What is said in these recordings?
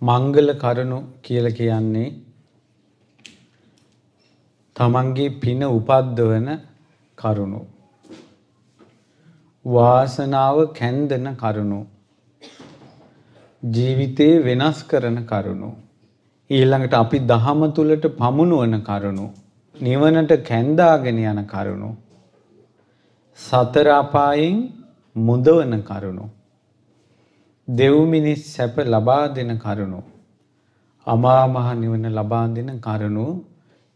මංගල කරුණු කියල කියන්නේ තමන්ගේ පින උපද්දවන කරුණු. වාසනාව කැන්දන කරුණු. ජීවිතයේ වෙනස් කරන කරුණු. ඊළඟට අපි දහම තුළට පමුණුවන කරුණු. නිවනට කැන්දාගෙන යන කරුණු. සතරාපායෙන් මුදවන කරුණු. දෙව්මිනිස් සැප ලබා දෙන කරුණු අමාමහ නිවන ලබා දෙන කරුණු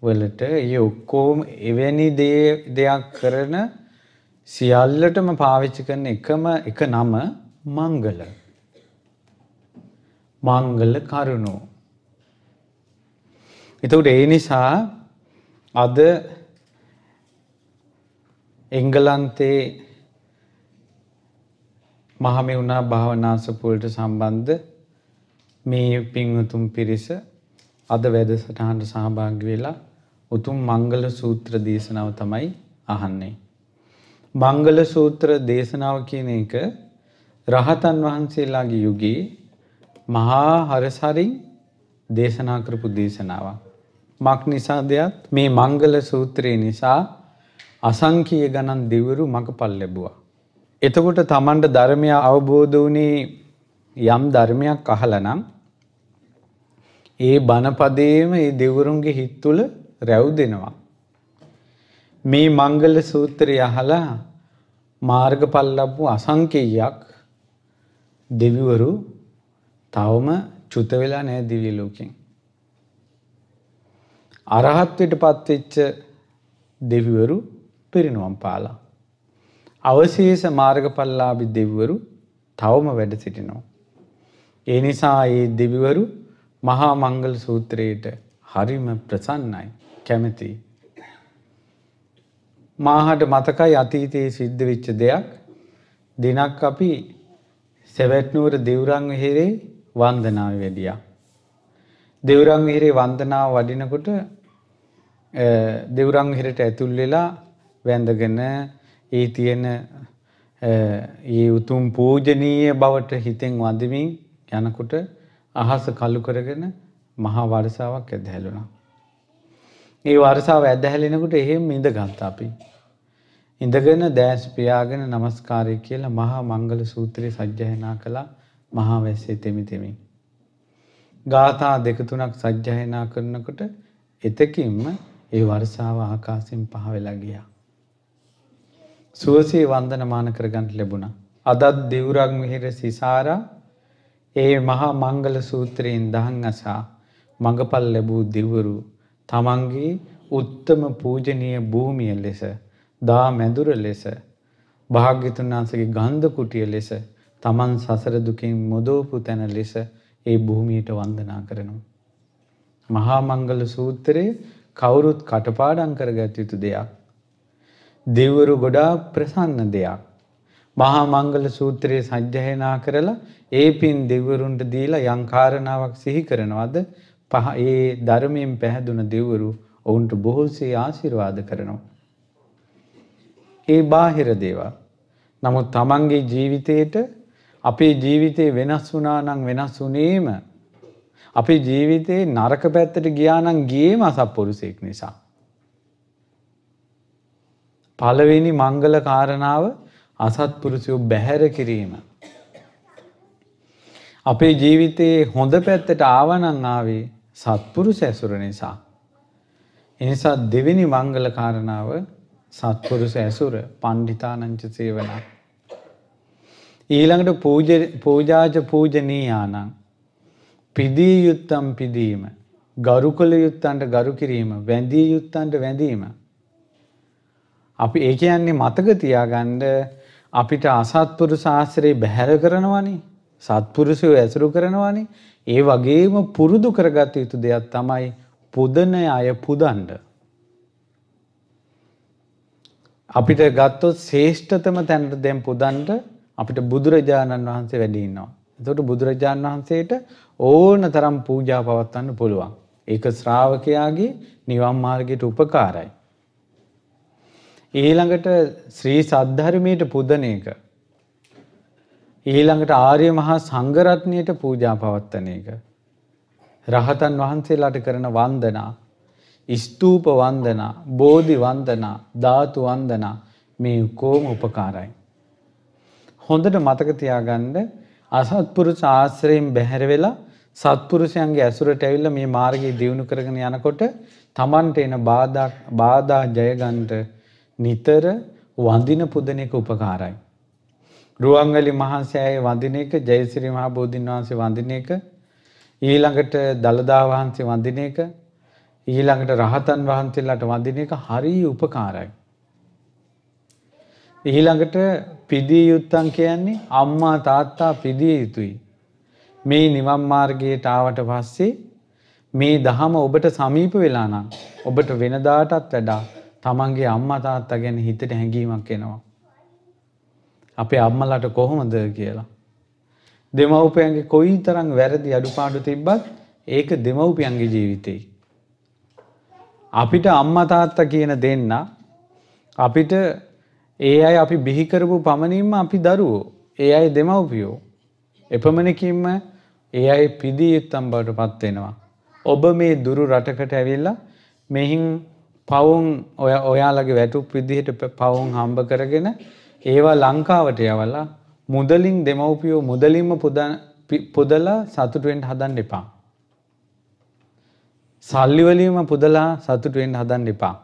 වලට ඒ ඔක්කෝම එවැනි දෙයක් කරන සියල්ලටම පාවිච්චි කරන එකම එක නම මංගල මංගල කරුණු එතකොට ඒ නිසා අද එංගලන්තේ මහමෙවුනා භාවනාසපුවලට සම්බන්ධ මේ පින්වතුන් පිරිස අද වැඩසටහනට සහභාගි වෙලා උතුම් මංගල සූත්‍ර දේශනාව තමයි අහන්නේ. මංගල සූත්‍ර දේශනාව කියන එක රහතන් වහන්සේලාගේ යුගයේ මහා හරසරින් දේශනා කරපු දේශනාවක්. මක් නිසාදයක් මේ මංගල සූත්‍රය නිසා අසංකීය ගණන් දෙවිවරු මගපල් ලැබුවා. එතකොට තමන්ට ධර්මය අවබෝධ වනේ යම් ධර්මයක් අහලනම් ඒ බණපදේම ඒ දෙවරුන්ගේ හිත් තුළ රැව් දෙනවා. මේ මංගල සූත්‍රය අහලා මාර්ගඵල ලබපු අසංකේයයක් දෙවිවරු තවම චුත වෙලා නැහැ දිව්‍ය ලෝකෙන්. අරහත්වයට පත්වෙච්ච දෙවිවරු පිරිනුවම් පාලා. අවශේෂ මාර්ගඵලලාභි දෙවිවරු තවම වැඩ සිටිනවා. ඒ නිසා ඒ දෙවිවරු මහා මංගල සූත්‍රයට හරිම ප්‍රසන්නයි කැමැති. මාහට මතකයි අතීතයේ සිද්ධ වෙච්ච දෙයක්. දිනක් අපි සෙවැට්නුවර දෙවුරන් විහෙරේ වන්දනාවේ වැඩියා. දෙවුරන් විහෙරේ වන්දනාව වඩිනකොට දෙවුරන් විහෙරට ඇතුල් වෙලා වැඳගෙන ඒ තියෙන ඒ උතුම් පූජනීය බවට හිතෙන් වඳමින් යනකොට අහස කළු කරගෙන මහා වර්ෂාවක් ඇදහැළුණා. ඒ වර්ෂාව ඇදහැලෙනකොට එහෙම ඉඳගත් අපි. ඉඳගෙන දෑස් පියාගෙන নমස්කාරය කියලා මහා මංගල සූත්‍රය සජ්ජායනා කළා මහා වැස්සේ තෙමි තෙමි. ගාථා දෙක තුනක් සජ්ජායනා කරනකොට එතකින්ම ඒ වර්ෂාව ආකාශයෙන් පහ වෙලා ගියා. සුවසේ වන්දනමාන කරගන්න ලැබුණා. අදත් දෙවුරක් මිහිර සිසාරා ඒ මහා මංගල සූත්‍රයෙන් දහන් අසා මඟපල් ලැබූ දෙවරු තමන්ගේ උත්තම පූජනීය භූමිය ලෙස දා මැදුර ලෙස භාග්‍යතුන් වහන්සේගේ ගන්ධ කුටිය ලෙස තමන් සසර දුකින් මුදෝපු තැන ලෙස ඒ භූමියට වන්දනා කරනවා. මහා මංගල සූත්‍රයේ කවුරුත් කටපාඩම් කරගත යුතු දෙයක්. දෙවරු ගොඩාක් ප්‍රසන්න දෙයක්. මහා මංගල සූත්‍රයේ සජ්ජහනා කරලා ඒ පින් දෙවරුන්ට දීලා යම් කාරණාවක් සිහි කරනවද පහ ඒ ධර්මයෙන් පැහැදුන දෙවරු ඔවුන්ට බොහෝසේ ආශිර්වාද කරනවා. ඒ බාහිර දේවල්. නමුත් තමන්ගේ ජීවිතයට අපේ ජීවිතේ වෙනස් වුණා නම් වෙනස් වුණේම අපේ ජීවිතේ නරක පැත්තට ගියා නම් ගියේම අසත්පුරුෂයෙක් නිසා. පළවෙනි මංගල කාරණාව අසත්පුරුෂයෝ බැහැර කිරීම. අපේ ජීවිතයේ හොඳ පැත්තට ආවනම් ආවේ සත්පුරුෂ ඇසුර නිසා. එනිසා දෙවෙනි මංගල කාරණාව සත්පුරුෂ ඇසුර පණ්ඩිතානංච සේවන. ඊළඟට පූජාජ පූජනීයානං පිදී යුත්තම් පිදීම ගරු කළ යුත්තන්ට ගරු කිරීම වැඳී යුත්තන්ට වැඳීම අපි ඒ කියන්නේ මතක තියාගන්න අපිට අසත්පුරු ශාස්ත්‍රයේ බැහැර කරනවනේ. සත්පුරුෂයෝ ඇසුරු කරනවනේ. ඒ වගේම පුරුදු කරගත යුතු දෙයක් තමයි පුදන අය පුදන්න. අපිට ගත්තොත් ශ්‍රේෂ්ඨතම තැනට දැන් පුදන්න අපිට බුදුරජාණන් වහන්සේ වැඩි ඉන්නවා. එතකොට බුදුරජාණන් වහන්සේට ඕන තරම් පූජා පවත්වන්න පුළුවන්. ඒක ශ්‍රාවකයාගේ නිවන් මාර්ගයට උපකාරයි. ඊළඟට ශ්‍රී සද්ධර්මයට පුදන එක. ඊළඟට ආර්ය මහා සංඝරත්නයට පූජා පවත්වන එක. රහතන් වහන්සේලාට කරන වන්දනා, ස්තූප වන්දනා, බෝධි වන්දනා, ධාතු වන්දනා මේ කොම උපකාරයි. හොඳට මතක තියාගන්න අසත්පුරුෂ ආශ්‍රයෙන් බැහැර වෙලා සත්පුරුෂයන්ගේ ඇසුරට ඇවිල්ලා මේ මාර්ගය දියුණු කරගෙන යනකොට Tamanට එන බාධා බාධා ජය ගන්නට නිතර වඳින පුදනෙක උපකාරයි. රුවන්ගලි මහන්සෑයේ වඳින එක ජයසිරි මහා බෝධීන් වහන්සේ වඳින එක ඊළඟට දළදා වහන්සේ වඳින එක ඊළඟට රහතන් වහන්සේලාට වඳින එක හරි උපකාරයි. ඊළඟට පිදී යුත්තන් කියන්නේ අම්මා තාත්තා පිදිය යුතුයි. මේ නිවන් මාර්ගයට ආවට පස්සේ මේ දහම ඔබට සමීප වෙලා නම් ඔබට වෙනදාටත් වඩා තමන්ගේ අම්මා තාත්තා ගැන හිතට හැඟීමක් එනවා. අපේ අම්මලට කොහොමද කියලා. දෙමව්පියන්ගේ කොයි තරම් වැරදි අඩුපාඩු තිබ්බත් ඒක දෙමව්පියන්ගේ ජීවිතෙයි. අපිට අම්මා තාත්තා කියන දෙන්න අපිට ඒ අය අපි බිහි කරපු පමණින්ම අපි දරුවෝ. ඒ අය දෙමව්පියෝ. එපමණකින්ම ඒ අය පිදී යුත්තම් බවට පත් වෙනවා. ඔබ මේ දුරු රටකට ඇවිල්ලා මෙහින් පවුන් ඔය ඔයාලගේ වැටුප් විදිහට පවුන් හම්බ කරගෙන ඒවා ලංකාවට යවලා මුදලින් දෙමව්පියෝ මුදලින්ම පුදලා සතුටුවෙන්ට හදන්න එපා. සල්ලිවලීම පුදලා සතුටුවෙන් හදන්න එපා.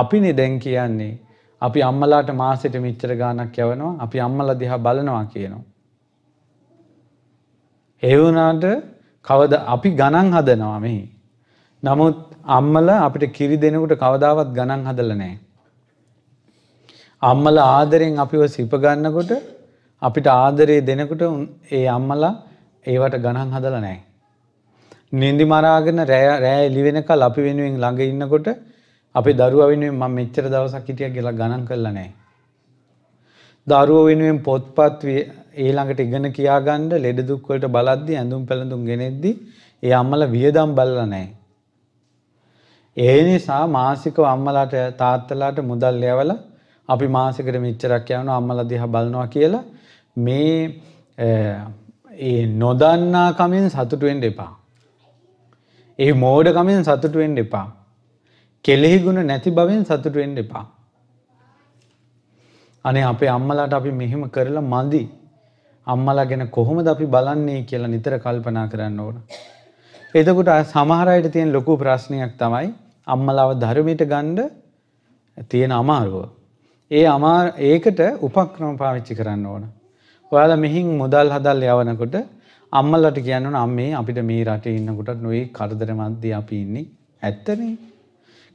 අපිනෙ දැන් කියන්නේ අපි අම්මලාට මාසෙට මිච්චර ගානක් යවනවා අපි අම්මල දිහා බලනවා කියනවා. ඒ වුණාට කවද අපි ගණන් හදනවා මෙහි නමුත් අම්මල අපිට කිරි දෙනකුට කවදාවත් ගණන් හදල නෑ. අම්මල ආදරෙන් අපිව සිපගන්නකොට අපිට ආදරයේ දෙනකොට ඒ අම්මලා ඒවට ගණන් හදල නෑ. නිදි මරාගෙන රෑ එලිවෙනකල් අපි වෙනුවෙන් ළඟ ඉන්නකොට අපි දරුව වෙනුවෙන් ම මෙච්චර දවසක් හිටිය කියලා ගණන් කරල නෑ. දරුව වෙනුවෙන් පොත්පත් ඒළඟට ඉගෙන කියාගන්න ලෙඩදුක්වලට බලද්දි ඇඳුම් පැළඳුම් ගෙනෙද්දි ඒ අම්මල වියදම් බල්ල නෑ. ඒ නිසා මාසිකව අම්මලාට තාත්තලාට මුදල් යවලා අපි මාසිකට මෙච්චරක් යවනවා අම්මලා දිහා බලනවා කියලා මේ ඒ නොදන්නා කමෙන් සතුටු වෙන්න එපා. ඒ මෝඩ කමෙන් සතුටු වෙන්න එපා. කෙලෙහි ගුණ නැති බවෙන් සතුටු වෙන්න එපා. අනේ අපේ අම්මලාට අපි මෙහෙම කරලා මදි. අම්මලා ගැන කොහොමද අපි බලන්නේ කියලා නිතර කල්පනා කරන්න ඕන. එතකොට සමහරයට තියෙන ලොකු ප්‍රශ්නයක් තමයි අම්මලාව ධර්මයට ගණ්ඩ තියෙන අමාරුව. ඒ අමා ඒකට උපක්‍රම පාවිච්චි කරන්න ඕන. ඔයාල මෙහින් මුදල් හදල් යවනකොට අම්මලට කියන්න අම්මේ අපිට මේ රට ඉන්නකොටත් නොයි කරදර මධ්‍ය අපි ඉන්නේ ඇත්තන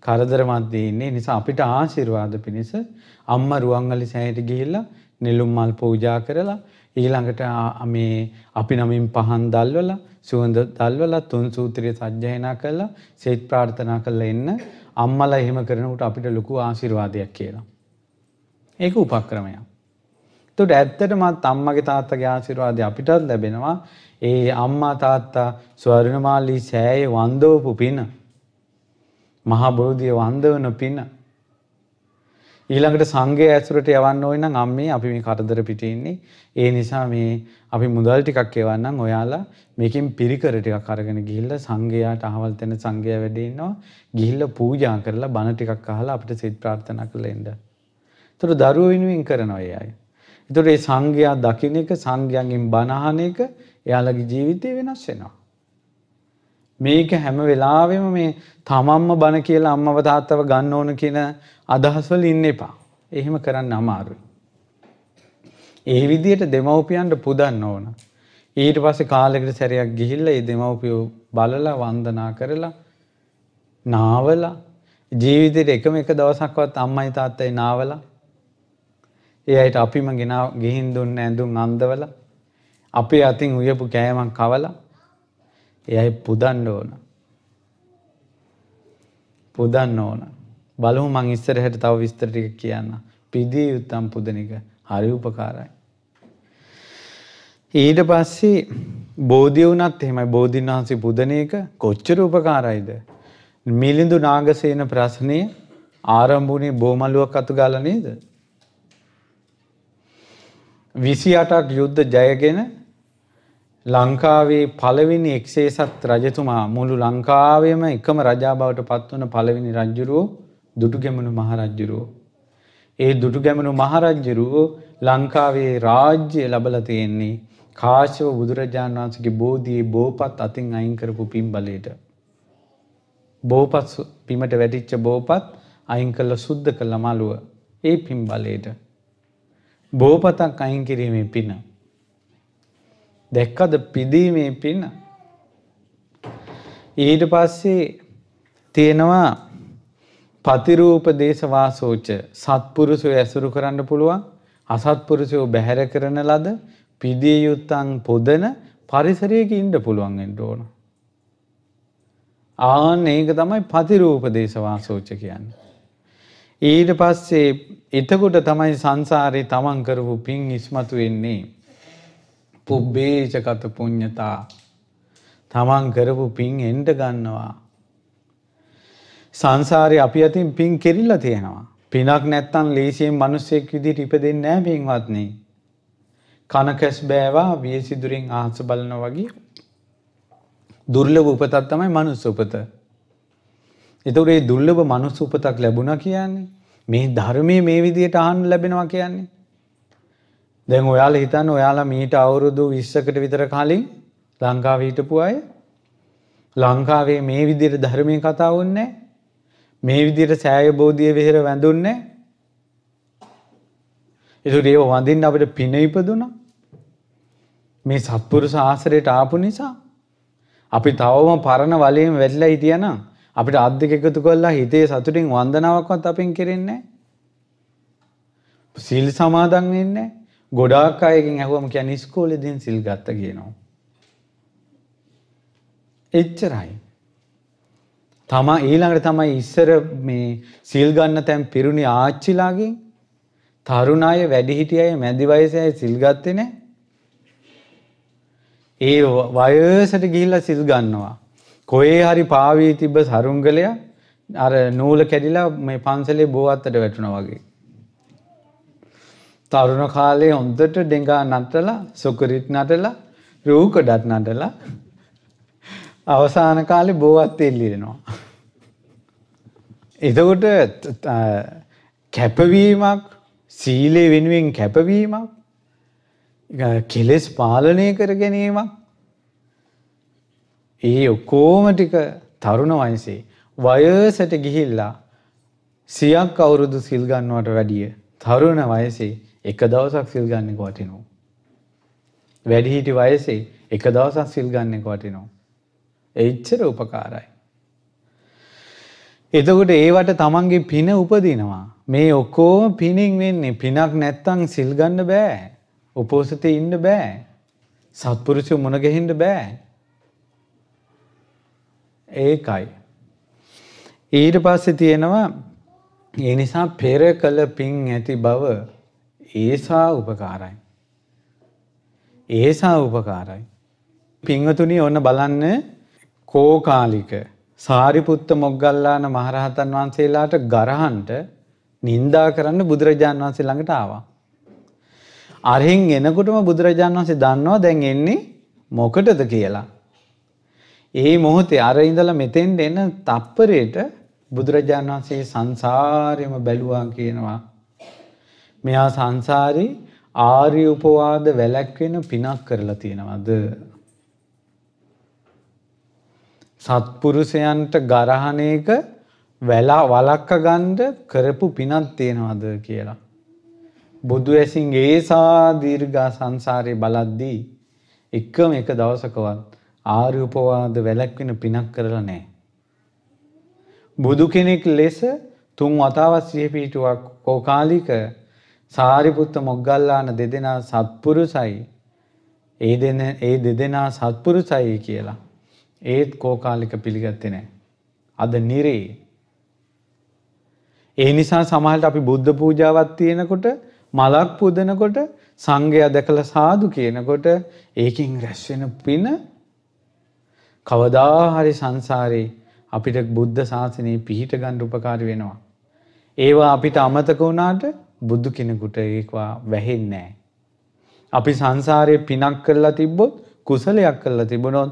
කරදර මධ්‍යය ඉන්නේ නිසා අපිට ආශිර්වාද පිණිස අම්ම රුවංගලි සෑයට ගිහිල්ලා නිලුම්මල් පූජා කරලා ඊළඟට මේ අපි නමින් පහන් දල්වලා සුවඳ දල්වලා තුන් සූත්‍රය සජ්ජයනා කරලා සෙත් ප්‍රාර්ථනා කරලා එන්න අම්මලා එහෙම කරනකොට අපිට ලොකු ආශිර්වාදයක් කියලා. ඒක උපක්‍රමයක්. එතකොට ඇත්තටම අම්මගේ තාත්තගේ ආශිර්වාදය අපිටත් ලැබෙනවා. ඒ අම්මා තාත්තා ස්වර්ණමාලි සෑයේ වන්දවපු පින මහා බෝධිය වන්දවන පින ඊළඟට සංඝයා ඇසුරට යවන්න ඕන නම් අම්මේ අපි මේ කරදර පිටේ ඉන්නේ. ඒ නිසා මේ අපි මුදල් ටිකක් එවන්නම් ඔයාලා මේකෙන් පිරිකර ටිකක් අරගෙන ගිහිල්ලා සංඝයාට අහවල් තැන සංඝයා වැඩ ඉන්නවා. ගිහිල්ලා පූජා කරලා බණ ටිකක් අහලා අපිට සිත ප්‍රාර්ථනා කරලා එන්න. ඒතර දරුවෝ වෙනුවෙන් කරනවා ඒ අය. ඒතර මේ සංඝයා දකින්න එක සංඝයන්ගෙන් බණ අහන එක එයාලගේ ජීවිතේ වෙනස් වෙනවා. මේක හැම වෙලාවෙම මේ තමන්ම බණ කියලා අම්මව තාත්තව ගන්න ඕන කියන අදහස්වල ඉන්න එපා. එහෙම කරන්න අමාරුයි. ඒ විදියට දෙමව්පියන්ට පුදන්න ඕන. ඊට පස්සේ කාලෙකට සැරයක් ගිහිල්ලා ඒ දෙමව්පියෝ බලලා වන්දනා කරලා නාවලා ජීවිතේට එකම එක දවසක්වත් අම්මයි තාත්තයි නාවලා ඒ අයට අපිම ගෙනා ගිහින් දුන්න ඇඳුම් අන්දවලා අපේ අතින් උයපු කෑමක් කවලා ඒ අයි පුදන්න ඕන. පුදන්න ඕන. බලමු මං ඉස්සරහට තව විස්තර ටික කියන්න. පිදී යුත්තම් පුදන එක හරි උපකාරයි. ඊට පස්සේ බෝධිය වුණත් එහෙමයි බෝධීන් වහන්සේ පුදන එක කොච්චර උපකාරයිද. මිලිඳු නාගසේන ප්‍රශ්නය ආරම්භුණේ බෝමලුවක් අතු ගාල නේද? විසි අටක් යුද්ධ ජයගෙන ලංකාවේ පළවෙනි එක්සේසත් රජතුමා මුළු ලංකාවේම එකම රජා බවට පත්වන පළවෙනි රජුරෝ දුටුගැමුණු මහරජ්ජුරුව. ඒ දුටුගැමුණු මහරජ්ජුරුව ලංකාවේ රාජ්‍ය ලබල තියෙන්නේ කාශව බුදුරජාණන් වහන්සගේ බෝධියේ බෝපත් අතින් අයින් කරපු පින් බලයට. බෝපත් පිමට වැටිච්ච බෝපත් අයින් කල්ල සුද්ධ කළ මළුව ඒ පින් බලයට. බෝපතක් අයින් කිරීමේ පින. දැක්කද පිදීමේ පින්න. ඊට පස්සේ තියෙනවා පතිරූප දේශවාසෝච සත්පුරුෂය ඇසුරු කරන්න පුළුවන් අසත්පුරුෂයෝ බැහැර කරන ලද පිදිය යුත්තන් පොදන පරිසරයක ඉන්න පුළුවන් වෙන්න ඕන. ආන්න ඒක තමයි පතිරූප දේශවාසෝච කියන්නේ. ඊට පස්සේ එතකොට තමයි සංසාරේ තමන් කරපු පින් ඉස්මතු වෙන්නේ. පුබ්බේජකත පුඤ්ඥතා තමන් කරපු පින් එන්ට ගන්නවා. සංසාරය අපි අතින් පින් කෙරිල්ල තියෙනවා. පිනක් නැත්තන් ලේසියෙන් මනුස්සෙක් විදි ටිප දෙන්න නෑ පින්වත්න්නේ. කනකැස් බෑවා වියසිදුරින් ආහස බලන වගේ දුර්ලභ උපතත් තමයි මනුස්ස උපත. එතකොට ඒ දුර්ලභ මනුස්ස උපතක් ලැබුණා කියන්නේ මේ ධර්මයේ මේ විදියට ආන්න ලැබෙනවා කියන්නේ දැන් ඔයාල හිතන්න ඔයාලා මීට අවුරුදු විශ්සකට විතර කලින් ලංකාව හිටපු අය ලංකාවේ මේ විදියට ධර්මය කතා වන්නේ මේ විදියට සෑය බෝධිය වෙහෙර වැඳුන්නේ එතුට ඒව වඳින් අපට පින ඉපදුනා මේ සත්පුරුෂ ආශ්‍රයට ආපු නිසා අපි තවම පරණ වලයෙන් වැටලා හිටියනම් අපිට අත් දෙක එකතු කරලා හිතේ සතුටින් වන්දනාවක්වත් අපෙන් කෙරෙන්නේ නැහැ. සීල් සමාදන් වෙන්නේ නැහැ. ගොඩාක් අයකින් ඇහුවම කිය නිස්කෝලෙදින් සිල් ගත්ත කියනවා. එච්චරයි. තමා ඊළඟට තමයි ඉස්සර මේ සිල් ගන්න තැන් පිරුණි ආච්චිලාගෙන් තරුණ අය වැඩිහිටිය අය මැදි වයසේ අය සිල් ගත්තේ නැහැ. ඒ වයසට ගිහිල්ලා සිල් ගන්නවා. කොහේ හරි පාවී තිබ්බ සරුංගලයා අර නූල කැඩිලා මේ පන්සලේ බෝ අත්තට වැටුණා වගේ. තරුණ කාලේ හොන්දට ඩෙඟා නටලා සොකරිට් නටලා රූකඩත් නටලා අවසාන කාලෙ බෝවත් එල්ලිරෙනවා. එතකොට කැපවීමක් සීලය වෙනුවෙන් කැපවීමක් කෙලෙස් පාලනය කර ගැනීමක් ඒ ඔක්කෝම ටික තරුණ වන්සේ වයසට ගිහිල්ලා සියක් අවුරුදු සිල්ගන්නවට වැඩිය තරුණ වයසේ එක දවසක් සිල් ගන්න එක වටිනවා. වැඩිහිටි වයසේ එක දවසක් සිල් ගන්න එක වටිනවා. එච්චර උපකාරයි. එතකොට ඒවට තමන්ගේ පින උපදිනවා. මේ ඔක්කෝම පිනින් වෙන්නේ පිනක් නැත්තං සිල් ගන්න බෑ. උපෝසතේ ඉන්න බෑ. සත්පුරුෂය මුණ ගැහින්න බෑ. ඒකයි. ඊට පස්සේ තියෙනවා ඒ නිසා පෙර කළ පින් ඇති බව ඒසා උපකාරයි. ඒසා උපකාරයි. පිංහතුනි ඔන්න බලන්න කෝකාලික සාරිපුත්ත මොග්ගල්ලාන මහරහතන් වහන්සේලාට ගරහන්ට නින්දා කරන්න බුදුරජාණන් වහන්සේ ළඟට ආවා. අරහෙන් එනකොටම බුදුරජාණන් වහන්සේ දන්නවා දැන් එන්නේ මොකටද කියලා. ඒ මොහොතේ අර ඉඳලා මෙතෙන්ට එන තප්පරයට බුදුරජාණන් වහන්සේ සංසාරයම බැලුවා කියනවා මෙයා සංසාරේ ආර්ය උපවාද වැළැක්වෙන පිනක් කරලා තියෙනවද? සත්පුරුෂයන්ට ගරහන එක වැලා වලක්ක ගන්න කරපු පිනක් තියෙනවද කියලා. බුදු ඇසින් ඒසා දීර්ඝා සංසාරේ බලද්දී එකම එක දවසකවත් ආර්ය උපවාද වැළැක්වෙන පිනක් කරලා නැහැ. බුදු කෙනෙක් ලෙස තුන් වතාවක් සිය පිහිටුවක් ඕකාලික සාරිපුත්ත මොග්ගල්ලාන දෙදෙනා සත්පුරුසයි. ඒ දෙන ඒ දෙදෙනා සත්පුරුසයි කියලා. ඒත් කෝකාලික පිළිගත්තේ නැහැ. අද නිරේ ඒ නිසා සමහරට අපි බුද්ධ පූජාවක් තියෙනකොට මලක් පුදනකොට සංඝය දැකලා සාදු කියනකොට ඒකෙන් රැස් වෙන පින කවදා හරි සංසාරේ අපිට බුද්ධ ශාසනය පිහිට ගන්න උපකාරී වෙනවා. ඒවා අපිට අමතක වුණාට බුදු කෙනෙකුට ඒකවා වැහෙන්නේ නැහැ. අපි සංසාරයේ පිනක් කරලා තිබ්බොත් කුසලයක් කරලා තිබුණොත්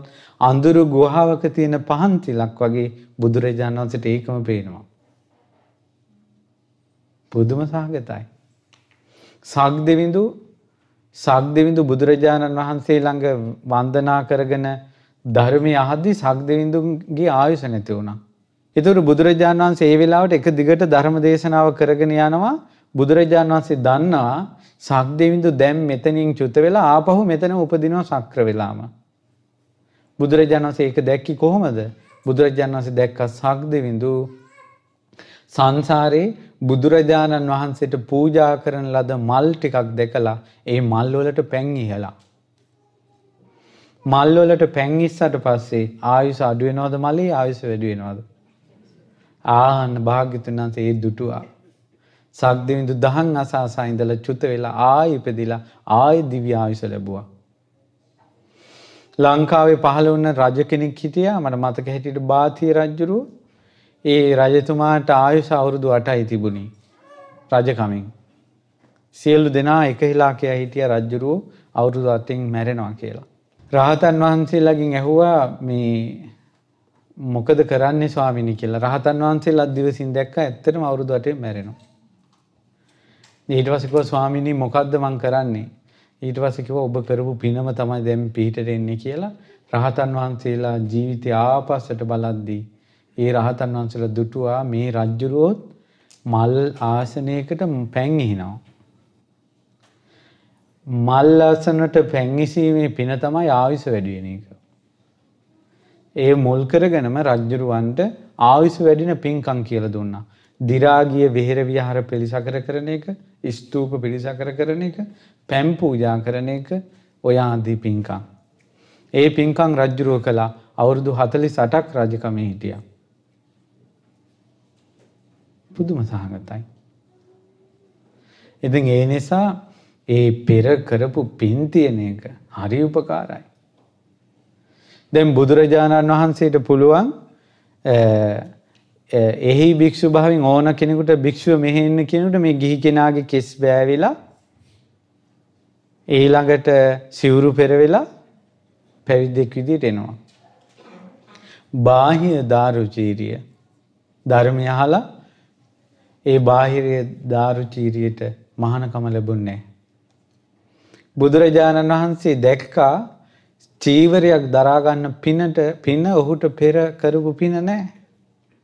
අඳුරු ගුහාවක තියෙන පහන් තිලක් වගේ බුදුරජාණන් වහන්සේට ඒකම පේනවා. පුදුම සාගතයි. සක්දෙවිඳු සක්දෙවිඳු බුදුරජාණන් වහන්සේ ළඟ වන්දනා කරගෙන ධර්මයේ අහද්දී සක්දෙවිඳුන්ගේ ආයුෂ නැති වුණා. ඒතර බුදුරජාණන් වහන්සේ ඒ වෙලාවට එක දිගට ධර්ම දේශනාව කරගෙන යනවා බුදුරජාණන් වහන්සේ දන්නවා සක්දෙවිඳු දැන් මෙතනින් චුත වෙලා ආපහු මෙතන උපදිනවා සක්‍ර වෙලාම. බුදුරජාණන් වහන්සේ ඒක දැක්කි කොහොමද? බුදුරජාණන් වහන්සේ දැක්ක සක්දෙවිඳු සංසාරේ බුදුරජාණන් වහන්සේට පූජා කරන ලද මල් ටිකක් දැකලා ඒ මල් වලට පැන් ඉහලා. මල් වලට පැන් ඉස්සට පස්සේ ආයුෂ අඩු වෙනවද මලේ ආයුෂ වැඩි වෙනවද? ආහන්න භාග්‍යතුන් වහන්සේ ඒ දුටුවා. සක්දවිඳු දහන් අසාසා ඉඳල චුත වෙලා ආය ඉපදිලා ආය දිව්‍ය ආයුෂ ලැබුවා. ලංකාවේ පහළ වන්න රජ කෙනෙක් හිටියා මට මතක හැටියට බාතිය රජ්ජුරු ඒ රජතුමාට ආයුෂ අවුරුදු අටයි තිබුණි රජකමින්. සියල්ලු දෙනා එක හිලාකය හිටිය රජ්ජුරුව අවුරුදු අතින් මැරෙනවා කියලා. රහතන් වහන්සේලාගින් ඇහුවා මේ මොකද කරන්නේ ස්වාමිනි කියලා රහතන් වහන්සේ ලද්දිවසින් දැක්ක ඇත්තටම අවුරුදු අටේ මැරෙනවා. ඊට පස්සේ කිව්වා ස්වාමීනි මොකද්ද මං කරන්නේ? ඊට පස්සේ කිව්වා ඔබ කරපු පිනම තමයි දැන් පිහිටට එන්නේ කියලා රහතන් වහන්සේලා ජීවිතය ආපස්සට බලද්දී ඒ රහතන් වහන්සේලා දුටුවා මේ රජ්ජුරුවොත් මල් ආසනයකට පැන් ඉහිනවා. මල් ආසනට පැන් ඉසීමේ පින තමයි ආයුෂ වැඩි වෙන එක. ඒ මුල් කරගෙනම රජ්ජුරුවන්ට ආයුෂ වැඩින පින්කම් කියලා දුන්නා. දිරාගිය විහෙර විහාර පිළිසකර කරන එක ස්තූප පිරිසකර කරන එක පැම් පූජා කරන එක ඔය ආදී පින්කං. ඒ පින්කං රජ්ජුරුව කලා අවුරුදු හතලි සටක් රජකම හිටිය. පුදුම සහගතයි. එති ඒ නිසා ඒ පෙර කරපු පින්තියන එක හරි උපකාරයි. දැන් බුදුරජාණන් වහන්සේට පුළුවන් එහි භික්ෂු භාවින් ඕන කෙනෙකුට භික්ෂුව මෙහෙ ඉන්න කෙනෙකුට මේ ගිහි කෙනාගේ කෙස් බෑවිලා ඊළඟට සිවුරු පෙරවෙලා පැවිද්දෙක් විදිහට එනවා. බාහිය දාරුචීරිය ධර්මය අහලා ඒ බාහිරයේ දාරුචීරියට මහානකම ලැබුණේ. බුදුරජාණන් වහන්සේ දැක්කා චීවරයක් දරා ගන්න පිනට පින ඔහුට පෙර කරපු පින නැහැ.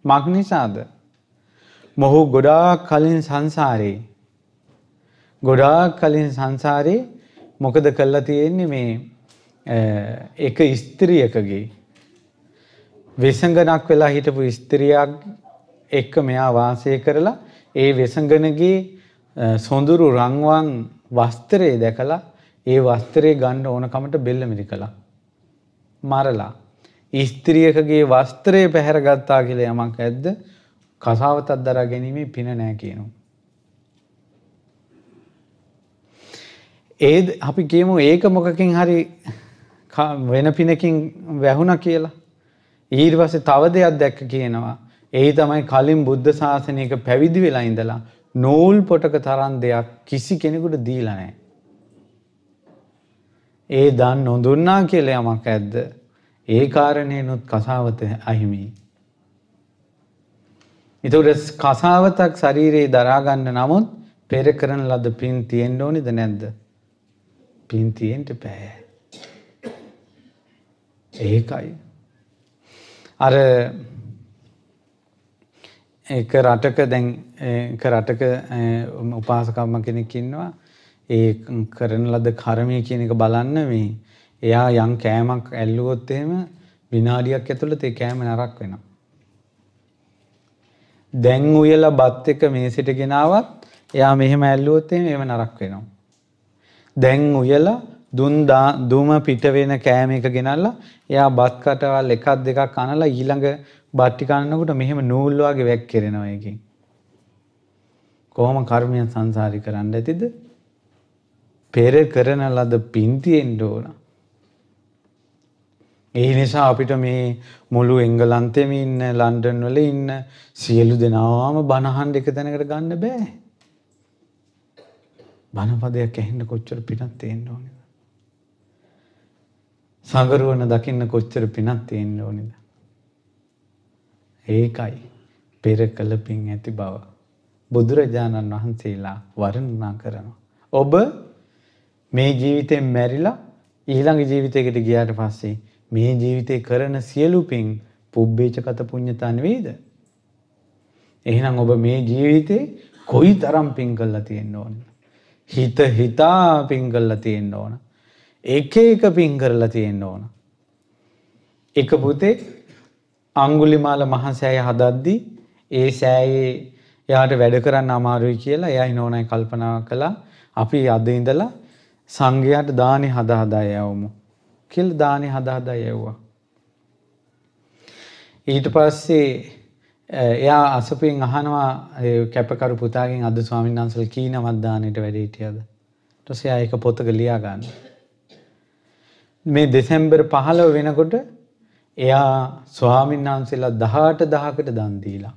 මක් නිසාද? මොහු ගොඩාක් කලින් සංසාරේ ගොඩාක් කලින් සංසාරේ මොකද කළා තියෙන්නේ මේ එක ස්ත්‍රියකගේ වෙසඟනක් වෙලා හිටපු ස්ත්‍රියක් එක්ක මෙයා වාසය කරලා ඒ වෙසඟනගේ සොඳුරු රංවන් වස්ත්‍රය දැකලා ඒ වස්ත්‍රය ගන්න ඕනකමට බෙල්ල මිරිකලා මරලා ස්ත්‍රියකගේ වස්ත්‍රය පැහැරගත්තා කියල යමක් ඇද්ද කසාවතත් දරා ගැනීමේ පින නෑ කියනු. ඒත් අපි කියමු ඒක මොකකින් හරි වෙන පිනකින් වැැහුණ කියලා. ඊර්වස තව දෙයක් දැක්ක කියනවා. ඒ තමයි කලින් බුද්ධ ශාසනයක පැවිදි වෙලා ඉඳලා නෝල් පොටක තරන් දෙයක් කිසි කෙනෙකුට දීලනෑ. ඒ දන් නොදුන්නා කියල යමක් ඇද්ද ඒ කාරණයනුත් කසාවත අහිමි. ඉතුට කසාවතක් ශරීරයේ දරාගන්න නමුත් පෙර කරන ලද පින් තියෙන්ට ඕනිද නැද්ද. පින්තියෙන්ට පෑ. ඒකයි. අර එක රටක දැන් රටක උපාසකම්ම කෙනෙක් ඉන්නවා ඒ කරන ලද කරමය කියන එක බලන්න මේ එයා යම් කෑමක් ඇල්ලුවොත් එහෙම විනාඩියක් ඇතුළත ඒ කෑම නරක් වෙනවා. දැන් උයලා බත් එක මේසෙට ගෙනාවත් එයා මෙහෙම ඇල්ලුවොත් එහෙම ඒව නරක් වෙනවා. දැන් උයලා දුන් දුම පිට වෙන කෑම එක ගෙනල්ලා එයා බත් කටවල් එකක් දෙකක් අනලා ඊළඟ බට්ටි කන්නකොට මෙහෙම නූල් වගේ වැක්කිරෙනවා එකකින්. කොහොම කර්මයන් සංසාරي කරන්න ඇතිද? පෙර කරන ලද පින්තිෙන්න ඕනා. ඒ නිසා අපිට මේ මුළු එංගලන්තෙම ඉන්න ලන්ඩන් වල ඉන්න සියලු දෙනාම බනහන් එක තැනකට ගන්න බෑ. බනපදයක් ඇහෙන්න කොච්චර පිනක් තියෙන්න ඕනේද? සඟරුවන දකින්න කොච්චර පිනක් තියෙන්න ඕනේද? ඒකයි පෙර කළ පින් ඇති බව බුදුරජාණන් වහන්සේලා වර්ණනා කරනවා. ඔබ මේ ජීවිතේ මැරිලා ඊළඟ ජීවිතයකට ගියාට පස්සේ මේ ජීවිතේ කරන සියලු පින් පුබ්බේච කත පුඤ්ඤතන් වේද? එහෙනම් ඔබ මේ ජීවිතේ කොයි තරම් පින් කළා තියෙන්න ඕන? හිත හිතා පින් කළා තියෙන්න ඕන. එක එක පින් කරලා තියෙන්න ඕන. එක පුතේ අංගුලිමාල මහසෑය හදද්දී ඒ සෑයේ එයාට වැඩ කරන්න අමාරුයි කියලා එයා හිනෝනයි කල්පනා කළා. අපි අද ඉඳලා සංඝයාට දානි හදා හදා යවමු. කියල් දානය හදාදා යව්වා. ඊට පස්සේ එයා අසපෙන් අහනවා කැපකරු පුතාගෙන් අද ස්වාමීන් වහන්සේලා කීනවත් දානෙට වැඩ හිටියද? ඊට පස්සේ එයා ඒක පොතක ලියා ගන්න. මේ දෙසැම්බර් 15 වෙනකොට එයා ස්වාමීන් වහන්සේලා 18000කට දන් දීලා.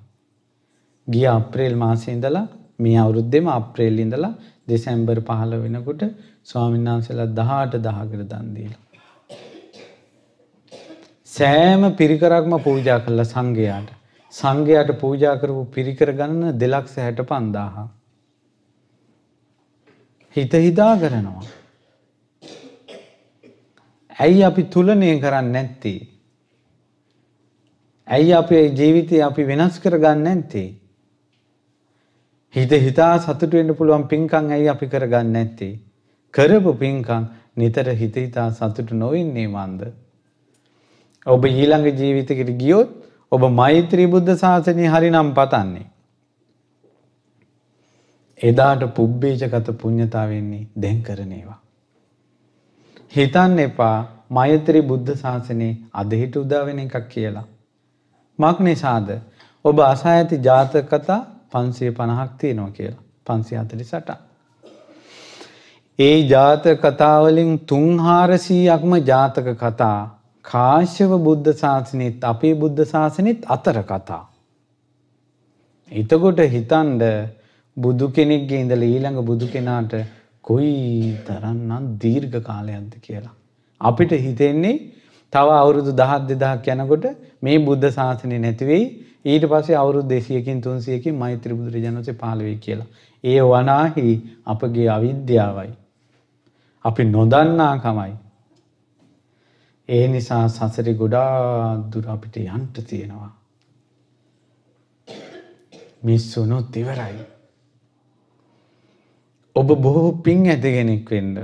ගිය අප්‍රේල් මාසේ ඉඳලා මේ අවුරුද්දේම අප්‍රේල් ඉඳලා දෙසැම්බර් 15 වෙනකොට ස්වාමීන් වහන්සේලා 18000කට දන් දීලා. සෑම පිරිකරක්ම පූජා කළා සංඝයාට. සංඝයාට පූජා කරපු පිරිකර ගණන 265000. හිත හිතා කරනවා. ඇයි අපි තුලණය කරන්නේ නැත්තේ? ඇයි අපේ ජීවිතය අපි වෙනස් කරගන්නේ නැත්තේ? හිත හිතා සතුටු වෙන්න පුළුවන් පින්කම් ඇයි අපි කරගන්නේ නැත්තේ? කරපු පින්කම් නිතර හිත හිතා සතුටු නොවෙන්නේ මන්ද? ඔබ ඊළඟ ජීවිතකට ගියොත් ඔබ මෛත්‍රී බුද්ධ ශාසනය හරි නම් පතන්නේ. එදාට පුබ්බේජගත පුඤ්ඤතාවෙන්නේ දැන් කරනේවා. හිතන්න එපා මෛත්‍රී බුද්ධ ශාසනයේ අදහිට උදාවෙන එකක් කියලා. මක් නිසාද ඔබ අසා ඇති ජාතක කතා 550ක් තියෙනවා කියලා. 548ක්. ඒ ජාතක කතා වලින් 3400ක්ම ජාතක කතා කාශ්‍යව බුද්ධ ශාසනයත් අපේ බුද්ධ ශාසනයත් අතර කතා. එතකොට හිතන්ඩ බුදු කෙනෙක්ගේ ඉඳල ඊළඟ බුදු කෙනාට කොයි තරන්නම් දීර්ඝ කාලයන්ත කියලා. අපිට හිතෙන්නේ තව අවුරුදු දහත් දෙදහක් යනකොට මේ බුද්ධ ශාසනය නැතිවෙයි ඊට පස්සේ අවුරුදු දෙසියකින් තුන්සියකින් මෛත්‍රී බුදුරජාණන්සේ පහළවෙයි කියලා. ඒ වනාහි අපගේ අවිද්‍යාවයි. අපි නොදන්නාකමයි. ඒ නිසා සසරි ගොඩා දුර අපිට යන්ට තියෙනවා. මිස්සුනු තිවරයි. ඔබ බොහෝ පින් ඇති කෙනෙක් වෙන්ඩ.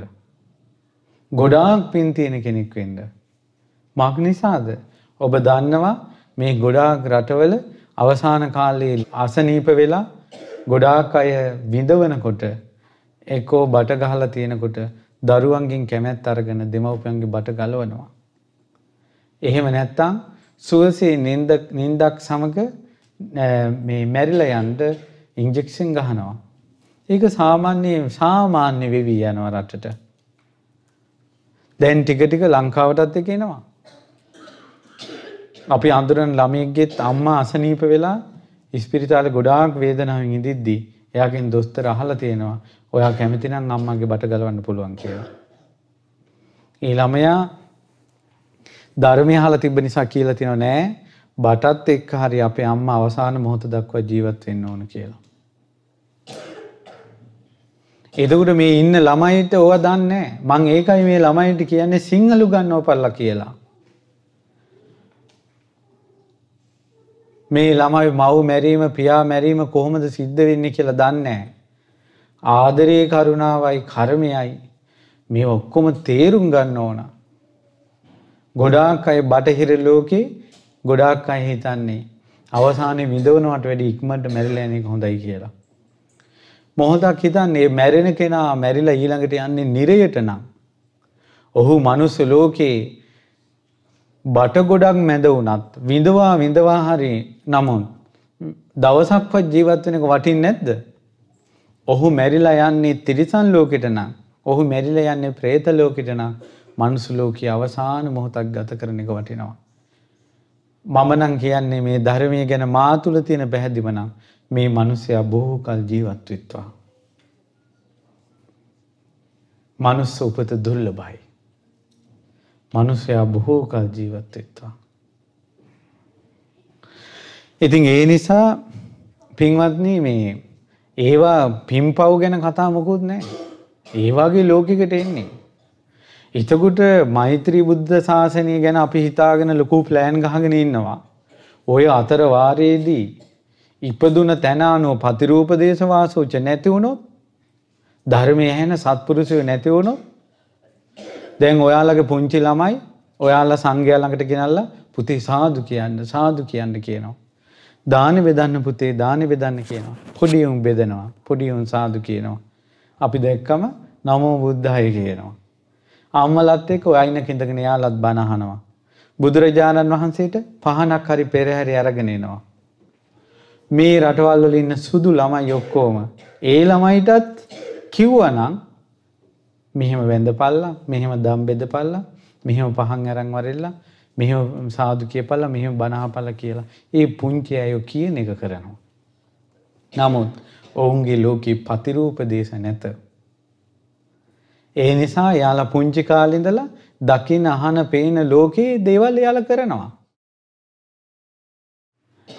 ගොඩාක් පින් තියෙන කෙනෙක් වෙන්ඩ. මක් නිසාද ඔබ දන්නවා මේ ගොඩාක් රටවල අවසාන කාලයේ අසනීප වෙලා ගොඩාක් අය විඳවනකොට එකෝ බටගහලා තියෙනකොට දරුවන්ගින් කැමැත් අරගෙන දෙමවපියන්ගේ බට ගලවනවා. එහෙම නැත්නම් සුවසේ නින්දක් නින්දක් සමග මේ මැරිලා යන්න ඉන්ජෙක්ෂන් ගහනවා. ඒක සාමාන්‍යයෙන් සාමාන්‍ය වෙවි යනවා රටට. දැන් ටික ටික ලංකාවටත් ඒක එනවා. අපි අඳුරන ළමයෙක්ගේත් අම්මා අසනීප වෙලා ඉස්පිරිතාලේ ගොඩාක් වේදනාවෙන් ඉඳිද්දී එයාගෙන් දොස්තර අහලා තියෙනවා. ඔයා කැමති නම් අම්මාගේ බට ගලවන්න පුළුවන් කියලා. ඒ ළමයා ධර්මය අහලා තිබ්බ නිසා කියලා තියෙනව නෑ බටත් එක්ක හරි අපේ අම්මා අවසාන මොහොත දක්වා ජීවත් වෙන්න ඕන කියලා. එතකොට මේ ඉන්න ළමයිට ඕව දන්නේ මං ඒකයි මේ ළමයිට කියන්නේ සිංහලු ගන්න ඕපල්ලා කියලා. මේ ළමයි මව් මැරීම පියා මැරීම කොහොමද සිද්ධ වෙන්නේ කියලා දන්නේ ආදරේ කරුණාවයි කර්මයයි මේ ඔක්කොම තේරුම් ගන්න ඕනා ගොඩාක් අය බටහිර ලෝකේ ගොඩාක් අය හිතන්නේ අවසානයේ විඳවනවට වැඩි ඉක්මනට මැරිලා යන එක හොඳයි කියලා. මොහොතක් හිතන්නේ මැරෙන කෙනා මැරිලා ඊළඟට යන්නේ නිරයට නම් ඔහු මනුස්ස ලෝකේ බට ගොඩක් මැද වුණත් විඳවා විඳවා හරි නමුත් දවසක්වත් ජීවත් වෙන එක වටින්නේ නැද්ද? ඔහු මැරිලා යන්නේ තිරිසන් ලෝකෙට නම් ඔහු මැරිලා යන්නේ പ്രേත ලෝකෙට නම් මනුසුලෝකයේ අවසාන මොහොතක් ගත කරන එක වටිනවා. මම නම් කියන්නේ මේ ධර්මය ගැන මා තුළ තියෙන පැහැදිම නම් මේ මිනිසයා බොහෝ කල් ජීවත් වෙත්වා. මනුස්ස උපත දුර්ලභයි. මනුස්සයා බොහෝ කල් ජීවත් වෙත්වා. ඉතින් ඒ නිසා පින්වත්න මේ ඒවා පිම්පව් ගැන කතා මොකුත් නෑ ඒවාගේ ලෝකිකට එන්නේ එතකොට මෛත්‍රී බුද්ධ ශාසනය ගැන අපි හිතාගෙන ලොකු ප්ලෑන් ගහගෙන ඉන්නවා. ඔය අතර වාරයේදී ඉපදුන තැන අනුව පතිරූප දේශ වාසෝච නැති වුණොත් ධර්මයේ ඇහෙන සත්පුරුෂයෝ නැති වුණොත් දැන් ඔයාලගේ පුංචි ළමයි ඔයාලා සංඝයා ළඟට ගෙනල්ලා පුතේ සාදු කියන්න සාදු කියන්න කියනවා. දාන බෙදන්න පුතේ දාන බෙදන්න කියනවා. පොඩි උන් බෙදනවා. පොඩි උන් සාදු කියනවා. අපි දැක්කම නමෝ බුද්ධාය කියනවා. අම්මලත් එක්ක ඔයයින කිඳගෙන යාලත් බණ අහනවා. බුදුරජාණන් වහන්සේට පහනක් හරි පෙරහැරි අරගෙන එනවා. මේ රටවල් වල ඉන්න සුදු ළමයි ඔක්කොම ඒ ළමයිටත් කිව්වනම් මෙහෙම වැඳපල්ලා, මෙහෙම දම් බෙදපල්ලා, මෙහෙම පහන් අරන් වරෙල්ලා, මෙහෙම සාදු කියපල්ලා, මෙහෙම බණ අහපල්ලා කියලා. ඒ පුංචි අයෝ කියන එක කරනවා. නමුත් ඔවුන්ගේ ලෝකේ ප්‍රතිරූප දේශ නැත. ඒ නිසා යාලා පුංචි කාලිඳලා දකින අහන පේන ලෝකයේ දේවල් යාල කරනවා.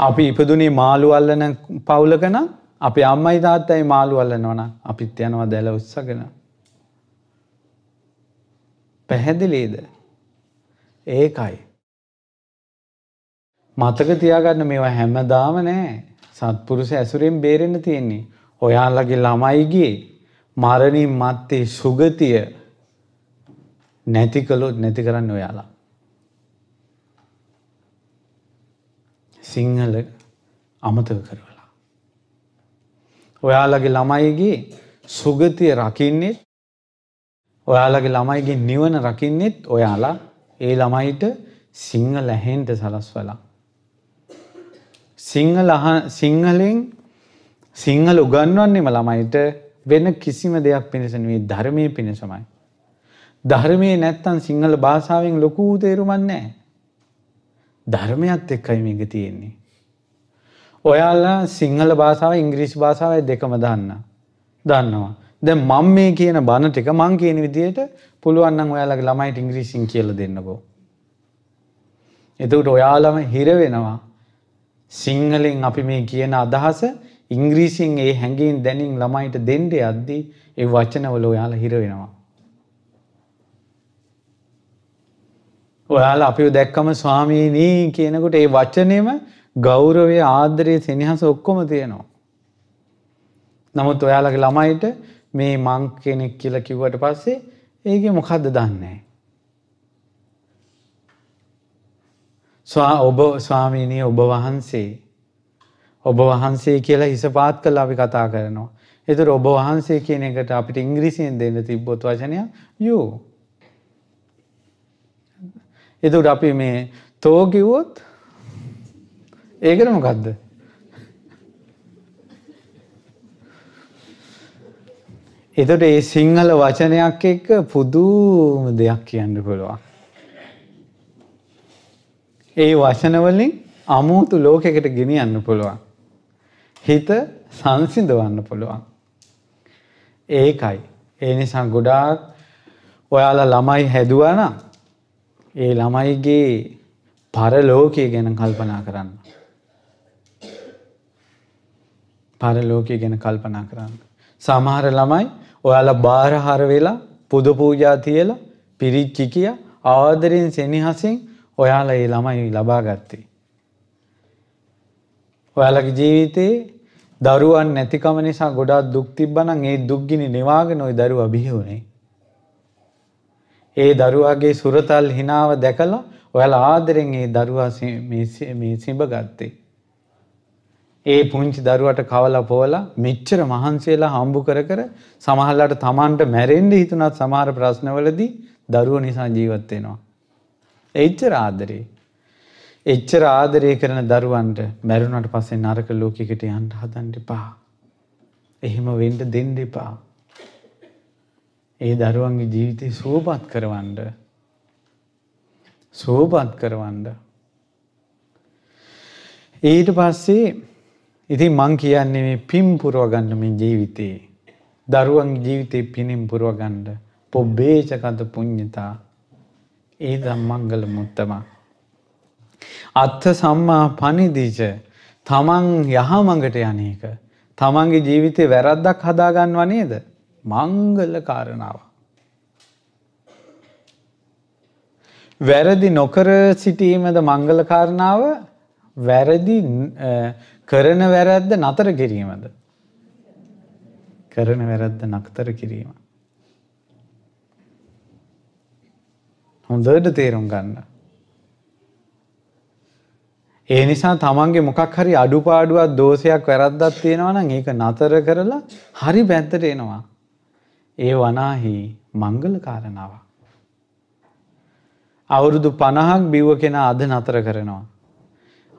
අපි ඉපදුනේ මාළු අල්ලන පවුලක නම් අපි අම්මයි තාත්තයි මාළු අල්ලනවා නම් අපිත් යනවා දැල උස්සගෙන. පැහැදිලිද? ඒකයි. මතක තියාගන්න මේවා හැමදාම නෑ. සත්පුරුෂ ඇසුරෙන් බේරෙන්න තියෙන්නේ. ඔයාලගේ ළමයිගේ මරණින් මත්තේ සුගතිය නැති කළොත් නැති කරන්න ඔයාලා. සිංහල අමතක කරවලා. ඔයාලගේ ළමයිගේ සුගතිය රකින්නේ ඔයාලගේ ළමයිගේ නිවන රකින්නෙත් ඔයාලා ඒ ළමයිට සිංහල ඇහෙන්ට සලස්වලා. සිංහලෙන් සිංහල උගන්වන්නේම ළමයිට වෙන කිසිම දෙයක් පිණිස නෙවෙයි ධර්මයේ පිණිසමයි. ධර්මයේ නැත්තම් සිංහල භාෂාවෙන් ලොකු තේරුමක් නැහැ. ධර්මයත් එක්කයි මේක තියෙන්නේ. ඔයාලා සිංහල භාෂාව ඉංග්‍රීසි භාෂාවයි දෙකම දන්න. දන්නවා. දැන් මම මේ කියන බණ ටික මං කියන විදිහට පුළුවන් නම් ඔයාලගේ ළමයිට ඉංග්‍රීසියෙන් කියලා දෙන්නකෝ. එතකොට ඔයාලම හිර වෙනවා. සිංහලෙන් අපි මේ කියන අදහස ඉංග්‍රීසින් ඒ හැඟෙන් දැනින් ළමයිට දෙන්ඩ අද්දී ඒ වචනවල ඔයාල හිරවෙනවා. ඔයාල අපි දැක්කම ස්වාමීනී කියනකුට ඒ වචනයම ගෞරවය ආදරය සෙනහස ඔක්කොම තියෙනවා. නමුත් ඔයාලගේ ළමයිට මේ මං කෙනෙක් කියල කිව්වට පස්සේ ඒක මොකක්ද දන්නේ. ස්වා ඔබ ස්වාමීනී ඔබ වහන්සේ ඔබ වහන්සේ කියලා හිස පාත් කළා අපි කතා කරනවා. ඒතර ඔබ වහන්සේ කියන එකට අපිට ඉංග්‍රීසියෙන් දෙන්න තිබ්බොත් වචනය you. ඒතර අපි මේ තෝ කිව්වොත් ඒකට මොකද්ද? එතට ඒ සිංහල වචනයක් එක්ක පුදුම දෙයක් කියන්න පුළුවන්. ඒ වචනවලින් අමුතු ලෝකෙකට ගෙනියන්න පුළුවන්. හිත සංසිඳවන්න පුළුවන්. ඒකයි. ඒ නිසා ගොඩාක් ඔයාලා ළමයි හැදුවනම් ඒ ළමයිගේ පරලෝකය ගැන කල්පනා කරන්න. පරලෝකය ගැන කල්පනා කරන්න. සමහර ළමයි ඔයාලා බාරහර වෙලා පුද පූජා තියලා පිරිච්චි කිය ආදරෙන් සෙනෙහසින් ඔයාලා ඒ ළමයි ලබා ගත්තේ. ඔයාලගේ ජීවිතේ දරුවන් නැතිකම නිසා ගොඩාක් දුක් තිබ්බනම් ඒ දුක්ගිනි නිවාගෙන ওই දරුවා බිහි වුනේ. ඒ දරුවාගේ සුරතල් හිනාව දැකලා ඔයාලා ආදරෙන් ඒ දරුවා මේ මේ සිඹගත්තේ. ඒ පුංචි දරුවට කවලා පොවලා මෙච්චර මහන්සියලා හම්බු කර කර සමහරලාට Tamanට මැරෙන්න හිතුණත් සමහර ප්‍රශ්නවලදී දරුවෝ නිසා ජීවත් වෙනවා. එච්චර ආදරේ. එච්චර ආදරය කරන දරුවන්ට මැරුණට පස්සේ නරක ලෝකෙකට යන්න හදන්න එපා. එහෙම වෙන්න දෙන්න එපා. ඒ දරුවන්ගේ ජීවිතේ සුවපත් කරවන්න. සුවපත් කරවන්න. ඊට පස්සේ ඉතින් මං කියන්නේ මේ පින් පුරව ගන්න මේ ජීවිතේ. දරුවන්ගේ ජීවිතේ පිනින් පුරව ගන්න. පොබ්බේචකත පුඤ්ඤතා ඒ ධම්මංගල මුත්තමා අත්ථ සම්මා පනිදිච තමන් යහමඟට යන එක තමන්ගේ ජීවිතේ වැරද්දක් හදාගන්නවා නේද? මංගල කාරණාව. වැරදි නොකර සිටීමද මංගල කාරණාව? වැරදි කරන වැරද්ද නතර කිරීමද? කරන වැරද්ද නතර කිරීම. හොඳට තේරුම් ගන්න. ඒ නිසා තමන්ගේ මොකක් හරි අඩුපාඩුවක් දෝෂයක් වැරද්දක් තියෙනවා නම් ඒක නතර කරලා හරි පැත්තට එනවා. ඒ වනාහි මංගල කාරණාවක්. අවුරුදු 50ක් බිව්ව කෙනා අද නතර කරනවා.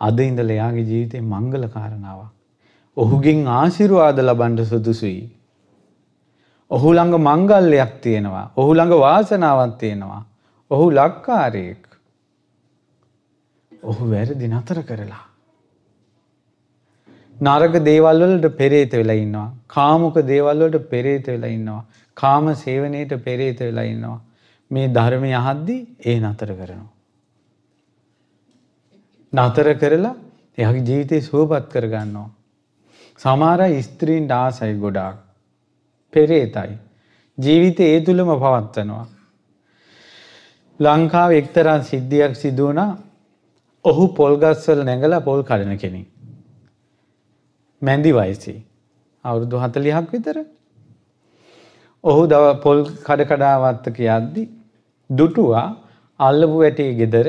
අද ඉඳලා එයාගේ ජීවිතේ මංගල කාරණාවක්. ඔහුගෙන් ආශිර්වාද ලබන්න සුදුසුයි. ඔහු ළඟ මංගල්‍යයක් තියෙනවා. ඔහු ළඟ වාසනාවක් තියෙනවා. ඔහු ලක්කාරයෙක්. ඔහු වැරදි නතර කරලා. නරක දේවල් වලට පෙරේත වෙලා ඉන්නවා. කාමුක දේවල් වලට පෙරේත වෙලා ඉන්නවා. කාම සේවනයේට පෙරේත වෙලා ඉන්නවා. මේ ධර්මය අහද්දී ඒ නතර කරනවා. නතර කරලා එයාගේ ජීවිතේ සුවපත් කරගන්නවා. සමහර ස්ත්‍රීන් ආසයි ගොඩාක්. පෙරේතයි. ජීවිතේ ඒ තුලම පවත්වනවා. ලංකාව එක්තරා සිද්ධියක් සිදුවනා ඔහු පොල්ගස්වල නැඟලා පොල් කඩන කෙනෙක්. මැන්දි වයිසි. අවුරුදු හතලිහක් විතර. ඔහු දව පොල් කඩකඩාවත්තක යද්දි. දුටුවා අල්ලපු වැටේ ගෙදර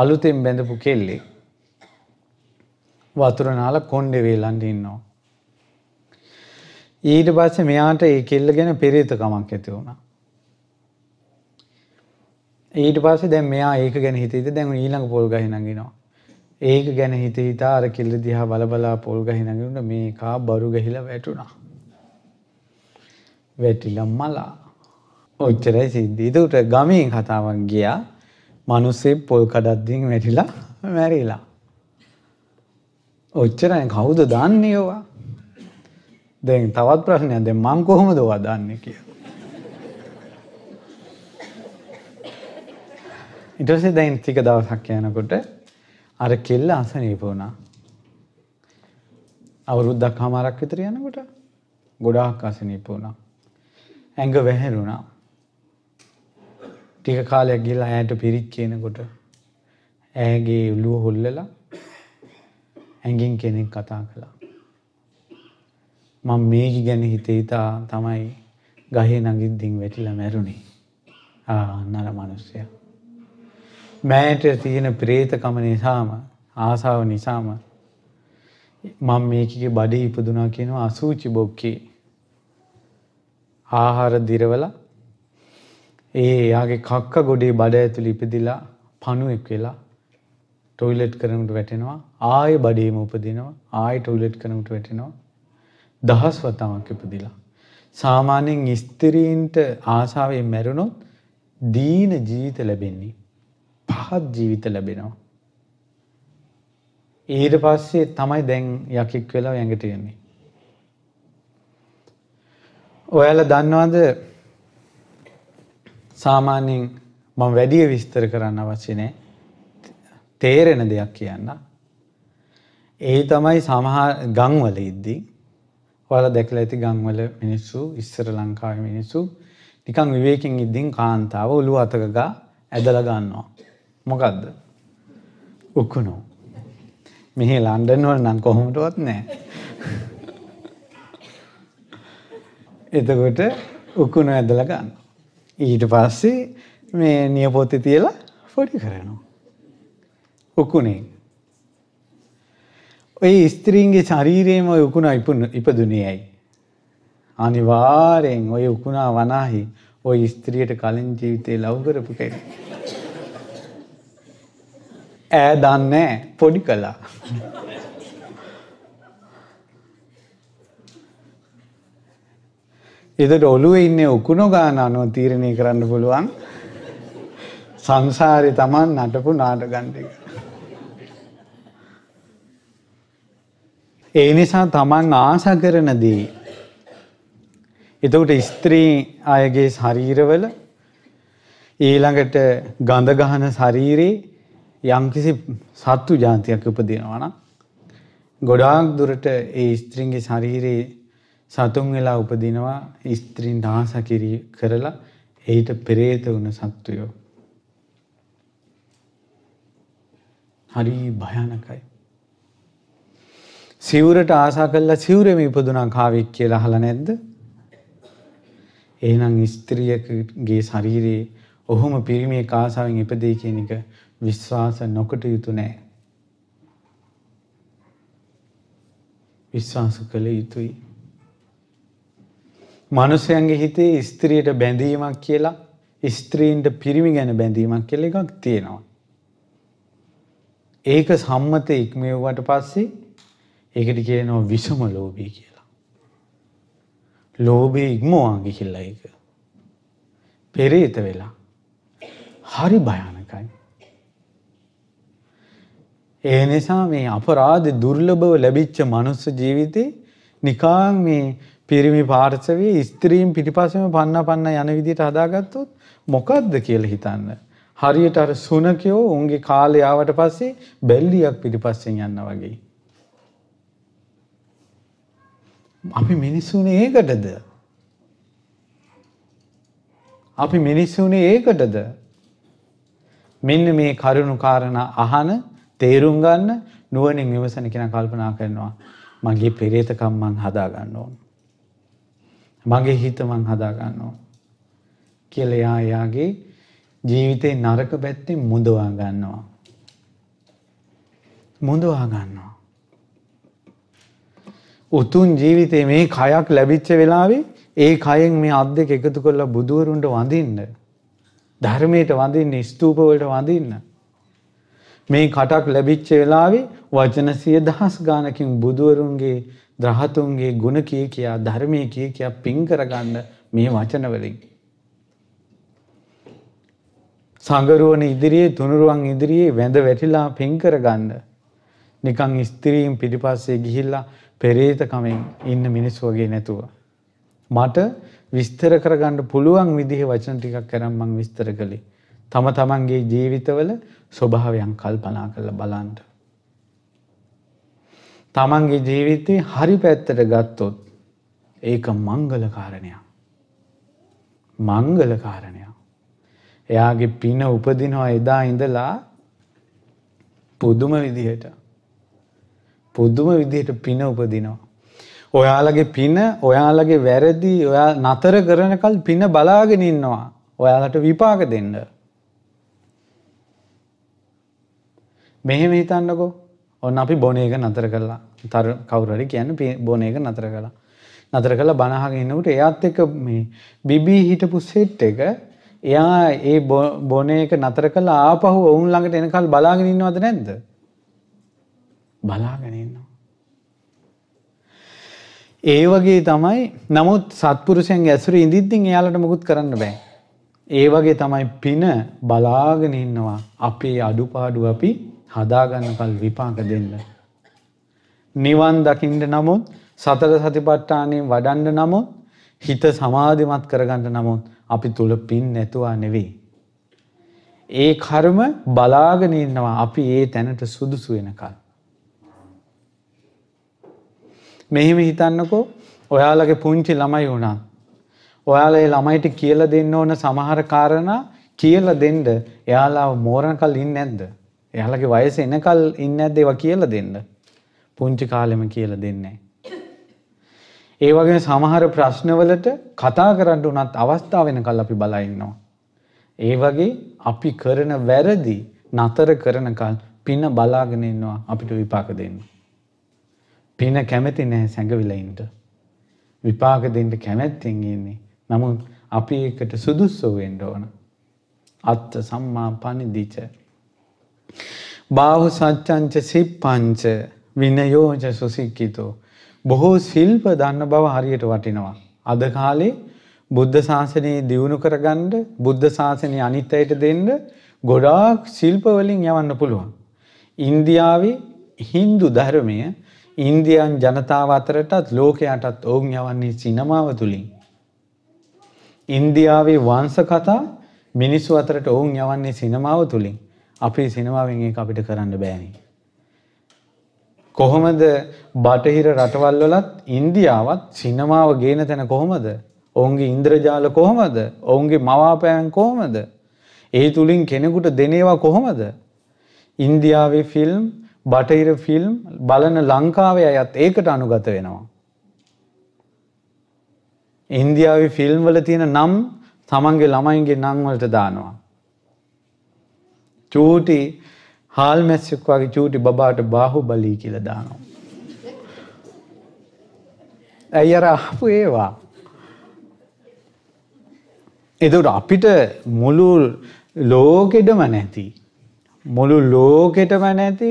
අලුතෙන් බැඳපු කෙල්ලෙක්. වතුරනාල කොන්්ඩෙ වේලන්ඩ ඉන්නවා. ඊට පස්ස මෙයාට ඒ කෙල්ල ගැන පෙරේතකමක් ඇති වුණා. ඊට පස්සේ දැන් මෙයා ඒක ගැන හිත හිත දැන් ඊළඟ පොල් ගහ නගිනවා ඒක ගැන හිත හිතා අර කෙල්ල දිහා බලබලා පොල් ගහ නගිනුන මේ කා බරු ගහිලා වැටුණා වැටිලා මලා ඔච්චරයි සිද්ධිය එතකොට ගමෙන් කතාවක් ගියා මිනිස්සේ පොල් කඩද්දින් වැටිලා මැරිලා ඔච්චරයි කවුද දන්නේ ඒවා දැන් තවත් ප්‍රශ්නයක් දැන් මං කොහොමද ඔවා දන්නේ කියලා ඊට පස්සේ දැන් ටික දවසක් යනකොට අර කෙල්ල අසනීප වුණා. අවුරුද්දක් හමාරක් විතර යනකොට ගොඩාක් අසනීප වුණා. ඇඟ වැහැරුණා. ටික කාලයක් ගිහලා ඇයට පිරික් කියනකොට ඇගේ ඔළුව හොල්ලලා ඇඟින් කෙනෙක් කතා කළා. මම මේක ගැන හිත හිතා තමයි ගහේ නගින්දින් වැටිලා මැරුණේ. ආ නර මිනිස්සයා. මෑට තියෙන ප්‍රේතකම නිසාම ආසාව නිසාම මම මේකගේ බඩ ඉපදුනා කියනවා අසූචි බොක්කේ ආහාර දිරවල ඒ යාගේ කක්ක ගොඩේ බඩ ඇතුළ ඉපදිලා පණුවෙක් වෙලා ටොයිලෙට් කරනට වැටෙනවා ආය බඩේම උපදිනවා ආය ටොයිලෙට් කරනට වැටෙනවා දහස් වතාවක් ඉපදිලා සාමාන්‍යයෙන් ස්ත්‍රීන්ට ආසාවෙන් මැරුණොත් දීන ජීවිත ලැබෙන්නේ පහත් ජීවිත ලැබෙනවා. ඊට පස්සේ තමයි දැන් යකෙක් වෙලා යඟට එන්නේ. ඔයාලා දන්නවද සාමාන්‍යයෙන් මම වැඩිය විස්තර කරන්න අවශ්‍ය නැහැ. තේරෙන දෙයක් කියන්න. ඒ තමයි සමහර ගම්වල ඉද්දී ඔයාලා දැකලා ඇති ගම්වල මිනිස්සු ඉස්සර ලංකාවේ මිනිස්සු නිකන් විවේකයෙන් ඉද්දී කාන්තාව ඔළුව අතක ගා ඇදලා ගන්නවා. මොකද්ද? උකුණෝ. මෙහි ලන්ඩන් වල නම් කොහොමදවත් නැහැ. එතකොට උකුණු ඇදලා ගන්න. ඊට පස්සේ මේ නියපොත්තේ තියලා පොඩි කරනවා. උකුණේ. ඔය ස්ත්‍රීන්ගේ ශරීරයේම ඔය උකුණ ඉපදුනේ ඇයි? අනිවාර්යෙන් ඔය උකුණා වනාහි ඔය ස්ත්‍රියට කලින් ජීවිතේ ලව් කරපු කෙනෙක්. ඈ දන්නේ පොඩි කළා. එතකොට ඔළුවේ ඉන්නේ උකුණු ගාන අනුව තීරණය කරන්න පුළුවන් සංසාරේ Taman නටපු නාටකන් ටික. ඒ නිසා Taman ආශා කරන දේ එතකොට ස්ත්‍රී අයගේ ශරීරවල ඊළඟට ගඳ ගහන ශරීරේ යම්කිසි සත්තු ජාතියක් උපදිනවන ගොඩාක් දුරට ඒ ස්ත්‍රීන්ගේ ශරීරයේ සතුන් වෙලා උපදිනවා ස්ත්‍රීන් නාසකිරී කරලා එහිට පෙරේත වුණ සත්තුයෝ. හරි භයනකයි. සිවුරට ආසා කල්ලා සිවුරම ඉපදුනා කාවෙක් කියලා අහලා නැද්ද? එහෙනම් ස්ත්‍රියකගේ ශරීරයේ ඔහොම පිරිමියෙක් ආසාවෙන් ඉපදෙයි කියන එක විශ්වාස නොකට යුතු නෑ. විශ්වාස කළ යුතුයි. මනුසයන්ගේ හිතේ ස්ත්‍රියයට බැඳීමක් කියලා ස්ත්‍රීන්ට පිරිමි ගැන බැඳීමක් කෙල එකක් තියෙනවා. ඒක සම්මත ඉක්මව්වට පස්සේ ඒකට කියනවා විසම ලෝබී කියලා. ලෝබේ ඉක්මවාගි කිල්ලා එක. පෙරේත වෙලා හරි භයන ඒ නිසා මේ අපරාධ දුර්ලභව ලැබිච්ච මනුස්ස ජීවිතේ නිකං මේ පිරිමි පාර්ශවයේ ස්ත්‍රීන් පිටිපස්සෙම පන්න පන්න යන විදිහට හදාගත්තොත් මොකද්ද කියලා හිතන්න. හරියට අර සුනකයෝ උන්ගේ කාලේ ආවට පස්සේ බැල්ලියක් පිටිපස්සෙන් යනවා වගේ. අපි මිනිස්සුනේ ඒකටද? අපි මිනිස්සුනේ ඒකටද? මෙන්න මේ කරුණු කාරණා අහන තේරුම් ගන්න නුවණින් විමසන කෙනා කල්පනා කරනවා මගේ පෙරේතකම් මං හදා ගන්න ඕන. මගේ හිත මං හදා ගන්න ඕන. කියලා එයා එයාගේ ජීවිතේ නරක පැත්තේ මුදවා ගන්නවා. මුදවා ගන්නවා. උතුම් ජීවිතේ මේ කයක් ලැබිච්ච වෙලාවේ ඒ කයෙන් මේ අත් දෙක එකතු කරලා බුදුවරුන්ට වඳින්න ධර්මයට වඳින්න ස්තූප වලට වඳින්න මේ කටක් ලැබිච්ච වෙලාවේ වචන 10000 ගානකින් බුදුවරුන්ගේ ධාතුන්ගේ ගුණ කී කියා ධර්මයේ කී කියා පින් කරගන්න මේ වචන වලින් සංගරුවන ඉදිරියේ තුනුරුවන් ඉදිරියේ වැඳ වැටිලා පින් කරගන්න නිකන් ස්ත්‍රීන් පිටිපස්සේ ගිහිල්ලා පෙරේත කමෙන් ඉන්න මිනිස් වගේ නැතුව මට විස්තර කරගන්න පුළුවන් විදිහේ වචන ටිකක් කරන් මම විස්තර කළේ තම තමන්ගේ ජීවිතවල ස්වභාවයන් කල්පනා කරලා බලන්ට. තමන්ගේ ජීවිතය හරි පැත්තට ගත්තොත් ඒක මංගල කාරණයක්. මංගල කාරණයක්. එයාගේ පින උපදිනවා එදා ඉඳලා පුදුම විදිහට. පුදුම විදිහට පින උපදිනවා. ඔයාලගේ පින ඔයාලගේ වැරදි ඔයා නතර කරනකල් පින බලාගෙන ඉන්නවා. ඔයාලට විපාක දෙන්න. මෙහෙම හිතන්නකෝ ඔන්න අපි බොන එක නතර කළා තර කවුරරි කියන්න බොන එක නතර කළා නතර කළ බණහගෙනකට එයාත් එක මේ බිබී හිටපු සෙට් එක එයා ඒ බොන එක නතර කළ ආපහු ඔවුන් ළඟට එනකල් බලාගෙන ඉන්නවද නැද්ද බලාගෙන ඉන්නවා ඒ වගේ තමයි නමුත් සත්පුරුෂයන් ඇසුර ඉදිද්දිින් එයාලට මුකුත් කරන්න බෑ. ඒ වගේ තමයි පින බලාගෙන ඉන්නවා අපේ අඩුපාඩු අපි හදාගන්නකල් විපාක දෙන්න. නිවන් දකිින්ට නමුත් සතර සතිපට්ටානයෙන් වඩන්ඩ නමුත් හිත සමාධිමත් කරගන්න නමුත් අපි තුළ පින් නැතුවා නෙවෙයි. ඒ කර්ම බලාගෙනන්නවා අපි ඒ තැනට සුදුසු වෙනකල්. මෙහෙම හිතන්නකෝ ඔයාලගේ පුංචි ළමයි වුණා. ඔයාලේ ළමයිට කියල දෙන්න ඕන සමහර කාරණ කියල දෙන්ඩ එයාලා මෝරණකල් ඉන්න නැද්ද. එයාලගේ වයස එනකල් ඉන්න ඇද්දේවා කියලා දෙන්න. පුංචි කාලෙම කියලා දෙන්නේ. ඒ වගේ සමහර ප්‍රශ්නවලට කතා කරන්න උනත් අවස්ථාව වෙනකල් අපි බලා ඉන්නවා. ඒ වගේ අපි කරන වැරදි නතර කරනකල් පින බලාගෙන ඉන්නවා අපිට විපාක දෙන්න. පින කැමති නැහැ සැඟවිලා ඉන්න. විපාක දෙන්න කැමැත්තෙන් ඉන්නේ. නමුත් අපි ඒකට සුදුස්සෝ වෙන්න ඕන. අත්ත සම්මා පණිදිච බාහු සච්චංච සිප්පංච විනයෝජ සුසික්කිතෝ. බොහෝ ශිල්ප දන්න බව හරියට වටිනවා. අද කාලේ බුද්ධ ශාසනයේ දියුණු කරගන්න බුද්ධ ශාසනය අනිත් අයට දෙන්න ගොඩාක් ශිල්ප වලින් යවන්න පුළුවන්. ඉන්දියාවේ Hindu ධර්මය ඉන්දියන් ජනතාව අතරටත් ලෝකයටත් ඔවුන් යවන්නේ සිනමාව තුලින්. ඉන්දියාවේ වංශ කතා මිනිස්සු අතරට ඔවුන් යවන්නේ සිනමාව තුලින්. අපේ සිනමාවෙන් ඒක අපිට කරන්න බෑනේ. කොහොමද බටහිර රටවල් වලත් ඉන්දියාවත් සිනමාව ගේන තැන කොහොමද? ඔවුන්ගේ ඉන්ද්‍රජාල කොහොමද? ඔවුන්ගේ මවාපෑම් කොහොමද? ඒ තුලින් කෙනෙකුට දෙනේවා කොහොමද? ඉන්දියාවේ ෆිල්ම්, බටහිර ෆිල්ම් බලන ලංකාවේ අයත් ඒකට අනුගත වෙනවා. ඉන්දියාවේ ෆිල්ම් වල තියෙන නම් තමන්ගේ ළමයින්ගේ නම් වලට දානවා. චූටි හාල් මැස්සෙක් වගේ චූටි බබාට බාහුබලී කියලා දානවා. ඇයි අර අහපු ඒවා. එතකොට අපිට මුළු ලෝකෙටම නැති මුළු ලෝකෙටම නැති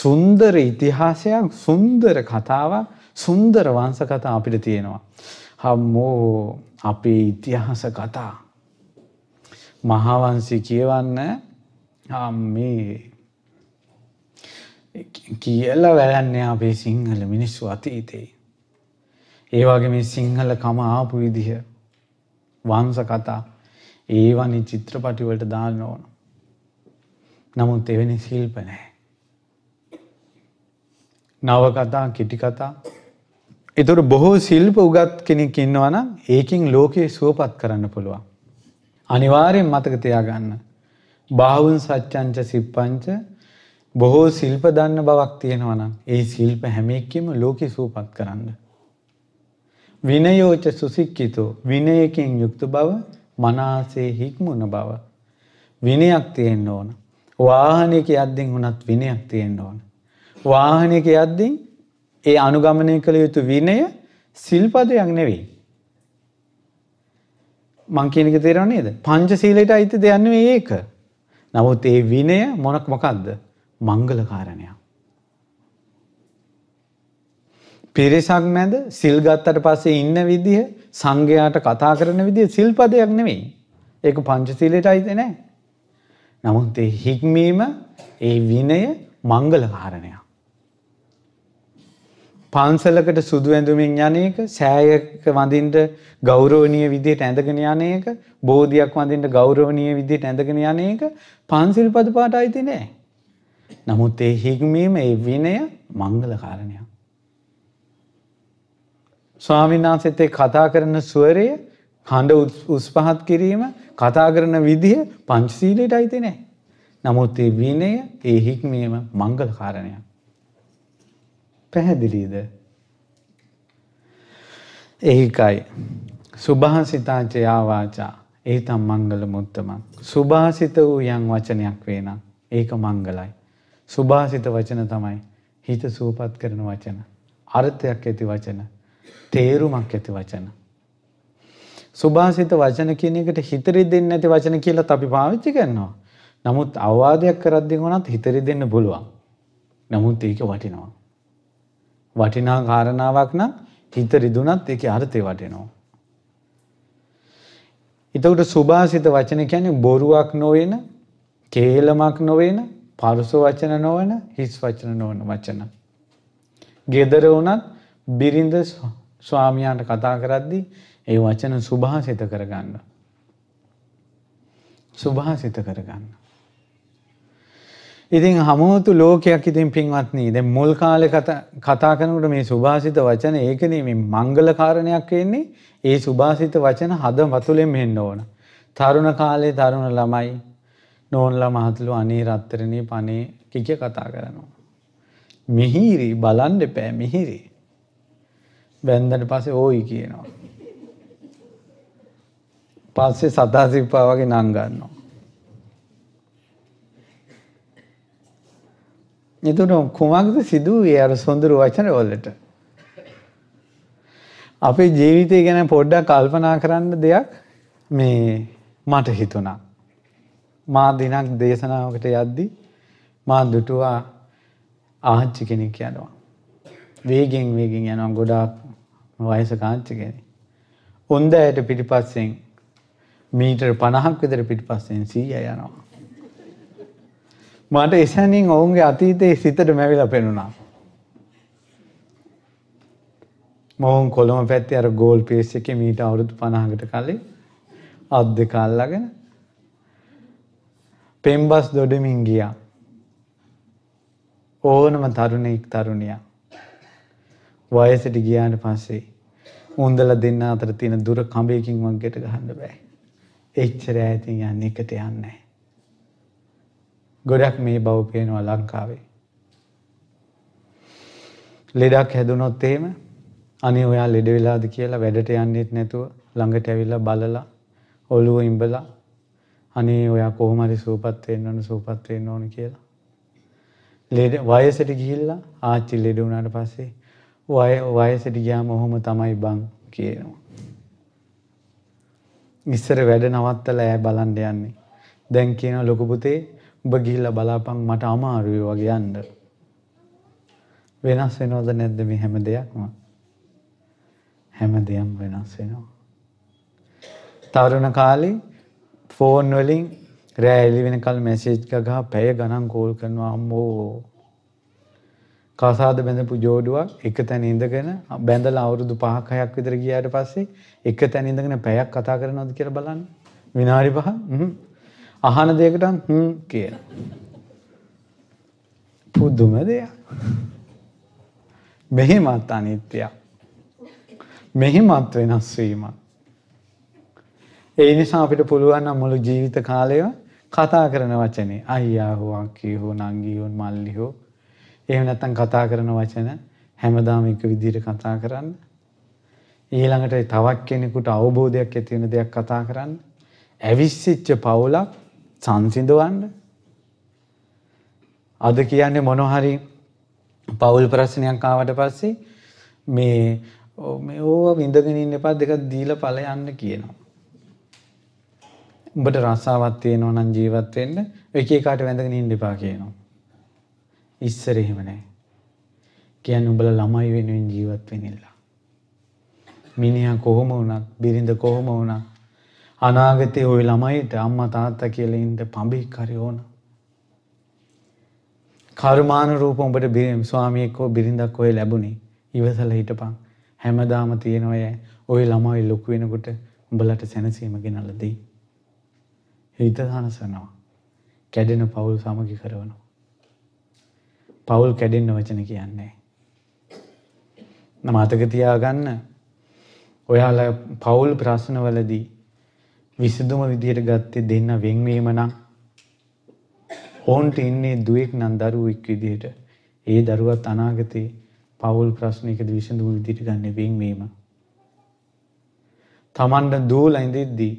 සුන්දර ඉතිහාසයක් සුන්දර කතාවක් සුන්දර වංශ කතා අපිට තියෙනවා. හම්මෝ අපේ ඉතිහාස කතා මහාවංශي කියවන්න මේ කියල්ල වැලන්නේ අපේ සිංහල මිනිස්සු අතීතෙයි. ඒවාගේ මේ සිංහල කම ආපු විදිහ වංස කතා ඒවනි චිත්‍රපටිවලට දාන්න ඕන. නමුත් එවැනි ශිල්ප නෑ. නවකතා කිටිකතා එතුර බොහෝ සිල්ප උගත් කෙනෙක් ඉන්නවනම් ඒකින් ලෝකයේ සුවපත් කරන්න පුළුවන්. අනිවාරයෙන් මතක තියාගන්න භාවුන් සච්චංච සිප්පංච බොහෝ සිල්ප දන්න බවක් තියෙනවා නම් ඒ සිල්ප හැම එකෙම ලෝකෙ සූපත් කරන්න. විනයෝච සුසික්කිතෝ විනයකින් යුක්ත බව මනාසේ හික්මුණ බව. විනයක් තියෙන්න ඕන. වාහනයක යද්දෙන් වුණත් විනයක් තියෙන්න ඕන. වාහනයක යද්දින් ඒ අනුගමනය කළ යුතු විනය සිල්පදයක් නෙවෙයි. මං කියනක තේරව නේද? පංච සීලයට අයිති දෙයක් නෙවෙයි ඒක. නමුත් ඒ විනය මොනක් මොකක්ද මංගල කාරණයක්. පිරිසක් මැද සිල්ගත්තට පසේ ඉන්න විදිහ සංඝයාට කතා කරන විදිහ සිල්පදයක් නෙවෙයි. ඒක පංචසිලයට අයිති නෑ. නමුත් ඒ හික්මීම ඒ විනය මංගල කාරණයක්. පන්සලකට සුදු ඇඳුමින් යන එක, සෑයක වඳින්න ගෞරවනීය විදිහට ඇඳගෙන යන එක, බෝධියක් වඳින්න ගෞරවනීය විදිහට ඇඳගෙන යන එක පන්සිල් පද පාට අයිති නෑ. නමුත් ඒ හික්මීම ඒ විනය මංගල කාරණයක්. ස්වාමීන් වහන්සේත් ඒ කතා කරන ස්වරය හඬ උස්පහත් කිරීම කතා කරන විදිහ පංචශීලයට අයිති නෑ. නමුත් ඒ විනය ඒ හික්මීම මංගල කාරණයක්. පැහැදිලීද? ඒකයි. සුභාසිතාචයා වාචා ඒතම් මංගල මුත්තමං. සුභාසිත වූ යම් වචනයක් වේනම් ඒක මංගලයි. සුභාසිත වචන තමයි හිත සුවපත් කරන වචන. අර්ථයක් ඇති වචන. තේරුමක් ඇති වචන. සුභාසිත වචන කියන එකට හිතරි දෙන්නේ නැති වචන කියලා අපි පාවිච්චි කරනවා. නමුත් අවවාදයක් කරද්දී වුණත් හිතරි දෙන්න පුළුවන්. නමුත් ඒක වටිනවා. වටිනා කාරණාවක් නම් හිත රිදුනත් ඒකේ අර්ථය වටිනවා. එතකොට සුභාසිත වචන කියන්නේ බොරුවක් නොවන, කේලමක් නොවන, පරුස වචන නොවන, හිස් වචන නොවන වචන. gedara උනත් බිරිඳ ස්වාමියාට කතා කරද්දී ඒ වචන සුභාසිත කරගන්න. සුභාසිත කරගන්න. ඉතින් හමුවතු ලෝකයක් ඉතින් පින්වත්නී දැන් මුල් කාලේ කතා කරනකොට මේ සුභාසිත වචන ඒකනේ මේ මංගල කාරණයක් වෙන්නේ ඒ සුභාසිත වචන හද වතුලෙන් මෙන්න ඕන. තරුණ කාලේ තරුණ ළමයි නෝන්ලා මහතුළු අනේ රත්තරණේ පනේ කික කතා කරනවා. මිහිරි බලන්න එපෑ මිහිරි. වැන්දට පස්සේ ඕයි කියනවා. පස්සේ සදාසිප්පා වගේ නංගන්නවා. එතන කුමක්ද සිදුවේ අර සොඳුරු වචනවලට? අපේ ජීවිතය ගැන පොඩ්ඩක් කල්පනා කරන්න දෙයක් මේ මට හිතුණා. මා දිනක් දේශනාවකට යද්දී මා දුටුවා ආච්චි කෙනෙක් යනවා. වේගෙන් වේගෙන් යනවා ගොඩාක් වයසක ආච්චි කෙනෙක්. හොඳයට පිටිපස්සෙන් මීටර 50ක් විතර පිටිපස්සෙන් 100 යනවා. මට එසැනින් ඔවුන්ගේ අතීතයේ සිතට මැවිලා පෙනුණා. මොවුන් කොළොම පැත්තේ අර ගෝල් පේස් එකේ මීට අවුරුදු 50කට කලින් අත් දෙක අල්ලගෙන පෙම්බස් දොඩමින් ගියා. ඕනම තරුණෙක් තරුණියක් වයසට ගියාට පස්සේ උන්දල දෙන්න අතර තියෙන දුර කඹයකින් වගේට ගහන්න බෑ. එච්චර ඈතින් යන්න එකට යන්නේ නැහැ. ගොඩක් මේ බව පේනවා ලංකාවේ. ලෙඩක් හැදුනොත් එහෙම අනේ ඔයා ලෙඩ වෙලාද කියලා වැඩට යන්නෙත් නැතුව ළඟට ඇවිල්ලා බලලා ඔළුව ඉඹලා අනේ ඔයා කොහොම හරි සූපත් වෙන්න ඕන සූපත් වෙන්න ඕන කියලා. ලෙඩ වයසට ගිහිල්ලා ආච්චි ලෙඩ වුණාට පස්සේ වය වයසට ගියාම ඔහොම තමයි බං කියනවා. ඉස්සර වැඩ නවත්තලා ඈ බලන්න යන්නේ. දැන් කියන ලොකු පුතේ උඹ ගිහිල්ලා බලාපන් මට අමාරුයි වගේ යන්න. වෙනස් වෙනවද නැද්ද මේ හැම දෙයක්ම? හැම දෙයක්ම වෙනස් වෙනවා. තරුණ කාලේ ෆෝන් වලින් රෑ එළි වෙනකල් මැසේජ් ගහ පැය ගණන් කෝල් කරනවා අම්මෝ. කසාද බැඳපු ජෝඩුවක් එක තැන ඉඳගෙන බැඳලා අවුරුදු 5ක් 6ක් විතර ගියාට පස්සේ එක තැන ඉඳගෙන පැයක් කතා කරනවද කියලා බලන්න. විනාඩි 5 අහන දෙයකට හ්ම් කිය. පුදුම දෙයක්. මෙහෙමත් අනිත්‍යයක්. මෙහෙමත් වෙනස් වීමක්. ඒ නිසා අපිට පුළුවන් නම් මුළු ජීවිත කාලයම කතා කරන වචනේ අයියා හෝ අක්කී හෝ නංගී හෝ මල්ලි හෝ එහෙම නැත්නම් කතා කරන වචන හැමදාම එක විදිහට කතා කරන්න. ඊළඟට තවක් කෙනෙකුට අවබෝධයක් ඇති වෙන දෙයක් කතා කරන්න. ඇවිස්සිච්ච පවුලක් සංසිඳවන්න අද කියන්නේ මොන හරි පවුල් ප්‍රශ්නයක් ආවට පස්සේ මේ මේ ඕවා විඳගෙන ඉන්න එපා දෙක දීලා ඵලයන් කියනවා. උඹට රසාවක් තියෙනවා නම් ජීවත් වෙන්න එක එකාට වැඳගෙන ඉන්න එපා කියනවා. ඉස්සර එහෙම නැහැ. කියන්නේ උඹලා ළමයි වෙනුවෙන් ජීවත් වෙන්නilla. මිනිහා කොහොම වුණත් බිරිඳ කොහොම වුණත් අනාගතය ඔය ළමයිට අම්ම තාත්ත කියලෙන්ට පඹික් කරයෝන. කර්මාන රූප උඹට බිරම් ස්වාමියෙක්කෝ බිරිඳක් ඔය ලැබුණේ ඉවසල හිටපං හැමදාම තියෙනවය ඔය ළමයි ලොකු වෙනකුට උඹලට සැනසීම ගෙනලදී. හිත දනසනවා. කැඩෙන පවුල් සමගි කරවනවා. පවුල් කැඩෙන්න වචන කියන්නේ. නමාතක තියාගන්න ඔයාල පවුල් ප්‍රශ්නවලදී විසඳුම විදියට ගත්තේ දෙන්න වෙන්වීම නම් ඔවුන්ට ඉන්නේ දුවෙක් නම් දරුවෙක් විදියට. ඒ දරුවත් අනාගතේ පවුල් ප්‍රශ්නයකද විසඳුම විදියට ගන්න වෙන්වීම. තමන්ට දූලා ඉඳෙද්දී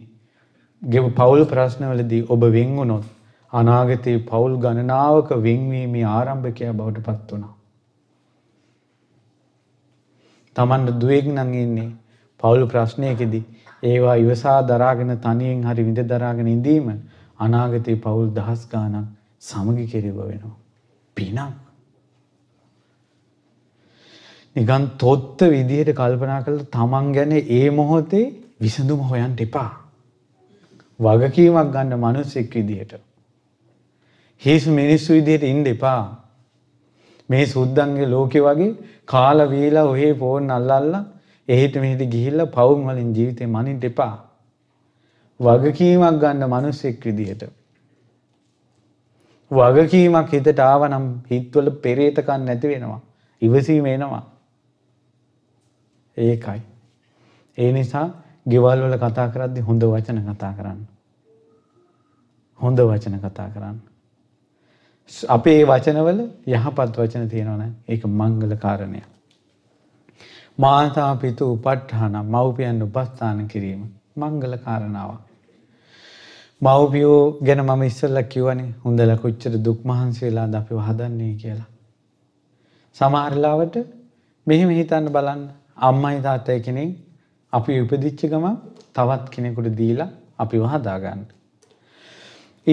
ගෙව පවුල් ප්‍රශ්නවලදී ඔබ වෙන්වුණොත් අනාගතයේ පවුල් ගණනාවක වෙන්වීමේ ආරම්භකයා බවට පත් වුණා. තමන්ට දුවෙක් නම් ඉන්නේ පවුල් ප්‍රශ්නයකදී ඒවා ඉවසා දරාගෙන තනියෙන් හරි විඳ දරාගෙන ඉඳීම අනාගතේ පවුල් දහස් ගාණක් සමගි කෙරෙව වෙනවා. පිනම්. නිකන් තොත්ත විදිහට කල්පනා කරලා තමන් ගැන ඒ මොහොතේ විසඳුම හොයන්න එපා. වගකීමක් ගන්න මිනිසෙක් විදිහට. හේසු මිනිස්සු විදිහට ඉන්න එපා. මේ සුද්දන්ගේ ලෝකේ වගේ කාලා වේලා ඔහේ ෆෝන් අල්ලල්ලා එහෙට මෙහිට ගිහිල්ල පවුම් වලින් ජීවිතය මනින්ට එපා. වගකීමක් ගන්න මනුස්සෙක් විදිහට. වගකීමක් හිතට ආවනම් හිත්වල පෙරේතකන් නැති වෙනවා. ඉවසීම එනවා. ඒකයි. ඒ නිසා ගෙවල් වල කතා කරද්දි හොඳ වචන කතා කරන්න. හොඳ වචන කතා කරන්න. අපේ වචනවල යහපත් වචන තියෙනවන ඒක මංගල කාරණයක්. මාතාපිතු උපට්ඨාන මව්පියන් උපස්ථාන කිරීම මංගල කාරණාව. මව්පියෝ ගැන මම ඉස්සල්ල කිවනි හොඳල කොච්චර දුක්මහන්සි වෙලා ද අපි හදන්නේ කියලා. සමහරලාවට මෙහෙම හිතන්න බලන්න අම්මයි තාත්තය කෙනෙක් අපි උපදිච්ච ගම තවත් කෙනෙකුට දීලා අපි වහදාගන්න.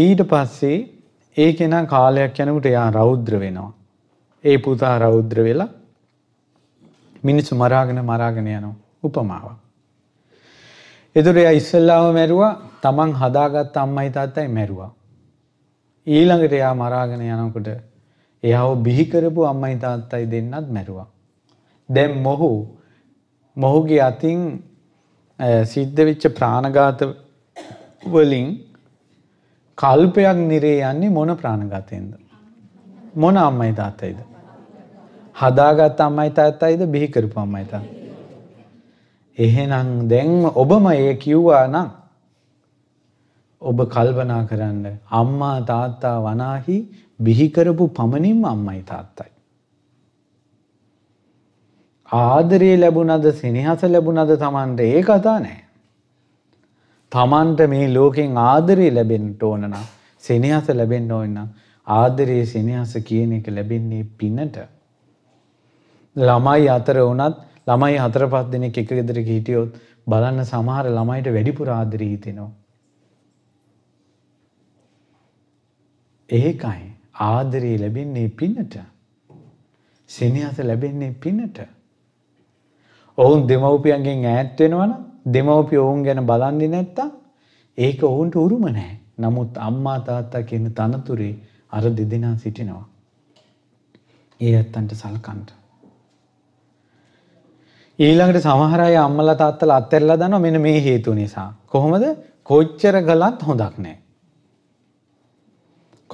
ඊට පස්සේ ඒ කෙනා කාලයක් යනකුට යා රෞද්‍ර වෙනවා. ඒ පුතා රෞද්‍ර වෙලා මිනිස්සු මරාගෙන මරාගෙන යනවා උපමාව. එතුර එයා ඉස්සල්ලාම මැරුවා තමන් හදාගත් අම්මයි තාත්තයි මැරුවා. ඊළඟට එයා මරාගෙන යනකොට එයාව බිහිකරපු අම්මයි තාත්තයි දෙන්නත් මැරුවා. දැම් මොහු මොහුගේ අතින් සිද්ධ වෙච්ච ප්‍රාණඝාත වලින් කල්පයක් නිරේ යන්නේ මොන ප්‍රාණඝාතයෙන්ද? මොන අම්මයි තාත්තයිද? හදාගත් අම්මයි තාත්තයිද බිහි කරපු අම්මයි තාත්තා. එහෙනම් දැන් ඔබම ඒ කිව්වා නම් ඔබ කල්පනා කරන්න අම්මා තාත්තා වනාහි බිහි කරපු පමණින්ම අම්මයි තාත්තයි. ආදරේ ලැබුණද සෙනෙහස ලැබුණද Tamanට ඒ කතා නෑ. Tamanට මේ ලෝකෙන් ආදරේ ලැබෙන්න ඕන නම් සෙනෙහස ලැබෙන්න ඕන නම් ආදරේ සෙනෙහස කියන එක ලැබෙන්නේ පිනට. ළමයි අතර වනත් ළමයි හතරපත් දෙනෙක් එක ගෙදර හිටියොත් බලන්න සමහර ළමයිට වැඩිපුර ආදරී හිතෙනවා. ඒකයි ආදරී ලැබෙන්නේ පින්නට. සෙනෙහස ලැබෙන්නේ පින්නට. ඔවුන් දෙමව්පියන්ගෙන් ඈත් වෙනවනම් දෙමව්පිය ඔවුන් ගැන බලන්නේ නැත්තම් ඒක ඔවුන්ට උරුම නැහැ. නමුත් අම්මා තාත්තා කියන තනතුරේ අර දෙදෙනා සිටිනවා. ඒ ඇත්තන්ට සලකන්ට. ඊළඟට සමහර අය අම්මලා තාත්තලා අත්හැරලා දානවා මෙන්න මේ හේතු නිසා. කොහොමද? කොච්චර ගලත් හොඳක් නැහැ.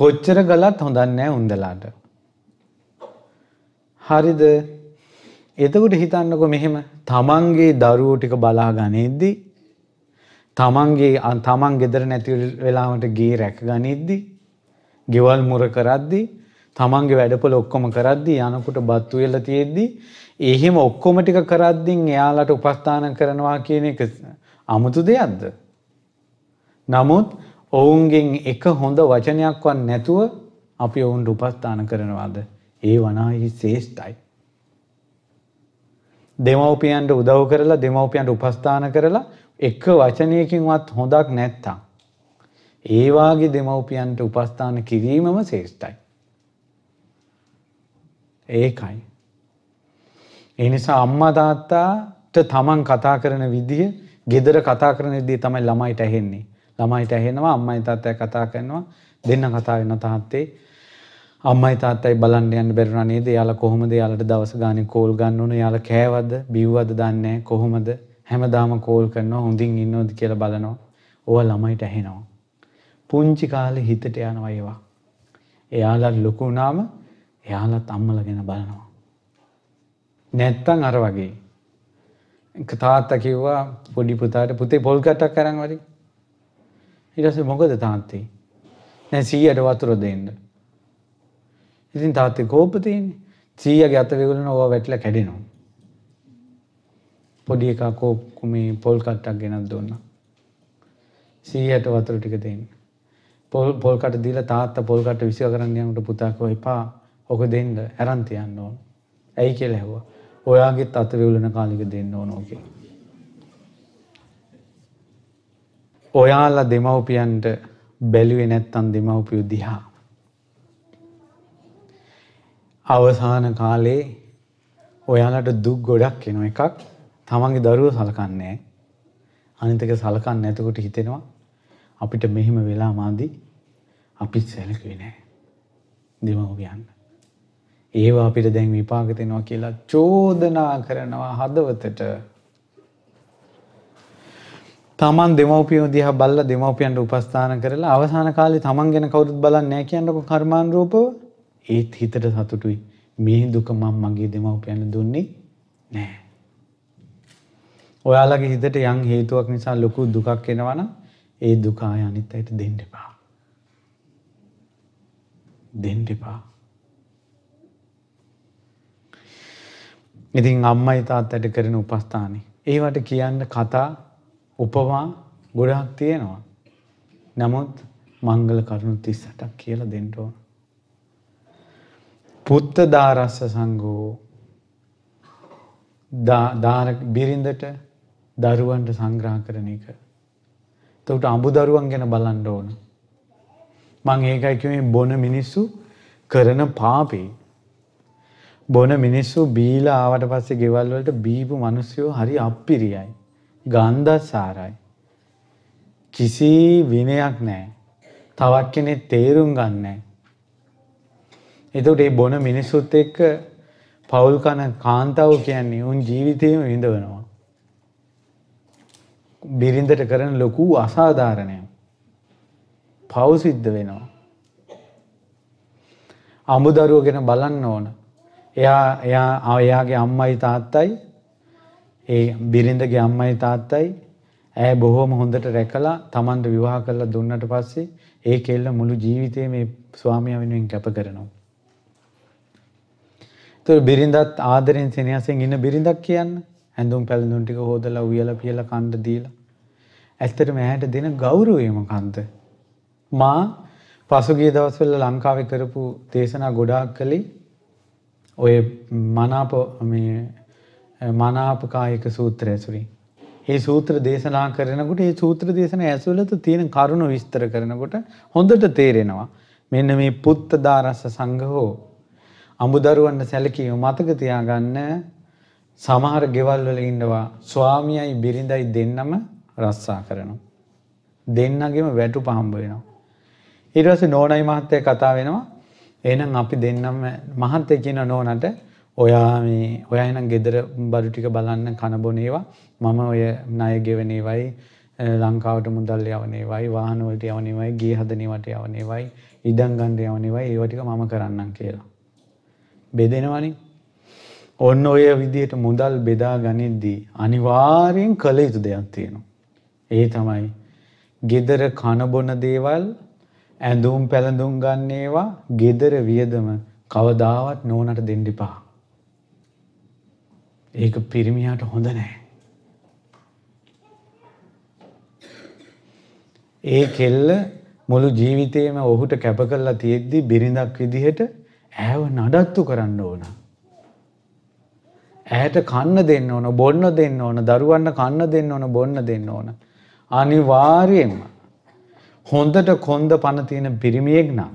කොච්චර ගලත් හොඳක් නැහැ උන්දලාට. හරිද? එතකොට හිතන්නකො මෙහෙම තමන්ගේ දරුවෝ ටික බලා ගනිද්දී තමන්ගේ තමන් ගෙදර නැති වෙලාවට ගේ රැක ගනිද්දී ගෙවල් මුර කරද්දී තමන්ගේ වැඩපොළ ඔක්කොම කරද්දී යනකොට බත්තු වෙලා තියෙද්දී එහෙම ඔක්කොම ටික කරද්දින් එයාලට උපස්ථාන කරනවා කියන එක අමුතු දෙයක්ද. නමුත් ඔවුන්ගෙන් එක හොඳ වචනයක්වත් නැතුව අපි ඔවුන්ට උපස්ථාන කරනවාද. ඒ වනාහි ශේෂ්ටයි. දෙමවපියන්ට උදව් කරලා දෙමවපියන්ට උපස්ථාන කරලා එක වචනයකින්වත් හොඳක් නැත්තං. ඒවාගේ දෙමවපියන්ට උපස්ථාන කිරීමම ශේෂ්ටයි. ඒකයි. ඒ නිසා අම්මා තාත්තාට තමන් කතා කරන විදිය, gedara කතා කරන විදිය තමයි ළමයිට ඇහෙන්නේ. ළමයිට ඇහෙනවා අම්මයි තාත්තයි කතා කරනවා දෙන්න කතා වෙන තාත්තේ අම්මයි තාත්තයි බලන්න යන්න බැරි වුණා නේද? යාලා කොහොමද යාලට දවස් ගානේ කෝල් ගන්න ඕන? යාලා කෑවද? බිව්වද දන්නේ කොහොමද? හැමදාම කෝල් කරනවා හොඳින් ඉන්නවද කියලා බලනවා. ඕවා ළමයිට ඇහෙනවා. පුංචි කාලේ හිතට යනවා ඒවා. එයාලා ලොකු වුණාම එයාලත් අම්මලා ගැන බලනවා. නැත්තං අර වගේ. තාත්තා කිව්වා පොඩි පුතාට පුතේ පොල් ගටක් කරන් වරි. ඊටස මොකද තාත්තේ. නැ සීයට වතුර දෙන්න. ඉතින් තාත්තේ කෝපතියෙන් සීයගේ අත විගුලන ඕ වැටල කැඩෙනවා. පොඩි එකා කෝකුමේ පොල් කට්ටක් ගෙනත් දුන්න. සීයට වතුර ටික දෙන්න. පොල් පොල්කට දීල තාත්ත පොල්කට විසි කරන්න යනට පුතාකෝ එපා ඔක දෙන්න ඇරන්තියන්න ඕන. ඇයි කියලා ඇහවා. ඔයාගෙත් අත වෙවුලන කාලික දෙන්න ඕනෝ කියලා. ඔයාලා දෙමව්පියන්ට බැලුවේ නැත්තම් දෙමව්පියෝ දිහා. අවසාන කාලේ ඔයාලට දුක් ගොඩක් එනවා එකක් තමන්ගේ දරුවෝ සලකන්නේ අනිත් එක සලකන්නේ නැතකොට හිතෙනවා අපිට මෙහෙම වෙලා මාදි අපි සැලකුවේ නැහැ. දෙමව්පියන්ට ඒවා අපිට දැන් විපාක දෙනවා කියලා චෝදනා කරනවා හදවතට. තමන් දෙමව්පියෝ දිහා බල්ලා දෙමව්පියන්ට උපස්ථාන කරලා අවසාන කාලේ තමන් ගැන කවුරුත් බලන්නේ නැහැ කියනකො කර්මානුරූපව ඒත් හිතට සතුටුයි. මේ දුක මම මගේ දෙමව්පියන්ට දුන්නේ නැහැ. ඔයාලගේ හිතට යම් හේතුවක් නිසා ලොකු දුකක් එනවනම් ඒ දුක ආය අනිත් අයට දෙන්න එපා. දෙන්න එපා. ඉතින් අම්මයි තාත්තට කරන උපස්ථානය. ඒවට කියන්න කතා උපවා ගොඩක් තියෙනවා. නමුත් මංගල කරුණු තිස්සටක් කියල දෙෙන්ටෝ. පුත්ත දාරස්ස සංගෝ බිරිඳට දරුවන්ට සංග්‍රහ කරන එක. තවට අඹු දරුවන් ගැන බලන්න ඕන. මං ඒකයිකිවේ බොන මිනිස්සු කරන පාපී බොන මිනිස්සු බීලා ආවට පස්සේ ගෙවල් වලට බීපු මිනිස්සු හරි අප්පිරියයි. ගන්ධසාරයි. කිසි විනයක් නැහැ. තවක් කෙනෙක් තේරුම් ගන්න නැහැ. එතකොට මේ බොන මිනිස්සුත් එක්ක පවුල් කන කාන්තාව කියන්නේ උන් ජීවිතේම විඳවනවා. බිරිඳට කරන ලොකු අසාධාරණයක්. පව් සිද්ධ වෙනවා. අමුදරුවගෙන බලන්න ඕන. එයා එයා එයාගේ අම්මයි තාත්තයි ඒ බිරිඳගේ අම්මයි තාත්තයි ඇය බොහොම හොඳට රැකලා Tamanට විවාහ කරලා දුන්නට පස්සේ ඒ කෙල්ල මුළු ජීවිතේ මේ ස්වාමියා වෙනුවෙන් කැප කරනවා. ඒතර බිරිඳත් ආදරෙන් සෙනෙහසෙන් ඉන්න බිරිඳක් කියන්න. ඇඳුම් පැළඳුම් ටික හොදලා උයලා පියලා කන්න දීලා. ඇත්තටම ඇයට දෙන ගෞරවය මොකන්ද? මා පසුගිය දවස්වල ලංකාවේ කරපු දේශනා ගොඩාක් කළේ ඔය මනාප මනාපකායක සූත්‍ර ඇසුරින්. ඒ සූත්‍ර දේශනා කරනකොට ඒ සූත්‍ර දේශන ඇසුලත තියෙන කරුණු විස්තර කරනකොට හොඳට තේරෙනවා. මෙන්න මේ පුත්ත දාරස්ස සංඝහෝ අමුදරුවන්න සැලකීම මතක තියාගන්න සමහර ගෙවල් වල ඉන්නවා ස්වාමියයි බිරිඳයි දෙන්නම රස්සා කරනවා. දෙන්නගෙම වැටු පහම්බ වෙනවා. ඊට පස්සේ නෝනායි මහත්තයා කතා වෙනවා එහෙනම් අපි දෙන්නම මහත්තය කියන නෝනට ඔයා මේ ඔයා එහෙනම් ගෙදර බඩු ටික බලන්න කන බොන ඒවා මම ඔය ණය ගෙවෙන ඒවයි ලංකාවට මුදල් යවන ඒවයි වාහන වලට යවන ඒවයි ගේ හදන ඒවට යවන ඒවයි ඉඩම් ගන්න යවන ඒවයි ඒව ටික මම කරන්නම් කියලා බෙදෙනවනේ ඔන්න ඔය විදිහට මුදල් බෙදා ගනිද්දී අනිවාර්යෙන් කළ යුතු දෙයක් තියෙනවා ඒ තමයි ගෙදර කන බොන දේවල් ඇඳුම් පැළඳුම් ගන්න ඒවා gedara වියදම කවදාවත් නෝනට දෙන්න එපා. ඒක පිරිමියාට හොඳ නෑ. ඒ කෙල්ල මුළු ජීවිතේම ඔහුට කැප කරලා තියෙද්දි බිරිඳක් විදිහට ඈව නඩත්තු කරන්න ඕන. ඇයට කන්න දෙන්න ඕන, බොන්න දෙන්න ඕන, දරුවන්න කන්න දෙන්න ඕන, බොන්න දෙන්න ඕන. අනිවාර්යයෙන්ම හොඳට කොන්ද පණ තියෙන පිරිමියෙක් නම්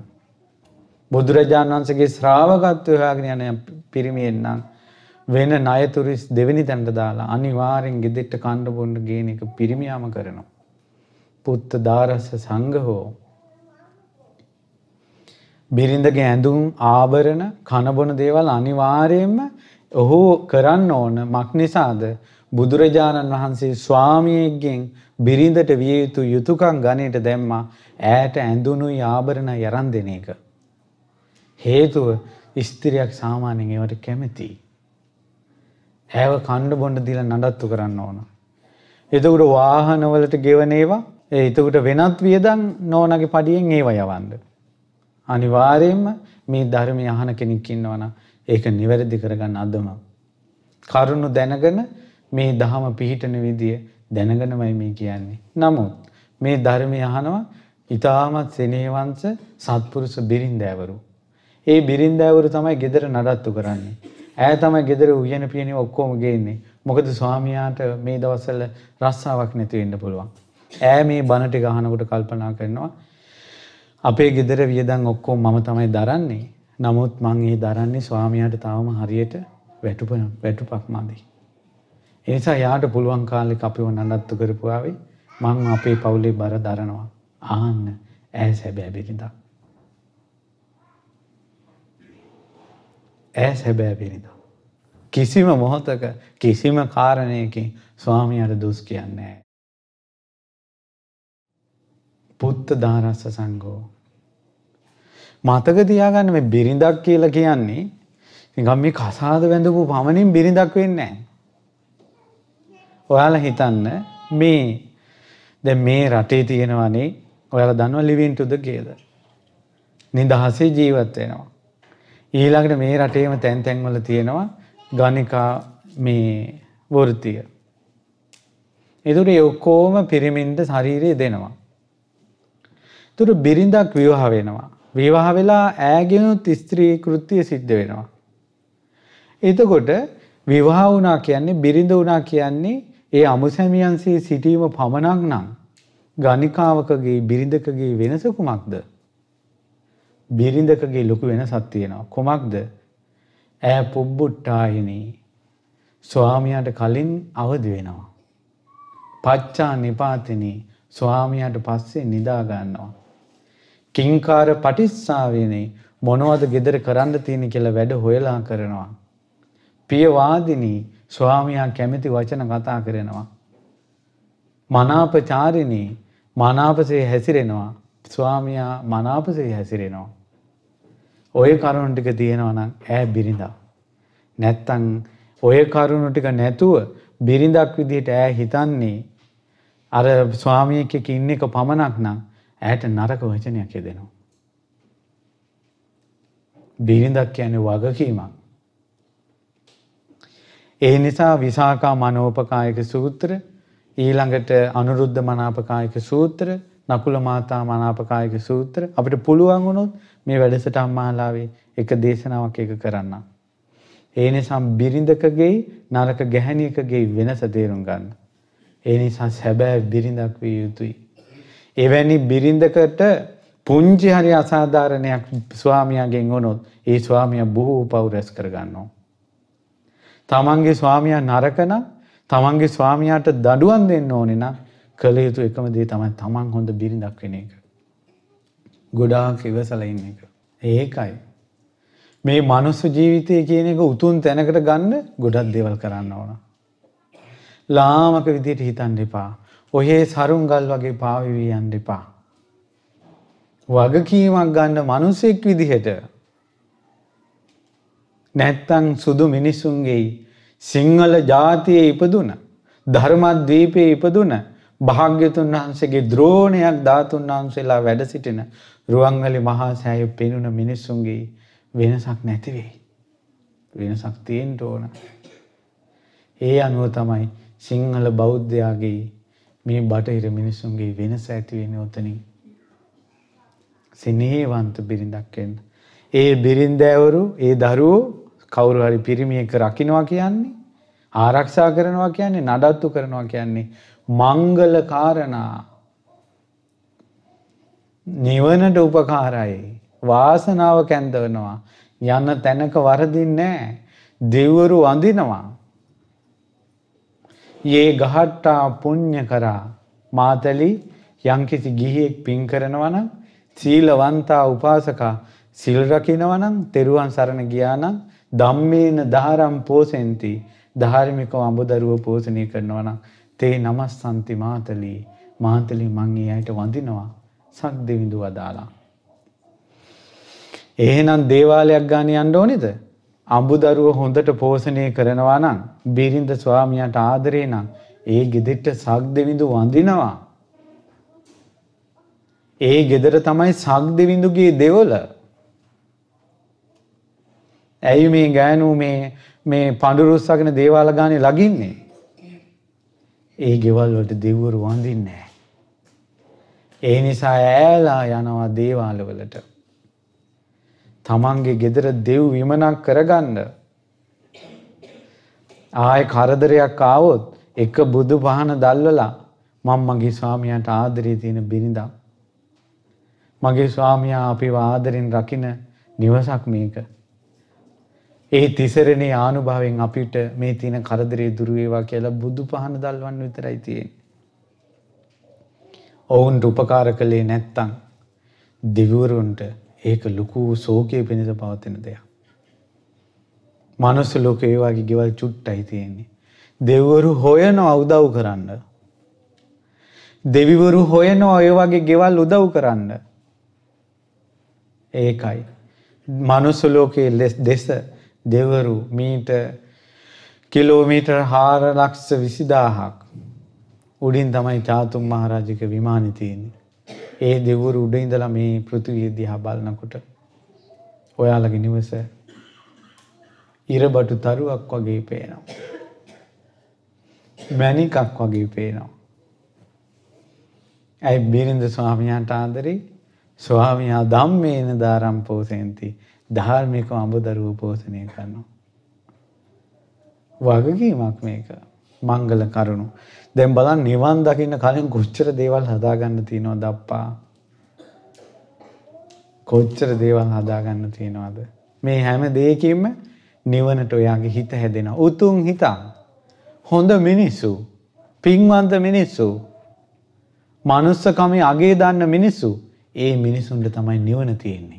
බුදුරජාණන් වහන්සේගේ ශ්‍රාවකත්වය හොයාගෙන යන පිරිමියෙක් නම් වෙන ණයතුරිස් දෙවෙනි තැනට දාලා අනිවාර්යෙන් ගෙදෙට්ට කන්න බොන්න ගේන එක පිරිමියාම කරනවා. පුත්ත දාරස්ස සංඝහෝ බිරිඳගේ ඇඳුම් ආභරණ කනබොන දේවල් අනිවාර්යයෙන්ම ඔහු කරන්න ඕන මක් නිසාද බුදුරජාණන් වහන්සේ ස්වාමියෙක්ගෙන් බිරිඳට විය යුතු යුතුයකම් ගණයට දැම්මා ඈට ඇඳුනුයි ආභරණ යරන් දෙන එක. හේතුව ස්ත්‍රියක් සාමාන්‍යයෙන් ඒවට කැමති. ඇව කණ්ඩ බොණ්ඩ දීලා නඩත්තු කරන්න ඕන. එතකොට වාහනවලට ගෙවන ඒවා ඒ එතකොට වෙනත් වියදම් නෝනගේ පඩියෙන් ඒව යවන්න. අනිවාර්යයෙන්ම මේ ධර්මය අහන කෙනෙක් ඉන්නවනම් ඒක නිවැරදි කරගන්න අදම කරුණු දැනගෙන මේ දහම පිහිටන විදිය දැනගෙනමයි මේ කියන්නේ. නමුත් මේ ධර්මය අහනවා ඊටාමත් සෙනෙහවංශ සත්පුරුෂ බිරින්දෑවරු. ඒ බිරින්දෑවරු තමයි gedara නඩත්තු කරන්නේ. ඈ තමයි gedara උයන පියනේ ඔක්කොම ගේන්නේ. මොකද ස්වාමියාට මේ දවස්වල රස්සාවක් නැති වෙන්න පුළුවන්. ඈ මේ බණ ටික අහනකොට කල්පනා කරනවා අපේ gedara වියදම් ඔක්කොම මම තමයි දරන්නේ. නමුත් මං ඒ දරන්නේ ස්වාමියාට තාම හරියට වැටුප වැටුපක් මාදී. එනිසා යාට පුළුවන් කාලෙක අපිව නඩත්තු කරපුවාවේ මං අපේ පවුලේ බර දරනවා. ආන්න ඇස් හැබෑ බිරිඳක්. ඇස් හැබෑ බිරිඳක්. කිසිම මොහොතක කිසිම කාරණයකින් ස්වාමියට දුස් කියන්නේ. පුත්ත ධාරස්ස සංගෝ. මතක තියාගන්න මේ බිරිඳක් කියලා කියන්නේ නිකම් මේ කසාද වැඳපු පමණින් බිරිඳක් වෙන්නේ නැහැ. ඔයාල හිතන්න මේ දැ මේ රටේ තියෙනවනේ ඔයාල දන්ව ලිවින්ටුද කියද. නිදහසේ ජීවත්වෙනවා. ඊළඟට මේ රටේම තැන් තැන්වල තියෙනවා ගනිකා මේ වෘතිය. එතුට යොක්කෝම පිරිමින්ට ශරීරය දෙනවා. තුර බිරිඳක් විවාහ වෙනවා. විවාහ වෙලා ඈගෙනුත් ස්ත්‍රී කෘතිය සිද්ධ වෙනවා. එතකොට විවාහ වනා කියන්නේ බිරිඳ වනා කියන්නේ ඒ අමුසැමියන්සේ සිටීම පමණක් නම් ගණිකාවකගේ බිරිඳකගේ වෙනස කුමක්ද? බිරිඳකගේ ලොකු වෙනසක් තියෙනවා. කොමක්ද? ඈ පුබ්බුට්ටායිනි. ස්වාමියාට කලින් අවදි වෙනවා. පච්චා නිපාතිනි ස්වාමියාට පස්සේ නිදා ගන්නවා. කිංකාර පටිස්සාවේනේ මොනවද gedara කරන්න තියෙන්නේ කියලා වැඩ හොයලා කරනවා. පියවාදිනී ස්වාමයා කැමති වචන කතා කරනවා. මනාපචාරිණී මනාපසේ හැසිරෙනවා ස්වාමයා මනාපසේ හැසිරෙනවා. ඔය කරුණු ටික තියෙනවා නම් ඈ බිරිඳා. නැත්තම් ඔය කරුණු ටික නැතුව බිරිඳක් විදිහට ඈ හිතන්නේ අර ස්වාමියෙක් එක්ක ඉන්න එක පමණක් නම් ඈට නරක වචනයක් යදෙනවා. බිරිඳක් කියන්නේ වගකීමක්. ඒ නිසා විසාකා මනෝපකායක සූත්‍ර ඊළඟට අනුරුද්ධ මනාපකායක සූත්‍ර නකුල මාතා මනාපකායක සූත්‍ර අපිට පුළුවන් වුණොත් මේ වැඩසටහන් මාලාවේ එක දේශනාවක් එක කරන්න. ඒ නිසා බිරිඳකගේ නරක ගැහණියකගේ වෙනස තේරුම් ගන්න. ඒ නිසා සැබෑ බිරිඳක් විය යුතුයි. එවැනි බිරිඳකට පුංචි හරි අසාධාරණයක් ස්වාමියාගෙන් වුණොත් ඒ ස්වාමියා බොහෝ පව් රැස් කරගන්නවා. තමන්ගේ ස්වාමියා නරකන තමන්ගේ ස්වාමියාට දඩුවන් දෙන්න ඕනෙන කළ යුතු එකම දේ තමයි තමන් හොඳ බිරිඳක් වෙන එක. ගොඩාක් ඉවසල ඉන්න එක. ඒකයි. මේ මනුස්ස ජීවිතය කියන එක උතුන් තැනකට ගන්න ගොඩක් දේවල් කරන්න ඕන. ලාමක විදියට හිතන් දෙපා. ඔහේ සරුන්ගල් වගේ පාවිවී යන් දෙපා. වගකීමක් ගන්න මනුස්සෙක් විදිහට නැත්තං සුදු මිනිසුන්ගේයි සිංහල ජාතිය ඉපදුන ධර්මද්වීපය ඉපදුන භාග්‍යතුන් වහන්සේගේ ද්‍රෝණයක් ධාතුන් වහන්සේලා වැඩ සිටින රුවන්වැලි මහා සෑය පෙනුන මිනිස්සුන්ගේ වෙනසක් නැති වෙයි. වෙනසක් තියෙන්න ඕන. ඒ අනුව තමයි සිංහල බෞද්ධයාගේ මේ බටහිර මිනිසුන්ගේ වෙනස ඇති වෙන්නේ උතනින්. සිනේවන්ත බිරිඳක් වෙන්න. ඒ බිරින්දෑවරු ඒ දරුවෝ කවුරු හරි පිරිමියෙක් රකින්නවා කියන්නේ ආරක්ෂා කරනවා කියන්නේ නඩත්තු කරනවා කියන්නේ මංගල කාරණා නිවනට උපකාරයි වාසනාව කැන්දවනවා යන තැනක වරදින්නේ නැහැ දෙවරු වඳිනවා ඒ ගහට්ටා පුණ්‍ය කරා මාතලි යම්කිසි ගිහියෙක් පින් කරනවා නම් සීලවන්තා උපාසකා සිල් රකින්නවා නම් තෙරුවන් සරණ ගියා නම් ධම්මේන ධාරම් පෝසෙන්ති ධාර්මිකව අඹදරුව පෝෂණය කරනවා නම් තේ නමස්සන්ති මාතලි මාතලි මං ඊයට වඳිනවා සක් දෙවිඳු අදාලා එහෙනම් දේවාලයක් ගාන යන්න ඕනේද අඹදරුව හොඳට පෝෂණය කරනවා නම් බීරින්ද ස්වාමියාට ආදරේ නම් ඒ ගෙදෙට්ට සක් දෙවිඳු වඳිනවා ඒ ගෙදර තමයි සක් දෙවිඳුගේ දෙවල ඇයි මේ ගෑනු මේ මේ පඳුරුස්සගෙන දේවාල ගානේ ලගින්නේ? ඒ ගෙවල් වලට දෙවිවරු වඳින්නේ නැහැ. ඒ නිසා ඈලා යනවා දේවාල වලට. තමන්ගේ gedara දෙව් විමනක් කරගන්න. ආය කරදරයක් ආවොත් එක බුදු පහන දැල්වලා මම මගේ ස්වාමියාට ආදරේ තියෙන බිරිඳක් මගේ ස්වාමියා අපිව ආදරෙන් රකින නිවසක් මේක ඒ තිසරණේ ආනුභාවයෙන් අපිට මේ තියෙන කරදරේ දුර වේවා කියලා බුදු පහන දල්වන් විතරයි තියෙන්නේ. ඔවුන්ට උපකාර කළේ නැත්තම් දෙවිවරුන්ට ඒක ලুকু ශෝකයේ පිණිස පවතින දෙයක්. මනුස්ස ලෝකේ ඒ වගේ ගෙවල් චුට්ටයි තියෙන්නේ. දෙවිවරු හොයනවා උදව් කරන්න. දෙවිවරු හොයනවා ඒ වගේ ගෙවල් උදව් කරන්න. ඒකයි. මනුස්ස ලෝකයේ දෙස දෙවරු මීට කිලෝමීටර් හාර ලක්ෂ විසිදාහක් උඩින් තමයි චාතුම් මහරාජික විමානිතියන්නේ. ඒ දෙවරු උඩයිඳල මේ පෘතිවිය දිහා බලනකොට. ඔයාලගේ නිවස ඉරබටු තරුවක් වගේ පේනවා. මැනිකක් වගේ පේනවා. ඇයි බිරිඳ ස්වාමියන්ට ආදරේ ස්වාමියා ධම්මේන දාරම් පෝසෙන්ති ධාර්මික අඹදරුව පෝෂණය කරනවා. වගකීමක් මේක. මංගල කරුණු. දැන් බලන්න නිවන් දකින්න කලින් කොච්චර දේවල් හදාගන්න තියෙනවද අප්පා? කොච්චර දේවල් හදාගන්න තියෙනවද? මේ හැම දෙයකින්ම නිවනට ඔයාගේ හිත හැදෙන උතුම් හිතක්. හොඳ මිනිස්සු, පින්වන්ත මිනිස්සු, මනුස්සකමේ අගේ දන්න මිනිස්සු, ඒ මිනිසුන්ට තමයි නිවන තියෙන්නේ.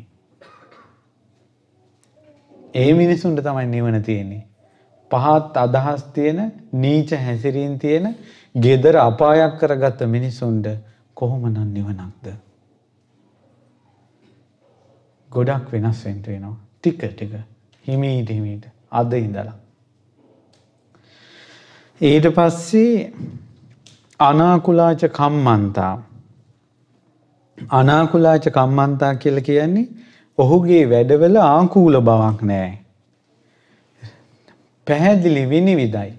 ඒ මිනිසුන්ට තමයි නිවන තියෙන්නේ. පහත් අදහස් තියෙන නීච හැසිරීම් තියෙන gedara අපායක් කරගත්ත මිනිසුන්ට කොහොමනම් නිවනක්ද? ගොඩක් වෙනස් වෙන්න වෙනවා. ටික ටික හිමීට හිමීට අද ඉඳලා. ඊට පස්සේ අනාකුලාච කම්මන්තා අනාකුලාච කම්මන්තා කියලා කියන්නේ ඔහුගේ වැඩවල ආකූල බවක් නෑ. පැහැදිලි විනිවිදයි.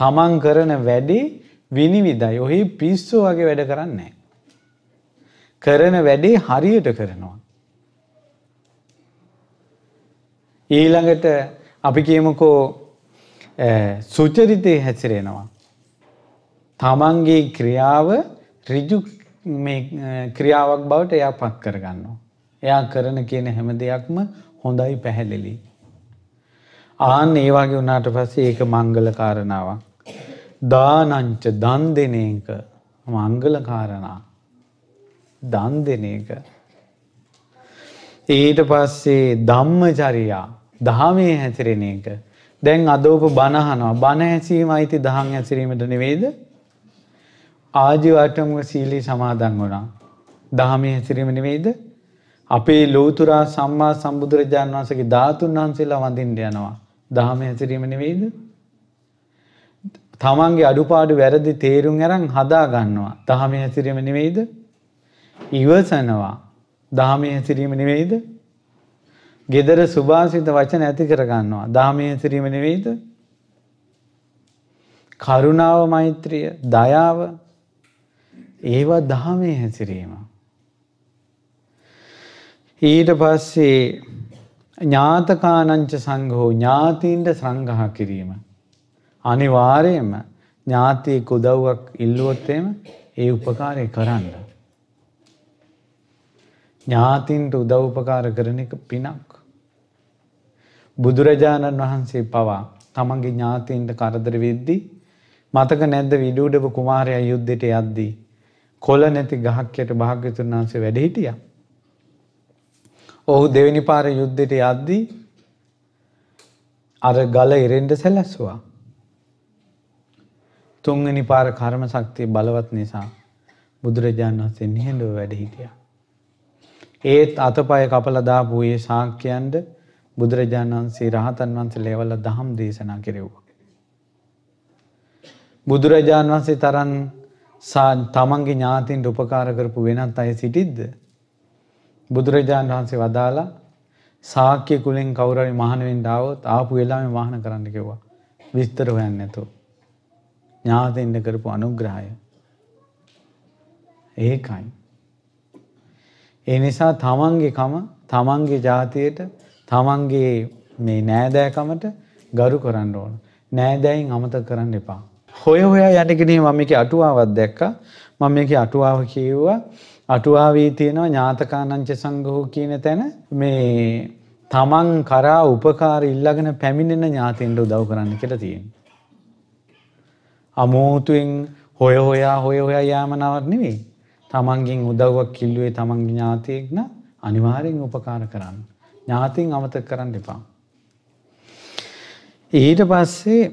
තමන් කරන වැඩේ විනිවිදයි. ඔහි පිස්සු වගේ වැඩ කරන්නේ කරන වැඩේ හරියට කරනවා. ඊළඟට අපි කියමුකෝ සුචරිතය හැසිරෙනවා. තමන්ගේ ක්‍රියාව රිජු ක්‍රියාවක් බවට එයා පත් කරගන්නවා. එයා කරන කියන හැම දෙයක්ම හොඳයි පැහැදිලි. ආන් ඒ වගේ වුණාට පස්සේ ඒක මංගල කාරණාවක්. දානංච දන් දෙන එක මංගල කාරණා. දන් දෙන එක. ඊට පස්සේ ධම්මචරියා දහමේ හැසිරෙන එක. දැන් අදෝප බණහනවා. බණ ඇසීමයිති දහම් ඇසිරීමට නෙවෙයිද? ආජීවටම සීලී සමාදන් වුණා. දහමේ හැසිරීම නෙවෙයිද? අපේ ලෝතුරා සම්මා සම්බුදුරජාණන් වහන්සගේ ධාතුන් වහන්සේලා වඳින්ට යනවා. දහම හැසිරීම නෙවෙයිද. තමන්ගේ අඩුපාඩු වැරදි තේරුම් ඇරන් හදා ගන්නවා. දහම හැසිරීම නෙවෙයිද. ඉවසනවා. දහම හැසිරීම නෙවෙයිද. ගෙදර සුභාසිත වචන ඇති කරගන්නවා. දහම හැසිරීම නෙවෙයිද. කරුණාව මෛත්‍රිය දයාව ඒවා දහමේ හැසිරීම. ඊට පස්සේ ඥාතකානංච සංඝෝ ඥාතීන්ට සංඝහ කිරීම. අනිවාර්යයෙන්ම ඥාතියෙක් උදව්වක් ඉල්ලුවොත් එම ඒ උපකාරය කරන්න. ඥාතින්ට උදව් උපකාර කරන එක පිනක්. බුදුරජාණන් වහන්සේ පවා තමන්ගේ ඥාතීන්ට කරදර වෙද්දී මතක නැද්ද විඩූඩව කුමාරයා යුද්ධෙට යද්දී කොළ නැති ගහක් යට භාග්‍යතුන් වහන්සේ වැඩ හිටියා. ඔහු දෙවැනි පාර යුද්ධෙට යද්දී අර ගල එරෙන්ඩ සැලැස්වා. තුන්ගනි පාර කර්ම සක්තිය බලවත් නිසා බුදුරජාණන් වහන්සේ නිහඬව වැඩ හිටිය. ඒත් අතපය කපල දාපුයේ ශාක්‍යයන්ට බුදුරජාණන් වහන්සේ රහතන් වන්සේ ලේවල දහම් දේශනා කෙරෙව්වා. බුදුරජාණන් වහන්සේ තරන් තමන්ගේ ඥාතින්ට උපකාර කරපු වෙනත් අය සිටිද්ද බුදුරජාණන් වහන්සේ වදාලා සාක්‍ය කුලෙන් කවුරරි මහණවෙන් ඩාවොත් ආපු වෙලාවෙ වාහන කරන්න කිව්වා. විස්තර හොයන්න නැතෝ. ඥාතෙන්ද කරපු අනුග්‍රහය. ඒකයි. ඒ නිසා තමන්ගේ කම තමන්ගේ ජාතියට තමන්ගේ මේ නෑදෑකමට ගරු කරන්න ඕන. නෑදෑයින් අමතක කරන්න එපා. හොය හොයා යනකනේ මම මේකේ අටුවාවක් දැක්කා. මම මේකේ අටුවාව කියුවා අටුවාවී තියෙනවා ඥාතකානංච සංඝෝ කියන තැන මේ තමන් කරා උපකාර ඉල්ලගෙන පැමිණෙන ඥාතීන්ට උදව් කරන්න කියලා තියෙනවා. අමෝතුවෙන් හොය හොයා හොය හොයා යාම නවත් නෙවෙයි. තමන්ගෙන් උදව්වක් කිල්ලුවේ තමන්ගේ ඥාතියෙක් නම් අනිවාර්යෙන් උපකාර කරන්න. ඥාතින් අමතක කරන්න එපා. ඊට පස්සේ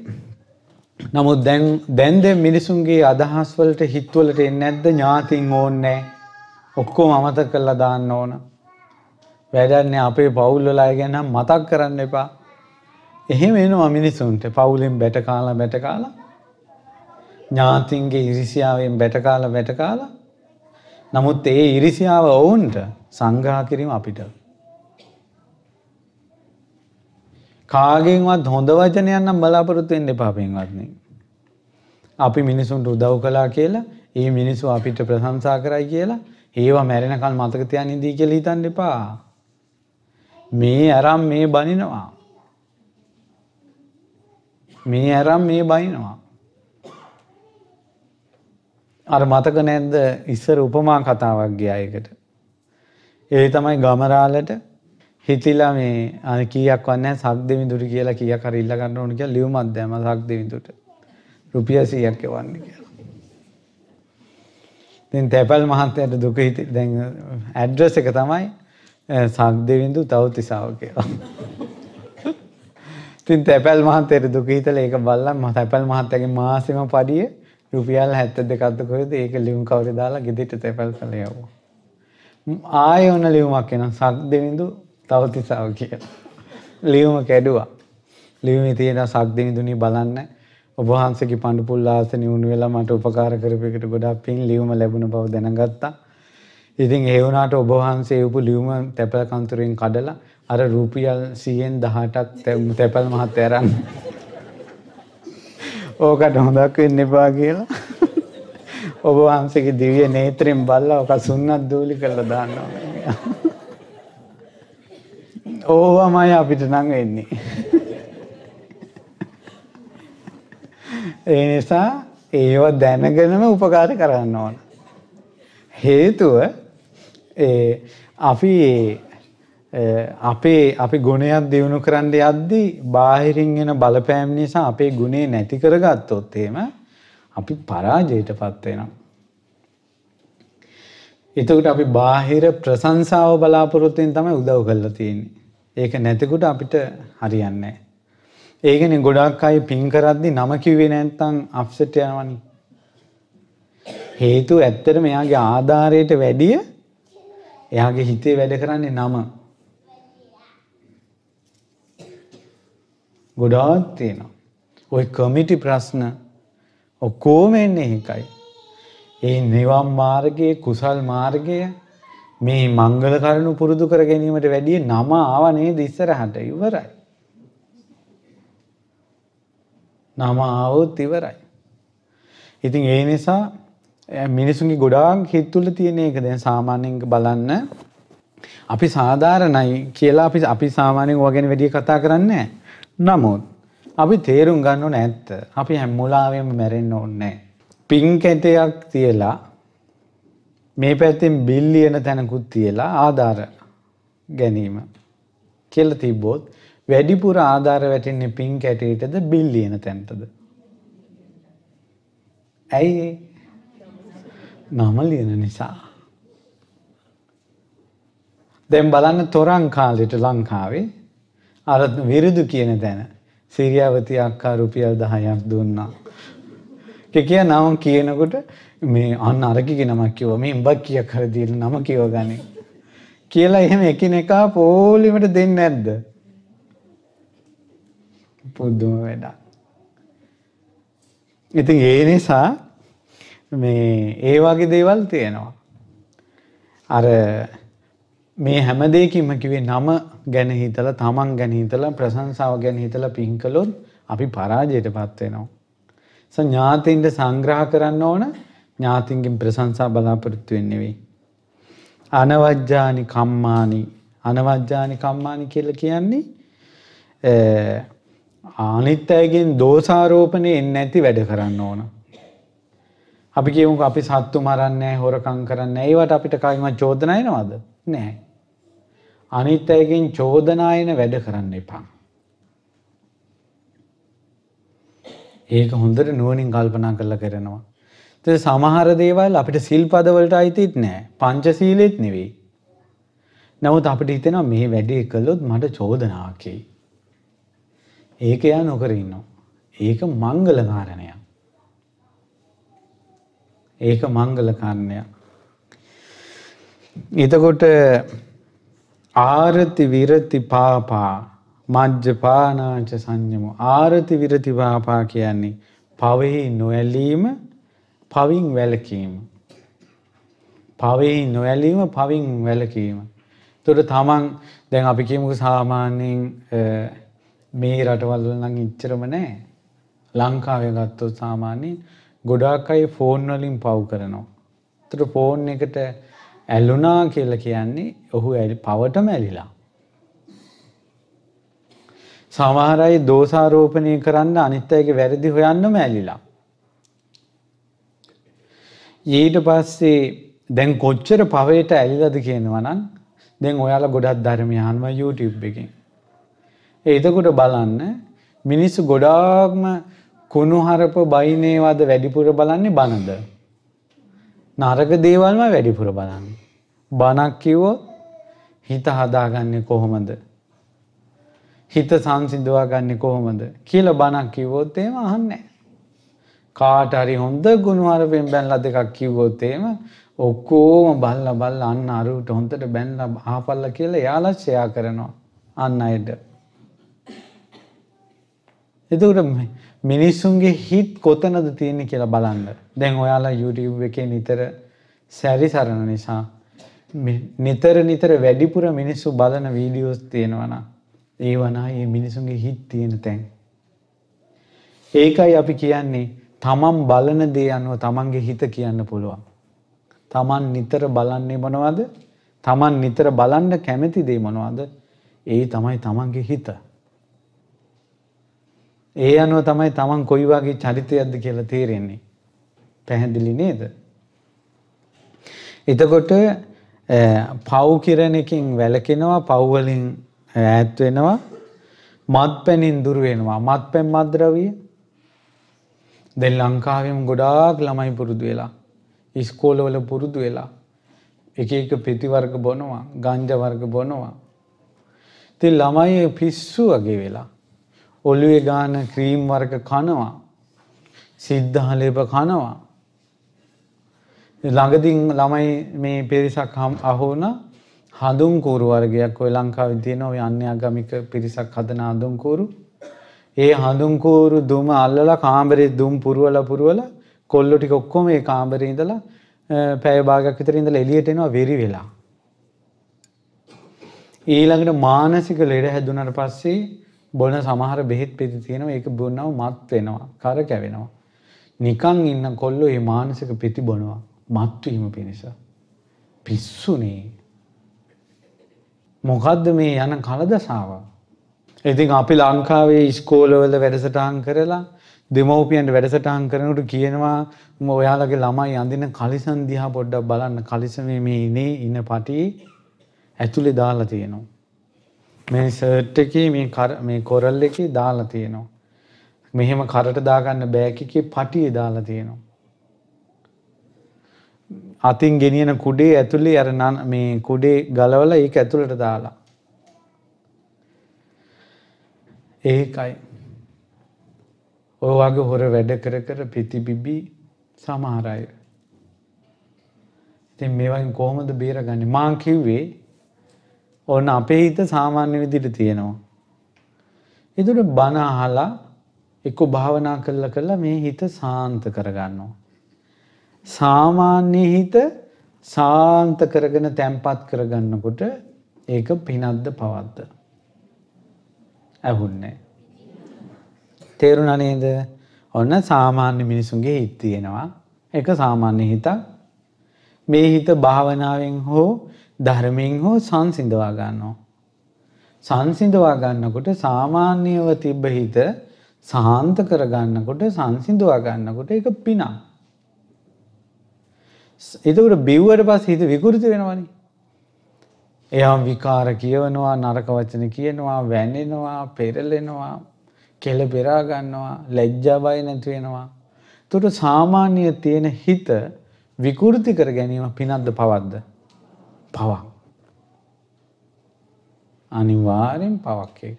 නමුත් දැන් දැන් මිනිසුන්ගේ අදහස් වලට හිත් වලට එන්නේ නැද්ද ඥාතින් ඕන්නේ නැහැ. ඔක්කොම අමතක කරලා දාන්න ඕන. වැඩන්නේ අපේ පවුල් වල අය ගැන මතක් කරන්න එපා. එහෙම එනවා මිනිසුන්ට පවුලෙන් බැට කාලා බැට කාලා. ඥාතින්ගේ ඉරිසියාවෙන් බැට කාලා බැට කාලා. නමුත් ඒ ඉරිසියාව ඔවුන්ට සංග්‍රහ කිරීම අපිට. කාගෙන්වත් හොඳ වචනයක් නම් බලාපොරොත්තු වෙන්න එපා පින්වත්නි. අපි මිනිසුන්ට උදව් කළා කියලා ඒ මිනිස්සු අපිට ප්‍රශංසා කරයි කියලා ඒවා මැරෙනකල් මතක තියන් ඉදී කියලා හිතන්න එපා. මේ අරන් මේ බනිනවා. මේ අරන් මේ බනිනවා. අර මතක නැද්ද ඉස්සර උපමා කතාවක් ගියා ඒකට. ඒ තමයි ගමරාලට හිතිලා මේ අර කීයක් වන්නේ සක් දෙවිඳුට කියලා කීයක් හරි ඉල්ල ගන්න ඕන කියලා ලියුමක් දැම්මා සක් දෙවිඳුට. රුපියල් 100ක් එවන්න කියලා. ඉතින් තැපල් මහන්තයට දුක හිතේ දැන් ඇඩ්‍රස් එක තමයි සක්දෙවිඳු තවතිසාව කියලා. ඉතින් තැපල් මහන්තයට දුක හිතලා ඒක බලලා මම තැපල් මහත්තයාගේ මාසෙම පඩිය රුපියල් 72ක්ද කොහෙද ඒක ලියුම් කවුරු දාලා ගෙදෙට තැපල් කළා යවුවා. ආයෙ ඔන්න ලියුමක් එනවා සක්දෙවිඳු තවතිසාව කියලා. ලියුම කැඩුවා. ලියුමේ තියෙන සක්දෙවිඳුනි බලන්න ඔබහන්සගේ පණ්ඩුපුල් ආසන වුණු වෙලා මට උපකාර කරපයකට ගොඩක් පින් ලියුම ලැබුණ බව දැනගත්තා. ඉතින් ඒවුනාට ඔබහන්සේ උපු ලියුම තැපල කන්තුරෙන් කඩලා අර රුපියල් සියෙන් දහටක් තැපල් මහත් ඇරන්න. ඕකට හොඳක් වෙන්න එපා කියලා. ඔබ වහන්සේගේ දිව්‍ය නේත්‍රයෙන් බල්ලා ඔක සුන්නත් දූලි කරලා දාන්නවා. ඕවමයි අපිට නම් වෙන්නේ. ඒ නිසා ඒව දැනගෙනම උපකාර කරන්න ඕන. හේතුව අපි අපේ අපි ගුණයක් දියුණු කරන්න යද්දී බාහිරින් එන බලපෑම් නිසා අපේ ගුණේ නැති කරගත්තොත් එහෙම අපි පරාජයටපත් වෙනවා. එතකොට අපි බාහිර ප්‍රශංසාව බලාපොරොත්තුෙන් තමයි උදව් කරලා තියෙන්නේ. ඒක නැතිකොට අපිට හරියන්නේ නැහැ. ඒකනේ ගොඩක් අය පින් කරද්දි නම කිව්වේ නැත්නම් අප්සෙට් යනවනේ. හේතුව ඇත්තටම එයාගේ ආධාරයට වැඩිය එයාගේ හිතේ වැඩ කරන්නේ නම. ගොඩාක් තියෙනවා. ওই කමිටි ප්‍රශ්න ඔක්කොම එන්නේ එකයි. ඒ නිවන් මාර්ගයේ කුසල් මාර්ගයේ මේ මංගල කරුණු පුරුදු කර ගැනීමට වැඩිය නම ආව නේද ඉස්සරහට ඉවරයි. නම ආවොත් ඉවරයි. ඉතින් ඒ නිසා මිනිසුන්ගේ ගොඩාක් හිත තුළ තියෙන එක දැන් සාමාන්‍යයෙන් බලන්න අපි සාධාරණයි කියලා අපි අපි සාමාන්‍යයෙන් ඔයගෙන වැඩි කතා කරන්නේ නමුත් අපි තේරුම් ගන්න ඕනේ ඇත්ත. අපි හැම මුලාවෙම මැරෙන්න ඕනේ පින් කැටයක් තියලා මේ පැත්තෙන් බිල්ලියන තැනකුත් තියලා ආධාර ගැනීම කියලා තිබ්බොත් වැඩිපුර ආධාර වැටෙන්නේ පින් කැටයටද බිල් ලියන තැනටද? ඇයි මම ලියන නිසා. දැන් බලන්න තොරන් කාලෙට ලංකාවේ අර විරුදු කියන තැන සිරියාවති අක්කා රුපියල් 10ක් දුන්නා. කිකිය නම කියනකොට මේ අන්න අරකිගේ නමක් කිව්වා මේ උඹක් කීයක් හරි දීලා නම කිව්ව ගන්නේ. කියලා එහෙම එකිනෙකා පොලිමට දෙන්නේ නැද්ද? පුද්දුම වැඩක්. ඉතින් ඒ නිසා මේ ඒ වගේ දේවල් තියෙනවා. අර මේ හැම දෙයකින්ම කිව්වේ නම ගැන හිතලා තමන් ගැන හිතලා ප්‍රශංසාව ගැන හිතලා පින් කළොත් අපි පරාජයටපත් වෙනවා. ඥාතීන්ට සංග්‍රහ කරන්න ඕන ඥාතින්ගෙන් ප්‍රශංසා බලාපොරොත්තු වෙන්නේ නෙවෙයි. අනවජ්ජානි කම්මානි අනවජ්ජානි කම්මානි කියලා කියන්නේ අනිත් අයගෙන් දෝෂාරෝපණය එන්නේ නැති වැඩ කරන්න ඕන. අපි කියමුකෝ අපි සත්තු මරන්නේ නැහැ, හොරකම් කරන්නේ නැහැ. ඒවට අපිට කායිමත් චෝදනා එනවද? නැහැ. අනිත් අයගෙන් චෝදනා එන වැඩ කරන්න එපා. ඒක හොඳට නුවණින් කල්පනා කරලා කරනවා. ඉතින් සමහර දේවල් අපිට සිල්පද වලට අයිතිත් නෑ. පංචශීලෙත් නෙවෙයි. නමුත් අපිට හිතෙනවා මේ වැඩේ කළොත් මට චෝදනාවක් එයි. ඒක එයා නොකර ඉන්නවා. ඒක මංගල කාරණයක්. ඒක මංගල කාරණයක්. එතකොට ආරති විරති පාපා මජ්ජපානාච සංයම ආරති විරති පාපා කියන්නේ පවෙහි නොඇලීම පවින් වැළකීම. පවෙහි නොඇලීම පවින් වැළකීම. එතකොට තමන් දැන් අපි කියමුකෝ සාමාන්‍යයෙන් මේ රටවල් වල නම් ඉච්චරම නැහැ. ලංකාවේ ගත්තොත් සාමාන්‍යයෙන් ගොඩාක් අය ෆෝන් වලින් පව් කරනවා. ඒතර ෆෝන් එකට ඇලුනා කියලා කියන්නේ ඔහු පවටම ඇලිලා. සමහර අය දෝෂාරෝපණය කරන්න අනිත් අයගේ වැරදි හොයන්නම ඇලිලා. ඊට පස්සේ දැන් කොච්චර පවයට ඇලිලාද කියනවා නම් දැන් ඔයාලා ගොඩක් ධර්මය අහනවා YouTube එකෙන්. එතකොට බලන්න මිනිස්සු ගොඩාක්ම කුණුහරප බයිනේවාද වැඩිපුර බලන්නේ බනද. නරක දේවල්ම වැඩිපුර බලන්න. බණක් කිව්වොත් හිත හදාගන්නේ කොහොමද. හිත සංසිදවා ගන්න කොහොමද කියල බණක් කිව්වොත්තේම අහන්නෑ. කාට හරි හොඳ ගුණුහරපෙන් බැන්ල දෙකක් කිව්වොත්තේම ඔක්කෝම බල්ල බල්ල අන්න අරුට හොන්තට බැන්ල ආපල්ල කියලා යාලත් ෂයා කරනවා අන්න අයට. එතකට මිනිස්සුන්ගේ හිත් කොතනද තියෙන්නේ කියලා බලන්න. දැන් ඔයාලා YouTube එකේ නිතර සැරි සරණ නිසා නිතර නිතර වැඩිපුර මිනිස්සු බලන වීඩියෝස් තියෙනවන. ඒවනා ඒ මිනිසුන්ගේ හිත් තියෙන තැන්. ඒකයි අපි කියන්නේ තමන් බලන දේ අනුව තමන්ගේ හිත කියන්න පුළුවන්. තමන් නිතර බලන්නේ මොනවද තමන් නිතර බලන්න කැමැති දේ මොනවද ඒ තමයි තමන්ගේ හිත. ඒ අනුව තමයි තමන් කොයි වගේ චරිතයක්ද කියලා තේරෙන්නේ. පැහැදිලි නේද? එතකොට පව් කිරණ එකෙන් වැළකෙනවා, පව් වලින් ඈත් වෙනවා, මත්පැනින් දුර වෙනවා. මත්පැන් මත්ද්‍රව්‍ය දැන් ලංකාවෙම ගොඩාක් ළමයි පුරුදු වෙලා ඉස්කෝලවල පුරුදු වෙලා එක එක ප්‍රතිවර්ග බොනවා ගංජා වර්ග බොනවා ඉතින් ළමයි පිස්සු වගේ වෙලා ඔල්ලුවේ ගාන ක්‍රීම් වර්ග කනවා. සිද්ධහලේප කනවා. ළඟදින් ළමයි මේ පිරිසක් අහෝන හඳුන්කූරු වර්ගයක් ඔය ලංකාව තියෙන ඔය අන්‍යගමික පිරිසක් හදන හඳුන්කූරු. ඒ හඳුන්කූරු දුම අල්ලලා කාමරේ දුම් පුරවල පුරවල කොල්ලො ටික ඔක්කොම ඒ කාමරේ ඉඳලා පැය භාගයක් විතර ඉඳලා එළියට එනවා වෙරි වෙලා. ඊළඟට මානසික ලෙඩ හැදුනට පස්සේ බොන සමහර බෙහෙත් පෙති තියෙනවා ඒක බොන්නව මත් වෙනවා කර කැවෙනවා. නිකන් ඉන්න කොල්ලෝ මේ මානසික පෙති බොනවා මත් වීම පිණිස. පිස්සුනේ. මොකද්ද මේ යන කලදසාව? ඉතින් අපි ලංකාවේ ඉස්කෝලවල වැඩසටහන් කරලා දෙමව්පියන්ට වැඩසටහන් කරනට කියනවා ඔයාලගේ ළමයි අඳන්න කලිසන් දිහා පොඩ්ඩක් බලන්න කලිසම මේ ඉනේ ඉන්න පටි ඇතුළෙ දාලා තියෙනවා. මේ සර්ට් එකේ මේ කර මේ කොරල් එකේ දාලා තියෙනවා. මෙහෙම කරට දාගන්න බෑග් එකේ පටියේ දාලා තියෙනවා. අතින් ගෙනියන කුඩේ ඇතුලේ අර මේ කුඩේ ගලවලා ඒක ඇතුලට දාලා. ඒකයි. ඔය වගේ හොර වැඩ කර කර පිතිබිබි සමහර අය. ඉතින් මේ වගේ කොහොමද බේරගන්නේ? මං කිව්වේ ඕන අපේ හිත සාමාන්‍ය විදිහට තියෙනවා. ඒතර බණ අහලා එක්ක භාවනා කරලා කරලා මේ හිත සාන්ත කරගන්නවා. සාමාන්‍ය හිත සාන්ත කරගෙන තැම්පත් කරගන්නකොට ඒක පිනක්ද පවක්ද? ඇහුන්නේ. තේරුණා නේද? ඔන්න සාමාන්‍ය මිනිසුන්ගේ හිත තියෙනවා. ඒක සාමාන්‍ය හිතක්. මේ හිත භාවනාවෙන් හෝ ධර්මයෙන් හෝ සංසිඳවා ගන්නවා. සංසිඳවා ගන්නකොට සාමාන්‍යව තිබ්බ හිත සාන්ත කරගන්නකොට සංසිඳවා ගන්නකොට ඒක පිනක්. එතකොට බිව්වට පස්සේ හිත විකෘති වෙනවනේ. එයා විකාර කියවනවා නරක වචන කියනවා වැනෙනවා පෙරලෙනවා කෙල පෙරා ගන්නවා ලැජ්ජා බය නැති වෙනවා. එතකොට සාමාන්‍ය තියෙන හිත විකෘති කර ගැනීම පිනක්ද පවක්ද? පවක්. අනිවාරෙන් පවක් එක.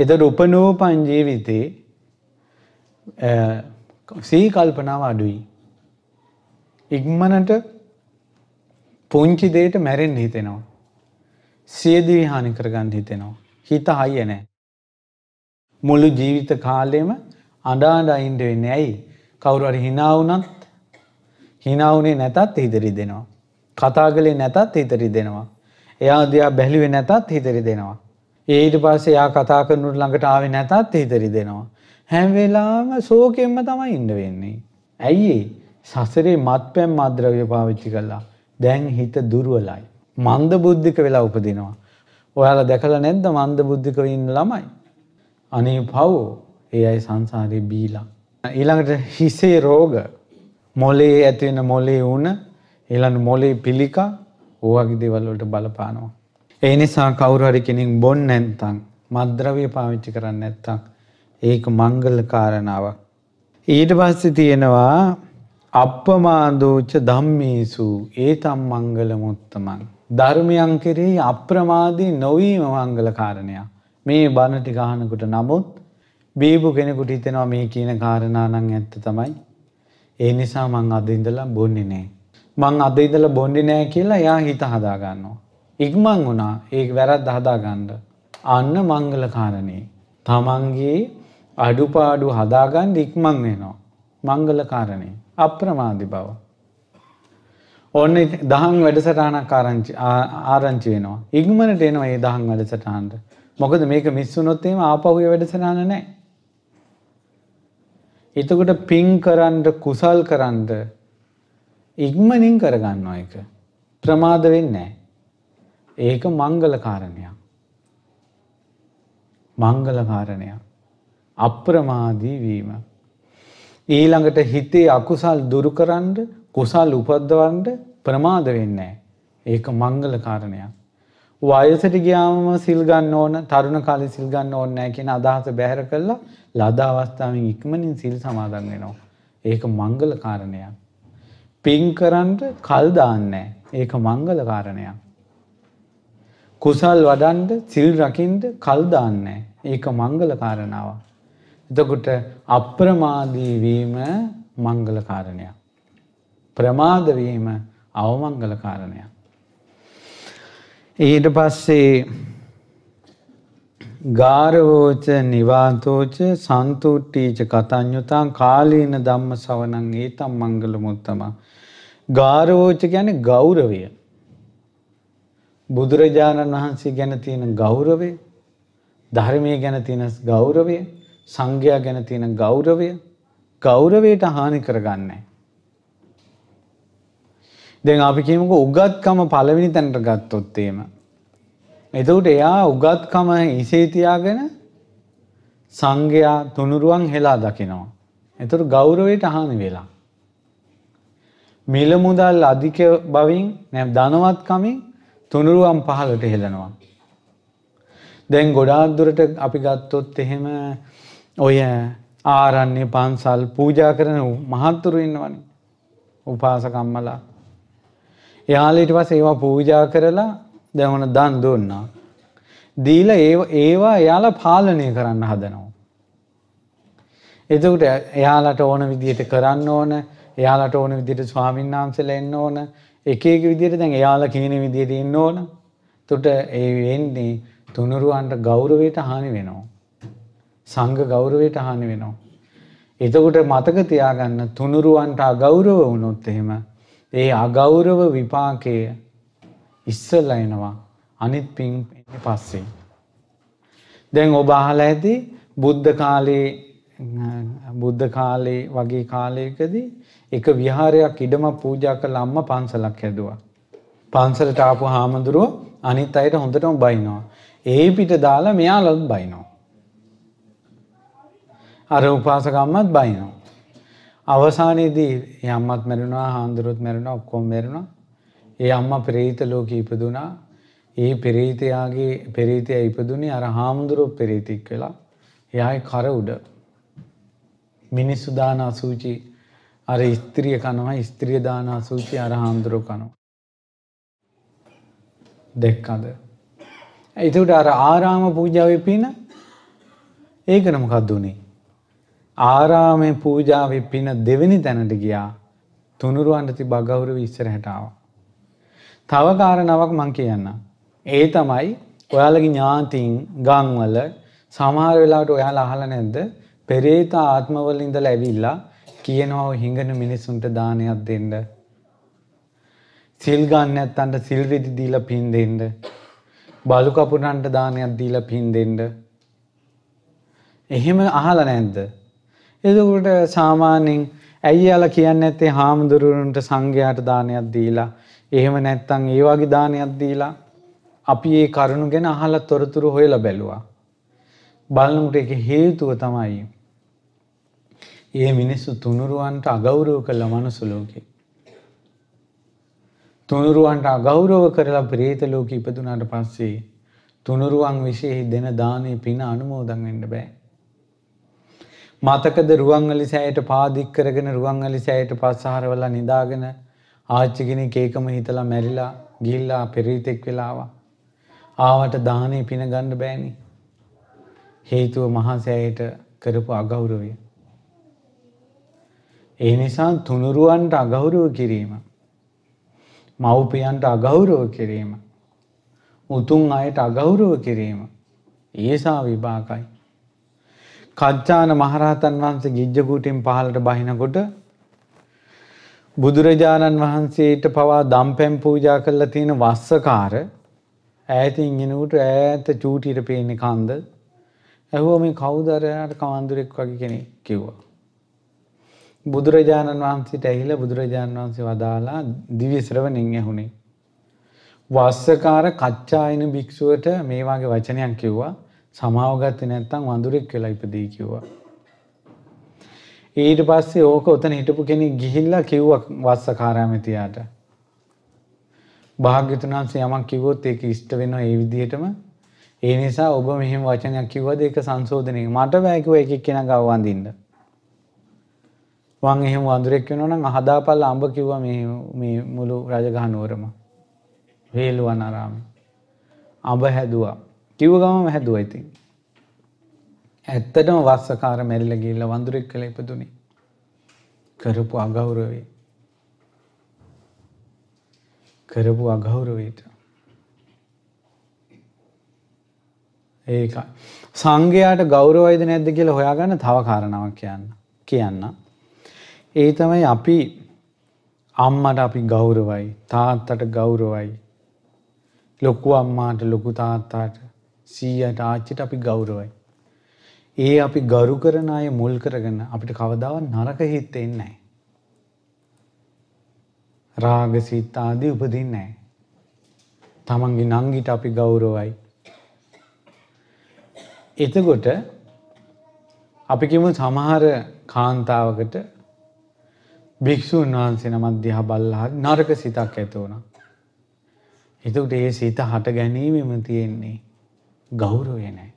එතට උපනෝපන් ජීවිතේ සී කල්පනාව අඩුයි. ඉක්මනට පුංචි දේට මැරෙන් හිතෙනවා. සියදිවි හානි කරගන්න හිතෙනවා. හිත අයිය නෑ. මුළු ජීවිත කාලෙම අඩාඩ අයින්ඩ වෙන්න ඇයි කවුරු අරි හිනාවනත් හිනාවනේ නැතත් ඉදිරි දෙනවා. කතා කළේ නැතත් හිතරි දෙනවා. එයා දයා බැලිවෙ නැතත් හිතරි දෙනවා. ඒට පස්සේ යා කතා කරනුට ළඟට ආවෙ නැතත් හිතරි දෙනවා. හැම්වෙලාම සෝකෙන්ම තමයි ඉන්න වෙන්නේ. ඇයි සසරේ මත් පැම් මද්‍රව්‍ය පාවිච්චි කල්ලා දැන් හිත දුරුවලයි. මන්ද බුද්ධික වෙලා උපදිනවා. ඔයාලා දැකල නැද්ද මන්ද බුද්ධික ඉන්න ළමයි. අනේ පව් ඒ අයි සංසාරය බීලා. ඊළඟට හිසේ රෝග මොලේ ඇතිවෙන මොලේ වුණ ඊළඟ මොලේ පිළිකා ඕවගේ දේවල් වලට බලපානවා. ඒ නිසා කවුරු හරි කෙනෙක් බොන් නැත්නම් මද්ද්‍රව්‍ය පාවිච්චි කරන්නේ නැත්නම් ඒක මංගල කාරණාවක්. ඊට පස්සේ තියෙනවා අප්පමාදෝච ධම්මේසු ඒතම් මංගල මුත්තමන් ධර්මයන් කෙරෙහි අප්‍රමාදී නොවීම මංගල කාරණයක්. මේ බණ ටික අහනකොට නමුත් බීපු කෙනෙකුට හිතෙනවා මේ කියන කාරණා නම් ඇත්ත තමයි. ඒ නිසා මං අද ඉඳලා බොන්නේ නැහැ. මං අද ඉදල බොන්ඩි නෑ කියලා යා හිත හදාගන්නවා. ඉක්මං වුණා ඒ වැරත් හදාගණ්ඩ. අන්න මංගල කාරණයේ. තමන්ගේ අඩුපාඩු හදාගන්ඩ ඉක්මං වෙනවා. මංගල කාරණේ. අප්‍රමාධි බව. ඔන්න දහන් වැඩසටානක් ආරංචි ආරංචි වෙනවා. ඉක්මනට එනවා ඒ දහන් වැඩසටාන්ට. මොකද මේක මිස්සුනොත්තේම ආපහුය වැඩසටාන නෑ. එතකොට පින් කරන්ඩ කුසල් කරන්ඩ ඉක්මනින් කරගන්නවා එක. ප්‍රමාද වෙන්නේ නැහැ. ඒක මංගල කාරණයක්. මංගල කාරණයක්. අප්‍රමාදී වීම. ඊළඟට හිතේ අකුසල් දුරු කරන්න, කුසල් උපද්දවන්න ප්‍රමාද වෙන්නේ නැහැ. ඒක මංගල කාරණයක්. වයසට ගියාම සිල් ගන්න ඕන, තරුණ කාලේ සිල් ගන්න ඕනේ නැහැ කියන අදහස බැහැර කළා ලද අවස්ථාවෙන් ඉක්මනින් සිල් සමාදන් වෙනවා. ඒක මංගල කාරණයක්. පින්කරන්ට කල්දාන්නෑ ඒක මංගල කාරණයක්. කුසල් වඩන්ට සිල් රකින්ට කල්දාන්නෑ ඒක මංගල කාරණාව. එතකොට අප්‍රමාදීවීම මංගල කාරණයක්. ප්‍රමාදවීම අවමංගල කාරණයක්. ඊට පස්සේ ගාරවෝච නිවාතෝච සන්තුට්ටීච කතඥුතන් කාලීන ධම්ම සවනන් ඒ තම් මංගල මුත්තමා ගාරවෝච්ච කියන්නේ ගෞරවය. බුදුරජාණන් වහන්සේ ගැන තියෙන ගෞරවය, ධර්මයේ ගැන තියෙන ගෞරවය, සංඝයා ගැන තියෙන ගෞරවය ගෞරවයට හානි කරගන්නේ දැන් අපි කියමුකෝ උගත්කම පළවෙනි තැනට ගත්තොත් එහෙම. එතකොට එයා උගත්කම ඉසේ තියාගෙන සංඝයා තුනුරුවන් හෙලා දකිනවා. එතකොට ගෞරවයට හානි වෙලා. මිලමුදල් අධික බවින් නැ ධනවත්කමින් තුනුරුවම් පහලට හෙලනවා. දැන් ගොඩාක්දුරට අපි ගත්තොත් එහෙම ඔය ආරන්නේ පන්සල් පූජා කරන මහත්තුරු ඉන්නවනි උපාසකම්මලා. එයාලට පස් ඒවා පූජා කරලා දැවන දන් දුන්නා. දීල ඒවා එයාලා පාලනය කරන්න හදනවා. එතකට එයාලට ඕන විදියට කරන්න ඕන එයාලට ඕන විදිහට ස්වාමීන් වහන්සේලා එන්න ඕන එක එක විදිහට දැන් එයාලා කියන විදිහට ඉන්න ඕන. එතකොට ඒ වෙන්නේ තුනුරුවන්ට ගෞරවයට හානි වෙනවා. සංඝ ගෞරවයට හානි වෙනවා. එතකොට මතක තියාගන්න තුනුරුවන්ට අගෞරව වුණොත් එහෙම ඒ අගෞරව විපාකය ඉස්සෙල්ලා එනවා අනිත් පින් පස්සේ. දැන් ඔබ අහලා ඇති බුද්ධ කාලේ බුද්ධ කාලේ වගේ කාලයකදී එක විහාරයක් ඉඩමක් පූජා කරලා අම්මා පන්සලක් හැදුවා. පන්සලට ආපු හාමුදුරුව අනිත් අයට හොඳටම බයිනවා. ඒ පිට දාලා මෙයාලත් බයිනවා. අර උපාසකම්මත් බයිනවා. අවසානයේදී ඒ අම්මත් මැරුණා, හාමුදුරුවත් මැරුණා, ඔක්කොම මැරුණා. ඒ අම්මා ප්‍රේත ලෝකේ ඉපදුනා. ඒ පෙරීතයාගේ පෙරීතය ඉපදුනේ අර හාමුදුරුව පෙරීතික් වෙලා එයායි කර උඩ මිනිස්සු දාන අසූචි අර ස්ත්‍රිය කනවා ස්ත්‍රිය දාන අසූචි අර හාමුදුරු කනවා. දෙක්කද. එතකට අර ආරාම පූජාව පින ඒකනම කද්දුනේ. ආරාමය පූජාව පින දෙවැනි තැනට ගියා තුනුරුවන්ට ති බගවුරු විස්සර හැටාව. තව කාරණාවක් මං කියන්න. ඒ තමයි ඔයාලගේ ඥාතින් ගංවල සමහර වෙලාට ඔයාලා අහල නැද්ද පෙරේත ආත්මවල ඉඳලා ඇවිල්ලා කියනවා හිඟන මිනිසුන්ට දානයක් දෙන්න. සිල් ගන්න නැත්තන්ට සිල් රෙදි දීලා පින් දෙන්න. බලු කපුටන්ට දානයක් දීලා පින් දෙන්න. එහෙම අහලා නැද්ද? එතකොට සාමාන්‍යයෙන් ඇයි යාලා කියන්නේ නැත්තේ හාමුදුරුවන්ට සංඝයාට දානයක් දීලා එහෙම නැත්තම් ඒ වගේ දානයක් දීලා අපි ඒ කරුණු ගැන අහලා තොරතුරු හොයලා බැලුවා. බලනකොට ඒකේ හේතුව තමයි ඒ මිනිස්සු තුනුරුවන්ට අගෞරව කළ මනුසුලෝකෙ. තුනුරුවන්ට අගෞරව කරලා ප්‍රේතලෝක ඉපදුනාට පස්සේ තුනුරුවන් විශයෙහි දෙන දානය පින අනුමෝදන් වෙන්න බෑ. මතකද රුවන්ගලි සෑයට පාදික් කරගෙන රුවන්ගලි සෑයට පස්සහරවල නිදාගෙන ආච්චිගෙන කේකම හිතලා මැරිලා ගිල්ලා පෙරීතෙක් වෙලාවා. ආවට දානය පින ගණ්ඩ බෑනි. හේතුව මහසෑයට කරපු අගෞරවය. ඒ නිසා තුනුරුවන්ට අගෞරව කිරීම. මව්පියන්ට අගෞරව කිරීම. උතුම් අයට අගෞරව කිරීම. ඒසා විභාකයි. කච්චාන මහරහතන් වහන්සේ ගිජ්ජකූටින් පහලට බහිනකොට බුදුරජාණන් වහන්සේට පවා දම්පැම් පූජා කරලා තියෙන වස්සකාර ඈතින් එනකොට ඈත චූටියට පේන්නේ කන්ද. ඇහුවා මේ කවුද අර කවන්දුරෙක් වගේ කෙනෙක් කිව්වා. බුදුරජාණන් වහන්සේට ඇහිලා බුදුරජාණන් වහන්සේ වදාලා දිව්‍ය ශ්‍රවණෙන් ඇහුනේ. වාස්සකාර කච්චායන භික්ෂුවට මේ වගේ වචනයක් කිව්වා. සමාව ගත්තේ නැත්නම් වඳුරෙක් වෙලා ඉපදී කිව්වා. ඊට පස්සේ ඕක ඔතන හිටපු කෙනෙක් ගිහිල්ලා කිව්වා වස්සකාරාමෙතියාට. භාග්‍යතුන් වහන්සේ යමක් කිව්වොත් ඒක ඉෂ්ට වෙනවා ඒ විදිහටම. ඒ නිසා ඔබ මෙහෙම වචනයක් කිව්වද ඒක සංශෝධනය. මට බෑ කිව්වා එක එක්කෙනා ගාව වඳින්න. වං එහෙම වඳුරෙක් වෙනවා නම් හදාපල් අඹ කිව්වා මේ මේ මුළු රජගහ නුවරම. වේලුවනාරාමේ. අඹ හැදුවා. කිව්ව ගමම හැදුවා ඉතින්. ඇත්තටම වස්සකාර මැරිලා ගිහිල්ලා වඳුරෙක් කියලා ඉපදුනේ. කරපු අගෞරවේ. කරපු අගෞරවයට. ඒකයි. සංඝයාට ගෞරවයිද නැද්ද කියලා හොයාගන්න තව කාරණාවක් කියන්න. කියන්න. ඒ තමයි අපි අම්මට අපි ගෞරවයි තාත්තට ගෞරවයි. ලොකු අම්මාට ලොකු තාත්තාට සීයට ආච්චිට අපි ගෞරවයි. ඒ අපි ගරු කරන අය මුල් කරගෙන අපිට කවදාව නරක හිත් එන්නේ නැහැ. රාග සිත් ආදී උපදින්නේ නැහැ. තමන්ගේ නංගිට අපි ගෞරවයි. එතකොට අපි කිව්ව සමහර කාන්තාවකට භික්‍ෂූන් වහන්සේ නමත් දිහා බල්ලා නරක සිතක් ඇතවන. හිතකට ඒ සිත හට ගැනීමම තියෙන්නේ ගෞරුවේ නෑ.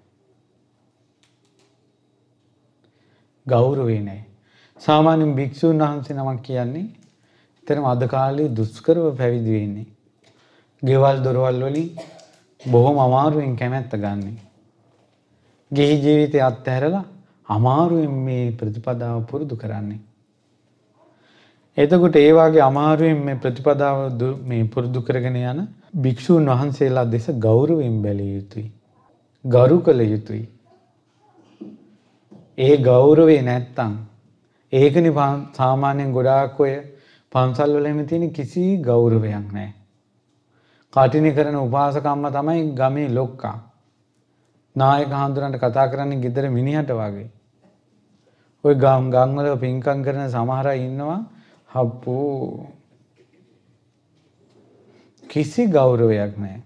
ගෞරුවේ නෑ. සාමාන්‍යෙන් භික්‍ෂූන් වහන්සේ නමක් කියන්නේ එතරම අදකාලයේ දුස්කරව පැවිදිවෙන්නේ. ගෙවල් දොරවල් වලින් බොහොම අමාරුවෙන් කැමැත්ත ගන්නේ. ගෙහි ජීවිතය අත්හැරලා අමාරුවෙන් මේ ප්‍රතිපදාව පුරුදු කරන්නේ. එතකොට ඒ වගේ අමාරුවෙන් මේ ප්‍රතිපදාව මේ පුරුදු කරගෙන යන භික්ෂූන් වහන්සේලා දෙස ගෞරවයෙන් බැලිය යුතුයි. ගරු කළ යුතුයි. ඒ ගෞරවේ නැත්තම් ඒකනි සාමාන්‍යයෙන් ගොඩාක් ඔය පන්සල් වල එහෙම තියෙන කිසි ගෞරවයක් නැහැ. කටින කරන උපාසකම්ම තමයි ගමේ ලොක්කා. නායක හඳුරන්ට කතා කරන්නේ ගෙදර මිනිහට වගේ. ওই ගම් ගම් වල පින්කම් කරන සමහර අය ඉන්නවා හප්පෝ කිසි ගෞරවයක් නෑ.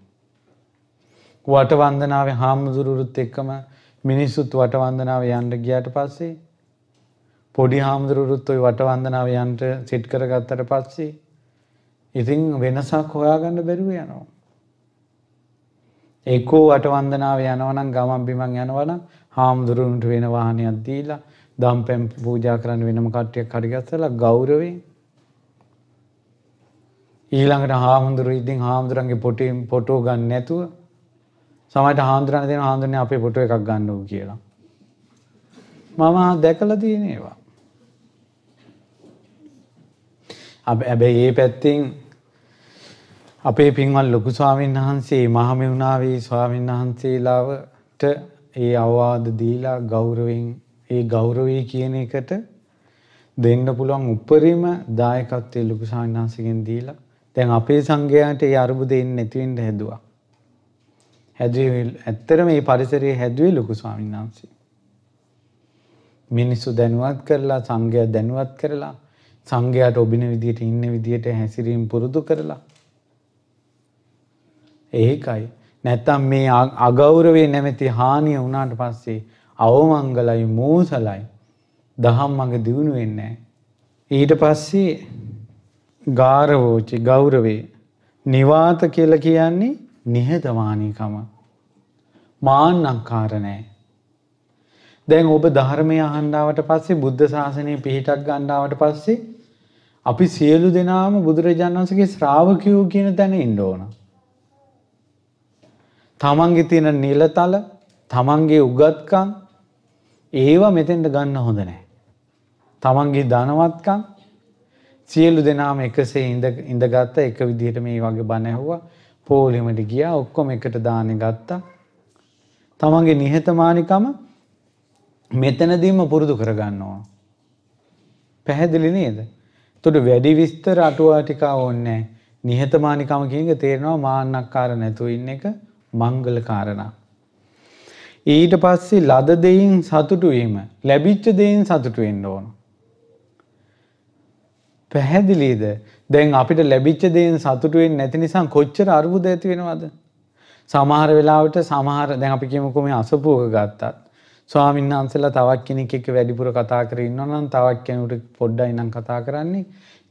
වටවන්දනාව හාමුදුරුරුත් එක්කම මිනිස්සුත් වටවන්දනාව යන්ට ගියාට පස්සේ පොඩි හාමුදුරුරුත් ඔයි වටවන්දනාව යන්ට සිට් කරගත්තට පස්සේ ඉතිං වෙනසක් හොයාගන්න බැරුව යනවා. ඒකෝ වටවන්දනාව යනවනම් ගමන් බිමන් යනවනම් හාමුදුරුවන්ට වෙන වාහනයක් දීලා දම් පැම් පූජා කරන්න වෙනම කට්ටියක් කඩිගස්සලා ගෞරවේ ඊළඟට හාමුදුරු ඉතින් හාමුදුරන්ගේ පොටීම් පොටෝ ගන්න නැතුව සමට හාමුදුරන දෙන හාමුදුරනේ අපේ පොටෝ එකක් ගන්න ඕ කියලා. මම දැකලා තියෙන ඒවා. හැබැයි ඒ පැත්තෙන් අපේ පින්වල් ලොකු ස්වාමීන් වහන්සේ මහමෙවුනාවේ ස්වාමීන් වහන්සේලාවට ඒ අවවාද දීලා ගෞරවයෙන් ඒ ගෞරවය කියන එකට දෙන්න පුළුවන් උපරිම දායකත්වයේ ලොකු ස්වාමීන් වහන්සේගෙන් දීලා දැන් අපේ සංඝයාට ඒ අරුබුද එන්නේ නැති වෙන්න හැදුවා. හැදුවේ ඇත්තටම මේ පරිසරයේ හැදුවේ ලොකු ස්වාමීන් වහන්සේ. මිනිස්සු දැනුවත් කරලා සංඝයා දැනුවත් කරලා සංඝයාට ඔබින විදියට ඉන්න විදියට හැසිරීම පුරුදු කරලා. ඒකයි. නැත්තම් මේ අගෞරවේ නැමැති හානිය වුණාට පස්සේ අවමංගලයි මෝසලයි දහම් මඟ දියුණු වෙන්නේ නැහැ. ඊට පස්සේ ගාරවෝචි ගෞරවේ නිවාත කියල කියන්නේ නිහතවානීකම. මාන් අංකාරණෑ. දැන් ඔබ ධර්මය අහන්ඩාවට පස්සේ බුද්ධ ශාසනය පිහිටක් ගණ්ඩාවට පස්සේ අපි සියලු දෙනාම බුදුරජාණන් වන්සගේ ශ්‍රාවකයෝ කියන තැන ඉන්ඩෝන. තමන්ගේ තියෙන නිලතල තමන්ගේ උගත්කං ඒවා මෙතෙන්ට ගන්න හොඳ නෑ. තමන්ගේ ධනවත්කං සියලු දෙනාම එකසේ ඉඳගත්ත එක විදිහට මේ වගේ බණ ඇහුවා පෝලිමට ගියා ඔක්කොම එකට දානෙ ගත්තා තමන්ගේ නිහතමානිකම මෙතනදීම පුරුදු කරගන්න ඕන පැහැදිලි නේද එතකොට වැඩි විස්තර අටුවා ටික ඕනේ නිහතමානිකම කියන එක තේරෙනවා මාන්නක්කාර නැතුව ඉන්න එක මංගල කාරණා ඊට පස්සේ ලද දෙයින් සතුටු වීම ලැබිච්ච දෙයින් සතුටු වෙන්න ඕන පැහැදිලිද දැන් අපිට ලැබිච්ච දේෙන් සතුටුවෙන් නැති නිසා කොච්චර අර්බුද ඇති වෙනවද සමහර වෙලාවට සමහර දැන් අපි කියමුකෝ මේ අසපුවක ගත්තත් ස්වාමීන් වහන්සේලා තවත් කෙනෙක් එක්ක වැඩිපුර කතා කර ඉන්නවා නම් තවත් කෙනෙකුට පොඩ්ඩයි නම් කතා කරන්නේ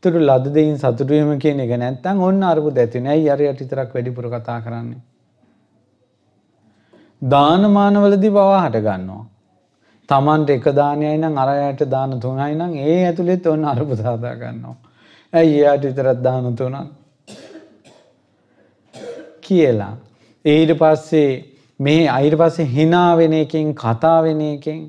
ඒතර ලද දෙයින් සතුටු වීම කියන එක නැත්තම් ඔන්න අර්බුද ඇති වෙනවා ඇයි අරයට විතරක් වැඩිපුර කතා කරන්නේ දානමානවලදී පවා හට ගන්නවා තමන්ට එක දානයයි නම් අර අයට දාන තුනයි නම් ඒ ඇතුළෙත් ඔන්න අරුපු සාදා ගන්නවා. ඇයි එයාට විතරක් දාන තුනක්? කියලා. ඊට පස්සේ මේ ඊට පස්සේ hina වෙන එකෙන් කතා වෙන එකෙන්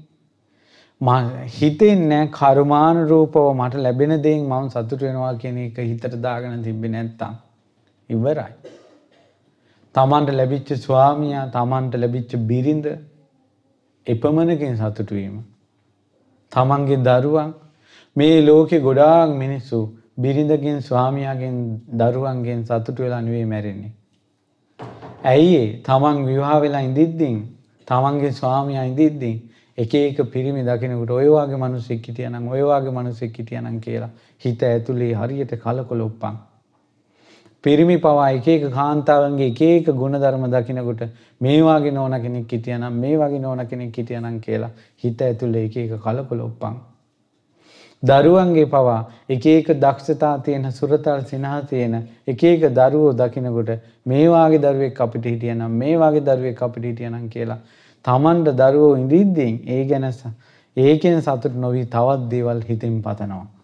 මම හිතෙන්නේ කර්මාන රූපව මට ලැබෙන දේෙන් මම සතුට වෙනවා කියන එක හිතට දාගෙන තිබ්බේ නැත්තම් ඉවරයි. තමන්ට ලැබිච්ච ස්වාමියා තමන්ට ලැබිච්ච බිරිඳ එපමණකින් සතුටුවීම. තමන්ගේ දරුවන් මේ ලෝකෙ ගොඩාක් මිනිස්සු බිරිඳකින් ස්වාමියගෙන් දරුවන්ගෙන් සතුටු වෙලා නෙවෙයි මැරෙන්නේ. ඇයි තමන් විවාහ වෙලා ඉඳිද්දින් තමන්ගේ ස්වාමියා ඉඳිද්දින් එක එක පිරිමි දකිනකොට ඔය වගේ මිනිස්සෙක් හිටියනම් ඔය වගේ මිනිස්සෙක් හිටියනම් කියලා හිත ඇතුලේ හරියට කලකොලොප්පන්. පිරිමි පවා එක එක කාන්තාවන්ගේ එක එක ගුණධර්ම දකිනකොට මේ වගේ නෝන කෙනෙක් හිටියනම් මේ වගේ නෝන කෙනෙක් හිටියනම් කියලා හිත ඇතුළේ එක එක කලකොල උප්පන්. දරුවන්ගේ පවා එක එක දක්ෂතා තියෙන සුරතල් සිනහ තියෙන එක එක දරුවෝ දකිනකොට මේ වගේ දරුවෙක් අපිට හිටියනම් මේ වගේ දරුවෙක් අපිට හිටියනම් කියලා තමන්ට දරුවෝ ඉදිද්දීන් ඒ ගැනස ඒකෙන් සතුට නොවී තවත් දේවල් හිතින් පතනවා.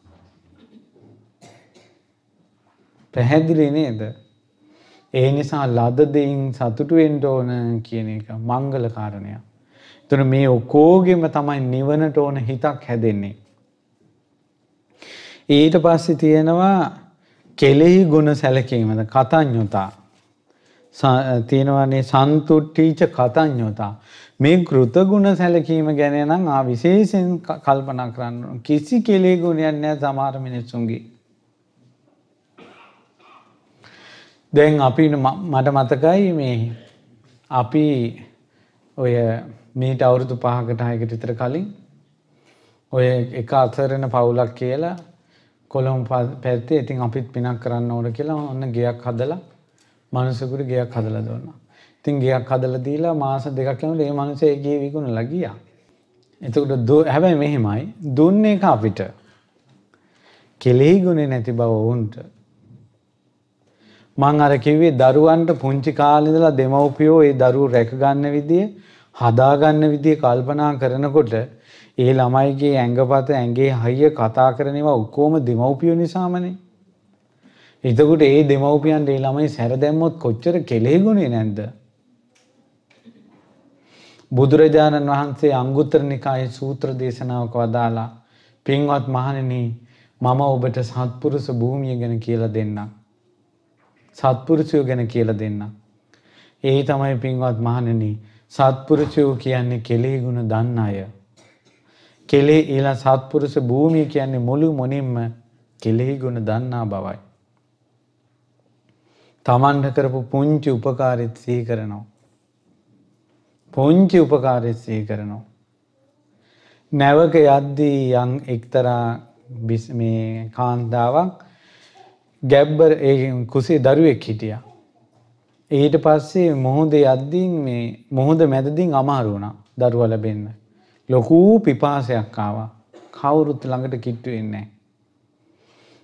පැහැදිලි නේද? ඒ නිසා ලද දෙයින් සතුටු වෙන්න ඕන කියන එක මංගල කාරණයක්. එතන මේ ඔකෝගෙම තමයි නිවනට ඕන හිතක් හැදෙන්නේ. ඊට පස්සේ තියෙනවා කෙලෙහි ගුණ සැලකීමද කතඤ්ඤුතා. තියෙනවානේ සන්තුට්ඨීච කතඤ්ඤුතා මේ කෘතගුණ සැලකීම ගැන නම් ආ විශේෂයෙන් කල්පනා කරන්න කිසි කෙලෙහි ගුණයක් නැහැ සමහර මිනිස්සුන්ගේ දැන් අපි මට මතකයි මේ අපි ඔය මීට අවුරුදු පහකට හයකට විතර කලින් ඔය එක අතරෙන පවුලක් කියලා කොළොම් පැත්තේ ඉතින් අපිත් පිනක් කරන්න ඕන කියලා ඔන්න ගයක් හදලා මනුසකුට ගයක් හදලා දුන්න. ඉතින් ගයක් හදලා දීලා මාස දෙකක් යනකොට ඒ මනුස්සයා ඒ ගේ විකුණලා ගියා. එතකොට දෝ හැබැයි මෙහෙමයි දුන්නේ එක අපිට. කෙලෙහි ගුණේ නැති බව වුන්ට මං අර කිව්වේ දරුවන්ට පුංචි කාලේ ඉඳලා දෙමව්පියෝ ඒ දරුවෝ රැකගන්න විදිය, හදාගන්න විදිය කල්පනා කරනකොට ඒ ළමයිගේ ඇඟපත, ඇඟේ හයිය කතා කරනවා ඔක්කොම දෙමව්පියෝ නිසාමනේ. එතකොට ඒ දෙමව්පියන්ට ඒ ළමයි සැර දැම්මොත් කොච්චර කෙලෙහිගුණේ නැද්ද? බුදුරජාණන් වහන්සේ අංගුත්තර නිකායේ සූත්‍ර දේශනාවක වදාලා පින්වත් මහණෙනි මම ඔබට සත්පුරුෂ භූමිය ගැන කියලා දෙන්නම්. සත්පුරුෂයෝ ගැන කියලා දෙන්න. ඒ තමයි පින්වත් මහණෙනි සත්පුරුෂයෝ කියන්නේ කෙලෙහි ගුණ දන්න අය. කෙලෙහි ඊළඟ සත්පුරුෂ භූමිය කියන්නේ මුළු මොනින්ම කෙලෙහි ගුණ දන්නා බවයි. තමන්ට කරපු පුංචි උපකාරෙත් සිහි කරනවා. පුංචි උපකාරෙත් සිහි කරනවා. නැවක යද්දී යම් එක්තරා මේ කාන්තාවක් ගැබ්බර් කුසේ දරුවෙක් හිටිය. ඊට පස්සේ මොහොදේ අද්දින් මේ මොහොද මැදදිින් අමාරුුණ දරුවල බෙන්න. ලොකූ පිපාසයක් ආවා කවුරුත් ළඟට කිට්ටු එන්නේ.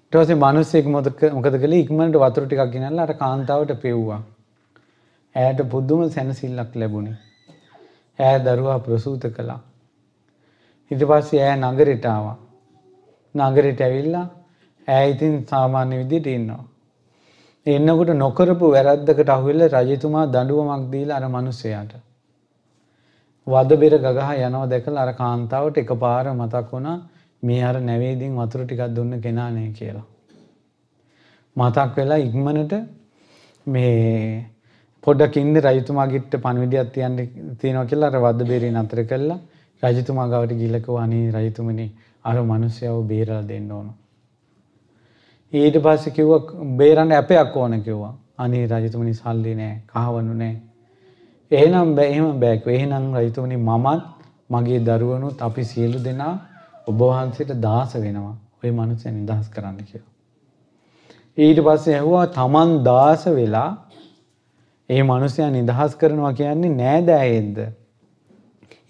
ටවසේ මනුස්සෙක් මොදක මොකද කළ ඉක්මට වතුර ටිකක් ගෙනල්ල අට කාන්තාවට පෙව්වා. ඇයට පුද්දුම සැනසිල්ලක් ලැබුණේ. ඇය දරුවා ප්‍රසූත කළා. හිට පස්සේ ඇය නගරෙටාව. නගරෙට ඇවිල්ලා ඇය ඉතින් සාමාන්‍ය විදිහට ඉන්නවා. එන්නකොට නොකරපු වැරද්දකට අහුවෙලා රජතුමා දඬුවමක් දීලා අර මිනිසයාට. වද බෙර ගගහ යනවා දැකලා අර කාන්තාවට එකපාර මතක් වුණා මේ අර නැවේදින් වතුර ටිකක් දුන්න කෙනා නේ කියලා. මතක් වෙලා ඉක්මනට මේ පොඩක් ඉන්න රජතුමාගිට පණවිඩියක් තියන්න තියෙනවා කියලා අර වද බෙරේ නතර කළා. රජතුමා ගාවට ගිහිල්ලා කිව්වා අනේ රජතුමනි අර මිනිස්සයව බේරලා දෙන්න ඕන. ඊට පස්ස කිව්ව බේරන්න ඇපයක් ඕන කිව්වා අනේ රජතුමනි සල්ලි නෑ කහවනු නෑ. එහෙනම් බැහෙම බෑක එහෙනම් රජතුමනි මමත් මගේ දරුවනුත් අපි සියලු දෙනා ඔබවහන්සේට දාස වෙනවා ඔය මනුසය නිදහස් කරන්න කියව. ඊට පස්සේ ඇහුවා තමන් දාස වෙලා ඒ මනුසය නිදහස් කරනවා කියන්නේ නෑදෑයෙද්ද.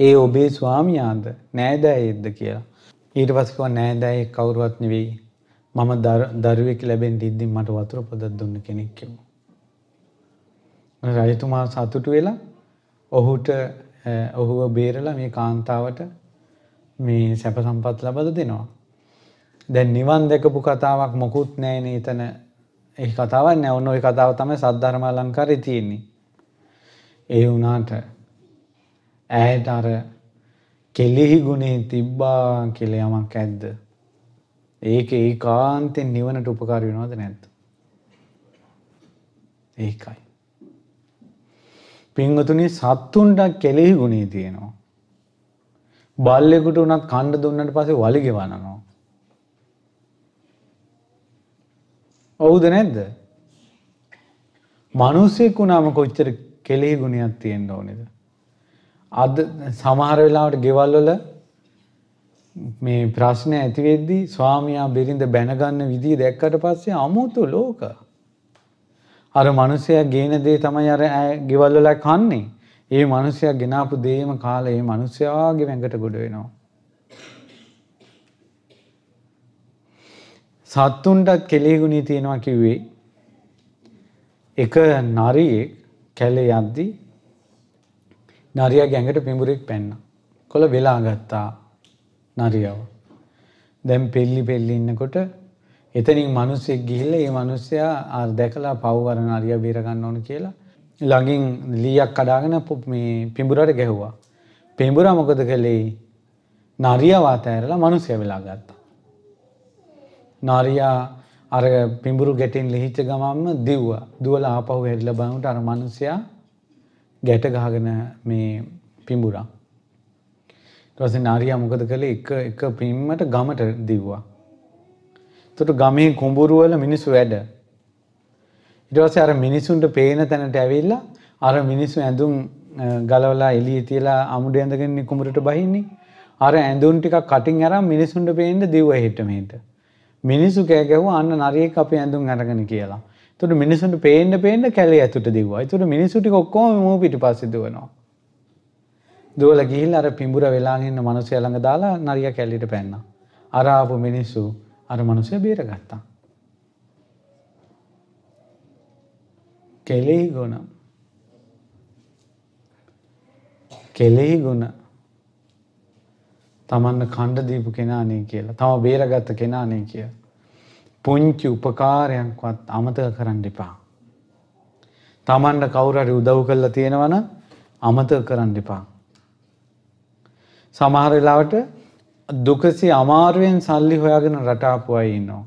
ඒ ඔබේ ස්වාමියාද නෑදෑයෙද්ද කියලා. ඊට පස්කව නෑදෑයෙක් කවුරුවත් නෙවෙයි මම දරුවෙක් ලැබෙන් ඉද්දිින් මට වතුර පොදත් දුන්න කෙනෙක් කිව්. රජතුමා සතුටු වෙලා ඔහුට ඔහුව බේරලා මේ කාන්තාවට මේ සැප සම්පත් ලබද දෙනවා. දැන් නිවන් දෙකපු කතාවක් මොකුත් නෑන එතන ඒ කතාව නැවන ඔයි කතාව තමයි සද්ධර්ම ලංකාර තියෙන්නේ. ඒ වුනාට ඇයට අර කෙලෙහි ගුණේ තිබ්බා කෙලයමක් ඇද්ද. ඒක ඒ කාන්තෙන් නිවනට උපකාර වෙනවද නැද්ද? ඒකයි. පින්වතුනි සත්තුන්ට කෙලෙහි ගුණේ තියෙනවා. බල්ලෙකුට උනත් කණ්ඩ දුන්නට පස්සේ වලි ගෙවනනවා. ඔව්ද නැද්ද? මිනිස්සෙක් වුණාම කොච්චර කෙලෙහි ගුණයක් තියෙන්න ඕනේද? අද සමහර වෙලාවට ගෙවල් වල මේ ප්‍රශ්න ඇති වෙද්දී ස්වාමියා බෙරිඳ බැනගන්න විදිය දැක්කට පස්සේ අමුතු ලෝක. අර මිනිසයා ගේන දේ තමයි අර ගෙවල් වල කන්නේ. ඒ මිනිසයා ගෙනාපු දේම කාලා ඒ මිනිසයාගේ වැඟට ගොඩ වෙනවා. සත්තුන්ටත් කෙලෙහි ගුණී තියෙනවා කිව්වේ. එක නරියෙක් කැලේ යද්දී නරියා ගැඟට පිඹුරෙක් පැන්නා. කොළ වෙලා ගත්තා. නරියව. දැම් පෙල්ලි පෙල්ලි ඉන්නකොට එතනින් මනුස්සෙක් ගිහිල්ල ඒ මනුස්සයා ආර් දැකලා පව්වර නරිය බේරගන්න ඕන කියලා ළඟින් ලීයක් කඩාගෙන මේ පිඹුරට ගැහ්වා. පිඹුර මොකද කළේ නරියවාත ඇරලා මනුස්සය වෙලා ගත්තා. නරියා අර පිඹුරු ගැටෙන් ලිහිච්ච ගමම්ම දිව්වා දුවල ආපහු හැරිල බනට අර මනුස්සයා ගැට ගහගෙන මේ පිඹුරා ඊට නාරියා මොකද කළේ එක එක පින්මට ගමට දීවා. එතකොට ගමේ කුඹුරු වල මිනිස්සු වැඩ. ඊට පස්සේ අර මිනිසුන්ට පේන තැනට ඇවිල්ලා අර මිනිස්සු ඇඳුම් ගලවලා එළියේ තියලා අමුඩ ඇඳගෙන කුඹරට බහින්නේ. අර ඇඳුම් ටිකක් කටින් අරන් මිනිසුන්ට පේන්න දීව හෙට මෙහෙට. මිනිසු කෑ ගැහුවා අන්න නරියෙක් අපේ ඇඳුම් අරගෙන කියලා. එතකොට මිනිසුන්ට පේන්න පේන්න කැලේ ඇතුළට දීවා. එතකොට මිනිසු ටික ඔක්කොම මූ පිටිපස්සේ දුවනවා. දෝල ගිහිල් අර පිඹුර වෙලාගන්න මනුසය ළඟ දාලා නරිය කැල්ලිට පැන්න. අරාපු මිනිස්සු අර මනුසය බේරගත්තා. කෙලෙහි ගුණ කෙලෙහි ගුණ තමන්න කණ්ඩ දීපු කෙනානේ කියලා තම බේරගත්ත කෙනානේ කිය. පුංචි උපකාරයක්වත් අමතක කරන්න එපා. තමන්ට කවුරට උදව් කල්ලා තියෙනවන අමතක කරන්න එපා. සමහර වෙලාවට දුකසේ අමාරුවෙන් සල්ලි හොයාගෙන රටාපු අය ඉන්නවා.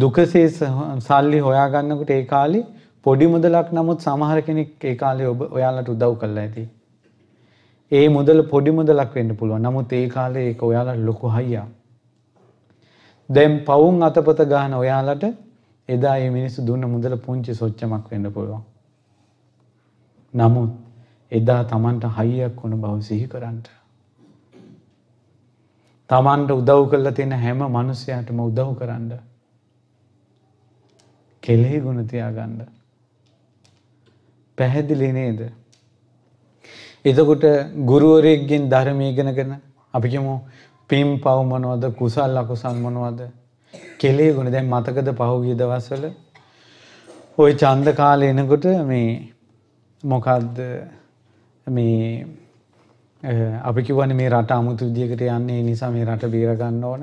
දුකසේ සල්ලි හොයාගන්නකොට ඒ කාලේ පොඩි මුදලක් නමුත් සමහර කෙනෙක් ඒ කාලේ ඔබ ඔයාලට උදව් කළා ඇති. ඒ මුදල පොඩි මුදලක් වෙන්න පුළුවන්. නමුත් ඒ කාලේ ඒක ඔයාලට ලොකු හයියක්. දැන් පවුන් අතපත ගන්න ඔයාලට එදා මේ මිනිස්සු දුන්න මුදල පුංචි සොච්චමක් වෙන්න පුළුවන්. නමුත් එදා Tamanට හයියක් වුණ බව සිහි කරන්න. තමන්ට උදව් කල්ල තියෙන හැම මනුස්සයටම උදව් කරන්න. කෙලෙහි ගුණතියාගන්න. පැහැදිලි නේද. එතකොට ගුරුවරයක්ගෙන් ධර්ම ඉගෙනගෙන අපිකම පිම් පවමනවද කුසල් අකුසල් මොනවද කෙලේ ගුණ දැන් මතකද පහුගිය දවස්වල ওই ඡන්ද කාලේ එනකොට මේ මොකද්ද මේ අපි කිව්වනේ මේ රට අමුතු විදියකට යන්නේ ඒ නිසා මේ රට බේර ගන්න ඕන.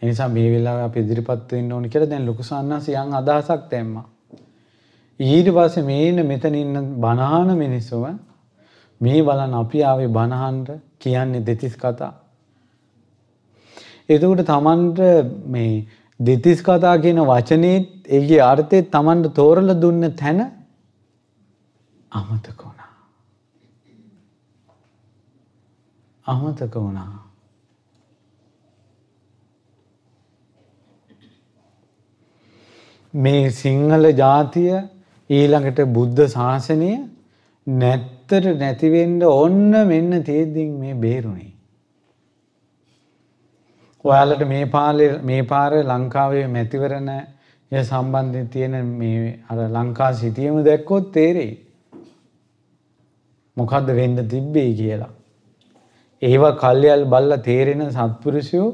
ඒ නිසා මේ වෙලාවේ අපි ඉදිරිපත් වෙන්න ඕන කියලා දැන් ලොකු සන්නාසියන් අදහසක් දැම්මා. ඊට පස්සේ මේ ඉන්න මෙතන ඉන්න බනහන මිනිස්සුව මේ බලන්න අපි ආවේ බනහන්ට කියන්නේ දෙතිස් කතා. එතකොට Tamanට මේ දෙතිස් කතා කියන වචනේ ඒකේ අර්ථය Tamanට තෝරලා දුන්න තැන අමතක වුණා. අමතක වුණා. මේ සිංහල ජාතිය ඊළඟට බුද්ධ ශාසනය නැත්තට නැතිවෙන්ඩ ඔන්න මෙන්න තේදදිින් මේ බේරුණේ. ඔයාලට මේ පාලෙ මේ පාර ලංකාවේ මැතිවරණ ය සම්බන්ධය තියෙන අර ලංකා සිතියම දැක්කොත් තේරෙයි. මොකක්ද වෙන්ඩ තිබ්බේ කියලා. ඒවා කල්යල් බල්ල තේරෙන සත්පුරුෂයෝ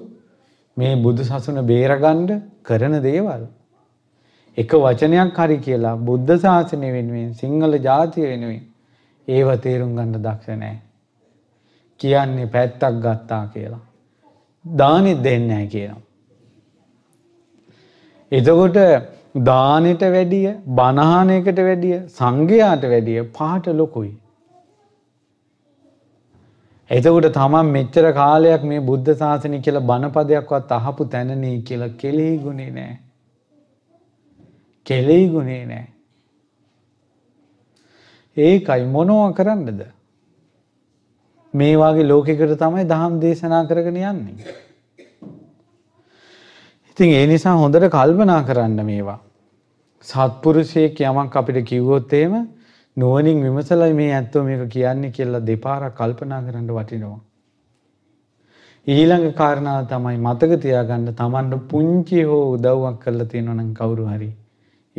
මේ බුදු සසුන බේරගණ්ඩ කරන දේවල්. එක වචනයක් හරි කියලා බුද්ධ ශාසනය වෙනුවෙන් සිංහල ජාතිය වෙනුවෙන් ඒව තේරුම් ගණ්ඩ දක්ෂ නෑ. කියන්නේ පැත්තක් ගත්තා කියලා. දානෙත් දෙන්නෑ කියලා. එතකොට දානට වැඩිය බණහානයකට වැඩිය සංඝයාට වැඩිය පාට ලොකුයි. එතකොට තමන් මෙච්චර කාලයක් මේ බුද්ධ ශාසනය කියලා බණපදයක්වත් අහපු තැනනේ කියලා කෙලෙහි ගුණේ නෑ. කෙලෙහි ගුණේ නෑ. ඒකයි මොනව කරන්නද? මේ වගේ ලෝකෙකට තමයි දහම් දේශනා කරගෙන යන්නේ. ඉතින් ඒ නිසා හොඳට කල්පනා කරන්න මේවා. සත්පුරුෂයෙක් යමක් අපිට කිව්වොත් එහෙම නුවනින් විමසලයි මේ ඇත්තෝ මේක කියන්නේ කියලා දෙපාරක් කල්පනා කරන්න වටිනවා. ඊළඟ කාරණාව තමයි මතක තියාගන්න තමන්ට පුංචි හෝ උදව්වක් කරලා තියෙනවා නම් කවුරු හරි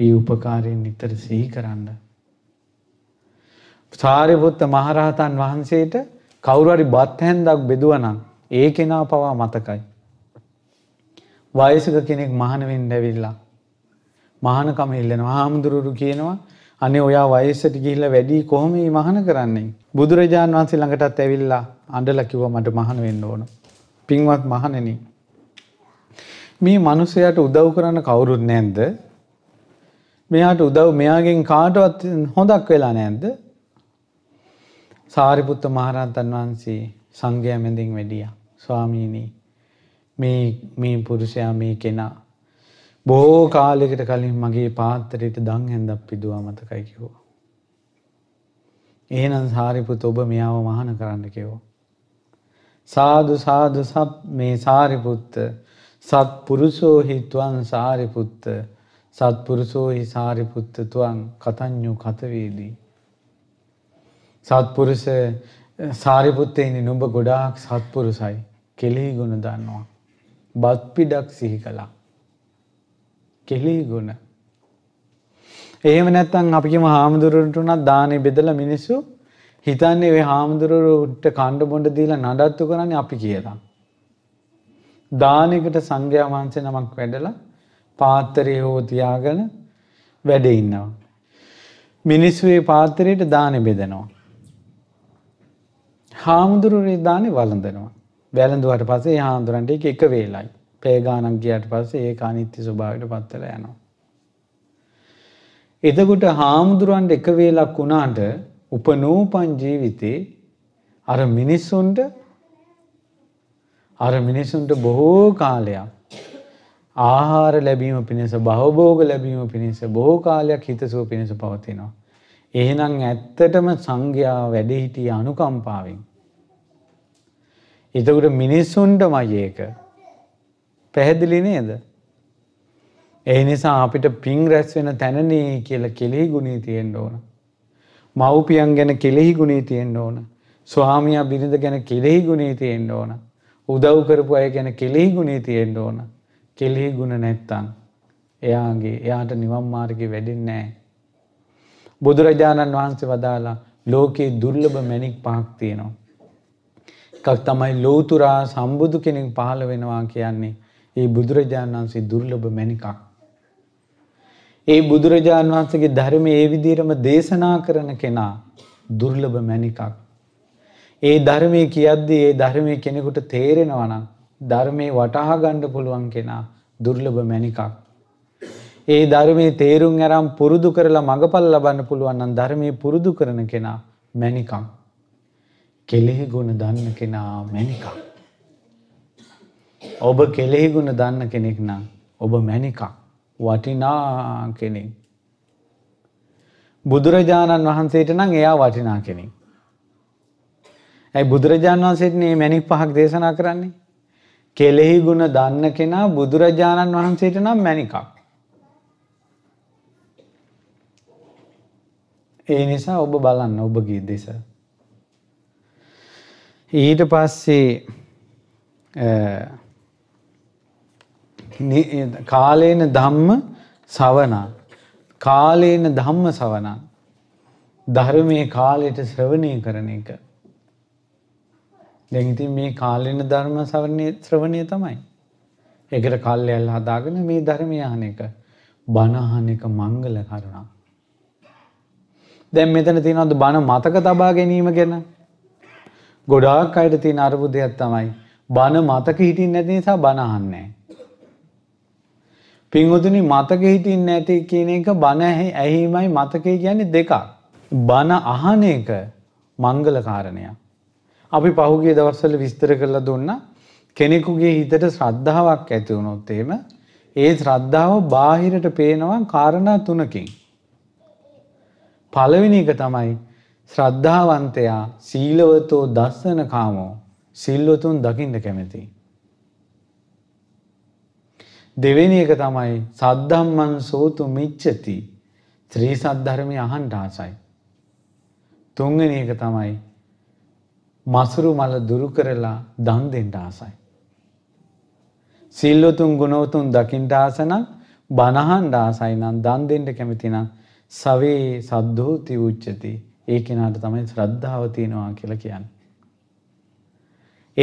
ඒ උපකාරයෙන් නිතර සිහි කරන්න. සාරිපුත්ත මහරහතන් වහන්සේට කවුරු හරි බත් හැන්දක් බෙදුවනම් ඒ කෙනා පවා මතකයි. වයසක කෙනෙක් මහාන වෙන්න ඇවිල්ලා මහානකම ඉල්ලනවා. හාමුදුරුවෝ කියනවා අනේ ඔයා වයසට ගිහිල්ලා වැඩි කොහොම මේ මහාන කරන්නේ? බුදුරජාන් වහන්සේ ළඟටත් ඇවිල්ලා අඬලා කිව්වා මට මහාන වෙන්න ඕන. පින්වත් මහණෙනි. මේ මිනිසයාට උදව් කරන්න කවුරුත් නැන්ද? මෙයාට උදව් මෙයාගෙන් කාටවත් හොඳක් වෙලා නැද්ද? සාරිපුත්ත මහරහතන් වහන්සේ සංඝයා මැදින් වැඩියා. ස්වාමීනි මේ මේ පුරුෂයා මේ කෙනා බොහෝ කාලෙකට කලින් මගේ පාත්තරයට දං හැඳක් පිදුවා මතකයි කිව්වා. එහෙනම් සාරිපුත ඔබ මෙයාව මහාන කරන්න කිව්වා. සාදු සාදු සප් මේ සාරිපුත්ත සත්පුරුෂෝ හිත්වං සාරිපුත්ත සත්පුරුෂෝ හි සාරිපුත්ත තුවං කතඤ්ඤෝ කතවේදී සත්පුරුෂ සාරිපුත්තේනි නුඹ ගොඩාක් සත්පුරුසයි කෙලෙහි ගුණ දන්නවා බත් පිඩක් සිහි කළා කෙලී ගුණ. එහෙම නැත්තං අපිම හාමුදුරුවන්ට වනත් දානය බෙදල මිනිස්සු හිතන්නේ ඔය හාමුදුරුවරුට කණ්ඩ බොඩ දීලා නඩත්තු කරන්නේ අපි කියලා. දානකට සංඝයා වහන්සේ නමක් වැඩලා පාත්තරය හෝ තියාගෙන වැඩ ඉන්නවා. මිනිස්සුවේ පාත්තරයට දාන බෙදනවා. හාමුදුරුවනේ දානේ වළඳනවා. වැළඳුවට පස්සේ හාමුදුරන්ට එක එක වේලයි. ප්‍රේගානක් ගියට පස්සේ ඒ අනිත්‍ය ස්වභාවයට පත් වෙලා යනවා. එතකොට හාමුදුරන්ට එක වේලක් වුණාට උපනෝපන් ජීවිතේ අර මිනිස්සුන්ට අර මිනිසුන්ට බොහෝ කාලයක් ආහාර ලැබීම පිණිස භවභෝග ලැබීම පිණිස බොහෝ කාලයක් හිතසුව පිණිස පවතිනවා. එහෙනම් ඇත්තටම සංඝයා වැඩ හිටිය අනුකම්පාවෙන්. එතකොට මිනිස්සුන්ටමයි ඒක පැහැදිලි නේද. ඒ නිසා අපිට පින් රැස් වෙන තැනනේ කියලා කෙලෙහි ගුණී තියෙන්න ඕන. මව්පියන් ගැන කෙලෙහි ගුණී තියෙන්න ඕන. ස්වාමියා බිරිඳ ගැන කෙලෙහි ගුණී තියෙන්න ඕන. උදව් කරපු අය ගැන කෙලෙහි ගුණී තියෙන්න ඕන. කෙලෙහි ගුණ නැත්තම් එයාගේ එයාට නිවන් මාර්ගේ වැඩෙන්නේ නැහැ. බුදුරජාණන් වහන්සේ වදාලා ලෝකේ දුර්ලභ මැණික් පහක් තියෙනවා. එකක් තමයි ලෝතුරා සම්බුදු කෙනෙක් පහළ වෙනවා කියන්නේ ඒ බුදුරජාණන් වහන්සේ දුර්ලභ මැණිකක්. ඒ බුදුරජාණන් වහන්සේගේ ධර්මයේ ඒ විදිහටම දේශනා කරන කෙනා දුර්ලභ මැණිකක්. ඒ ධර්මයේ කියද්දී ඒ ධර්මයේ කෙනෙකුට තේරෙනවා නම් ධර්මයේ වටහා ගන්න පුළුවන් කෙනා දුර්ලභ මැණිකක්. ඒ ධර්මයේ තේරුම් අරන් පුරුදු කරලා මඟපල් ලබන්න පුළුවන් නම් ධර්මයේ පුරුදු කරන කෙනා මැණිකක්. කෙලෙහි ගුණ දන්න කෙනා මැණිකක්. ඔබ කෙලෙහි ගුණ දන්න කෙනෙක් නම් ඔබ මැනිකක් වටිනා කෙනෙක්. බුදුරජාණන් වහන්සේට නම් එයා වටිනා කෙනෙක්. ඇයි බුදුරජාණන් වහන්සේට මේ මැණික් පහක් දේශනා කරන්නේ? කෙලෙහි ගුණ දන්න කෙනා බුදුරජාණන් වහන්සේට නම් මැණිකක්. ඒ නිසා ඔබ බලන්න ඔබගේ දෙස. ඊට පස්සේ කාලේන ධම්ම සවනා. කාලේන ධම්ම සවනා. ධර්මයේ කාලයට ශ්‍රවණය කරන එක. දැඟති මේ කාලෙන ධර්ම සවරණය ශ්‍රවණය තමයි. එකට කල්යල් හදාගෙන මේ ධර්මයහන එක බණහන එක මංගල කරුණා. දැම් මෙතන තිනවද බණ මතක තබා ගැනීම ගැන. ගොඩාක් අයට තින අරබුදයක් තමයි. බණ මතක හිටින් නැති නිසා බණහන්නේ. පින්වතුනි මතකෙ හිටින්නේ නැති කියන එක බණ ඇහිීමයි මතකේ කියන්නේ දෙකක්. බණ අහන එක මංගල කාරණයක්. අපි පහුගිය දවස්වල විස්තර කරලා දුන්නා කෙනෙකුගේ හිතට ශ්‍රද්ධාවක් ඇති වුණොත් එහෙම ඒ ශ්‍රද්ධාව බාහිරට පේනවා කාරණා තුනකින්. පළවෙනි එක තමයි ශ්‍රද්ධාවන්තයා සීලවතෝ දස්සන කාමෝ සිල්වතුන් දකින්න කැමැතියි. දෙවෙනි එක තමයි සද්ධම්මං සෝතු මිච්ඡති. ත්‍රි සද්ධර්මයේ අහන්න ආසයි. තුන්වෙනි එක තමයි මසුරු මල දුරු කරලා දන් දෙන්න ආසයි. සිල්වතුන් ගුණවතුන් දකින්න ආසනම් බනහන් ආසයි නම් දන් දෙන්න කැමති නම් සවේ සද්ධෝති උච්චති. ඒ කෙනාට තමයි ශ්‍රද්ධාව තියෙනවා කියලා කියන්නේ.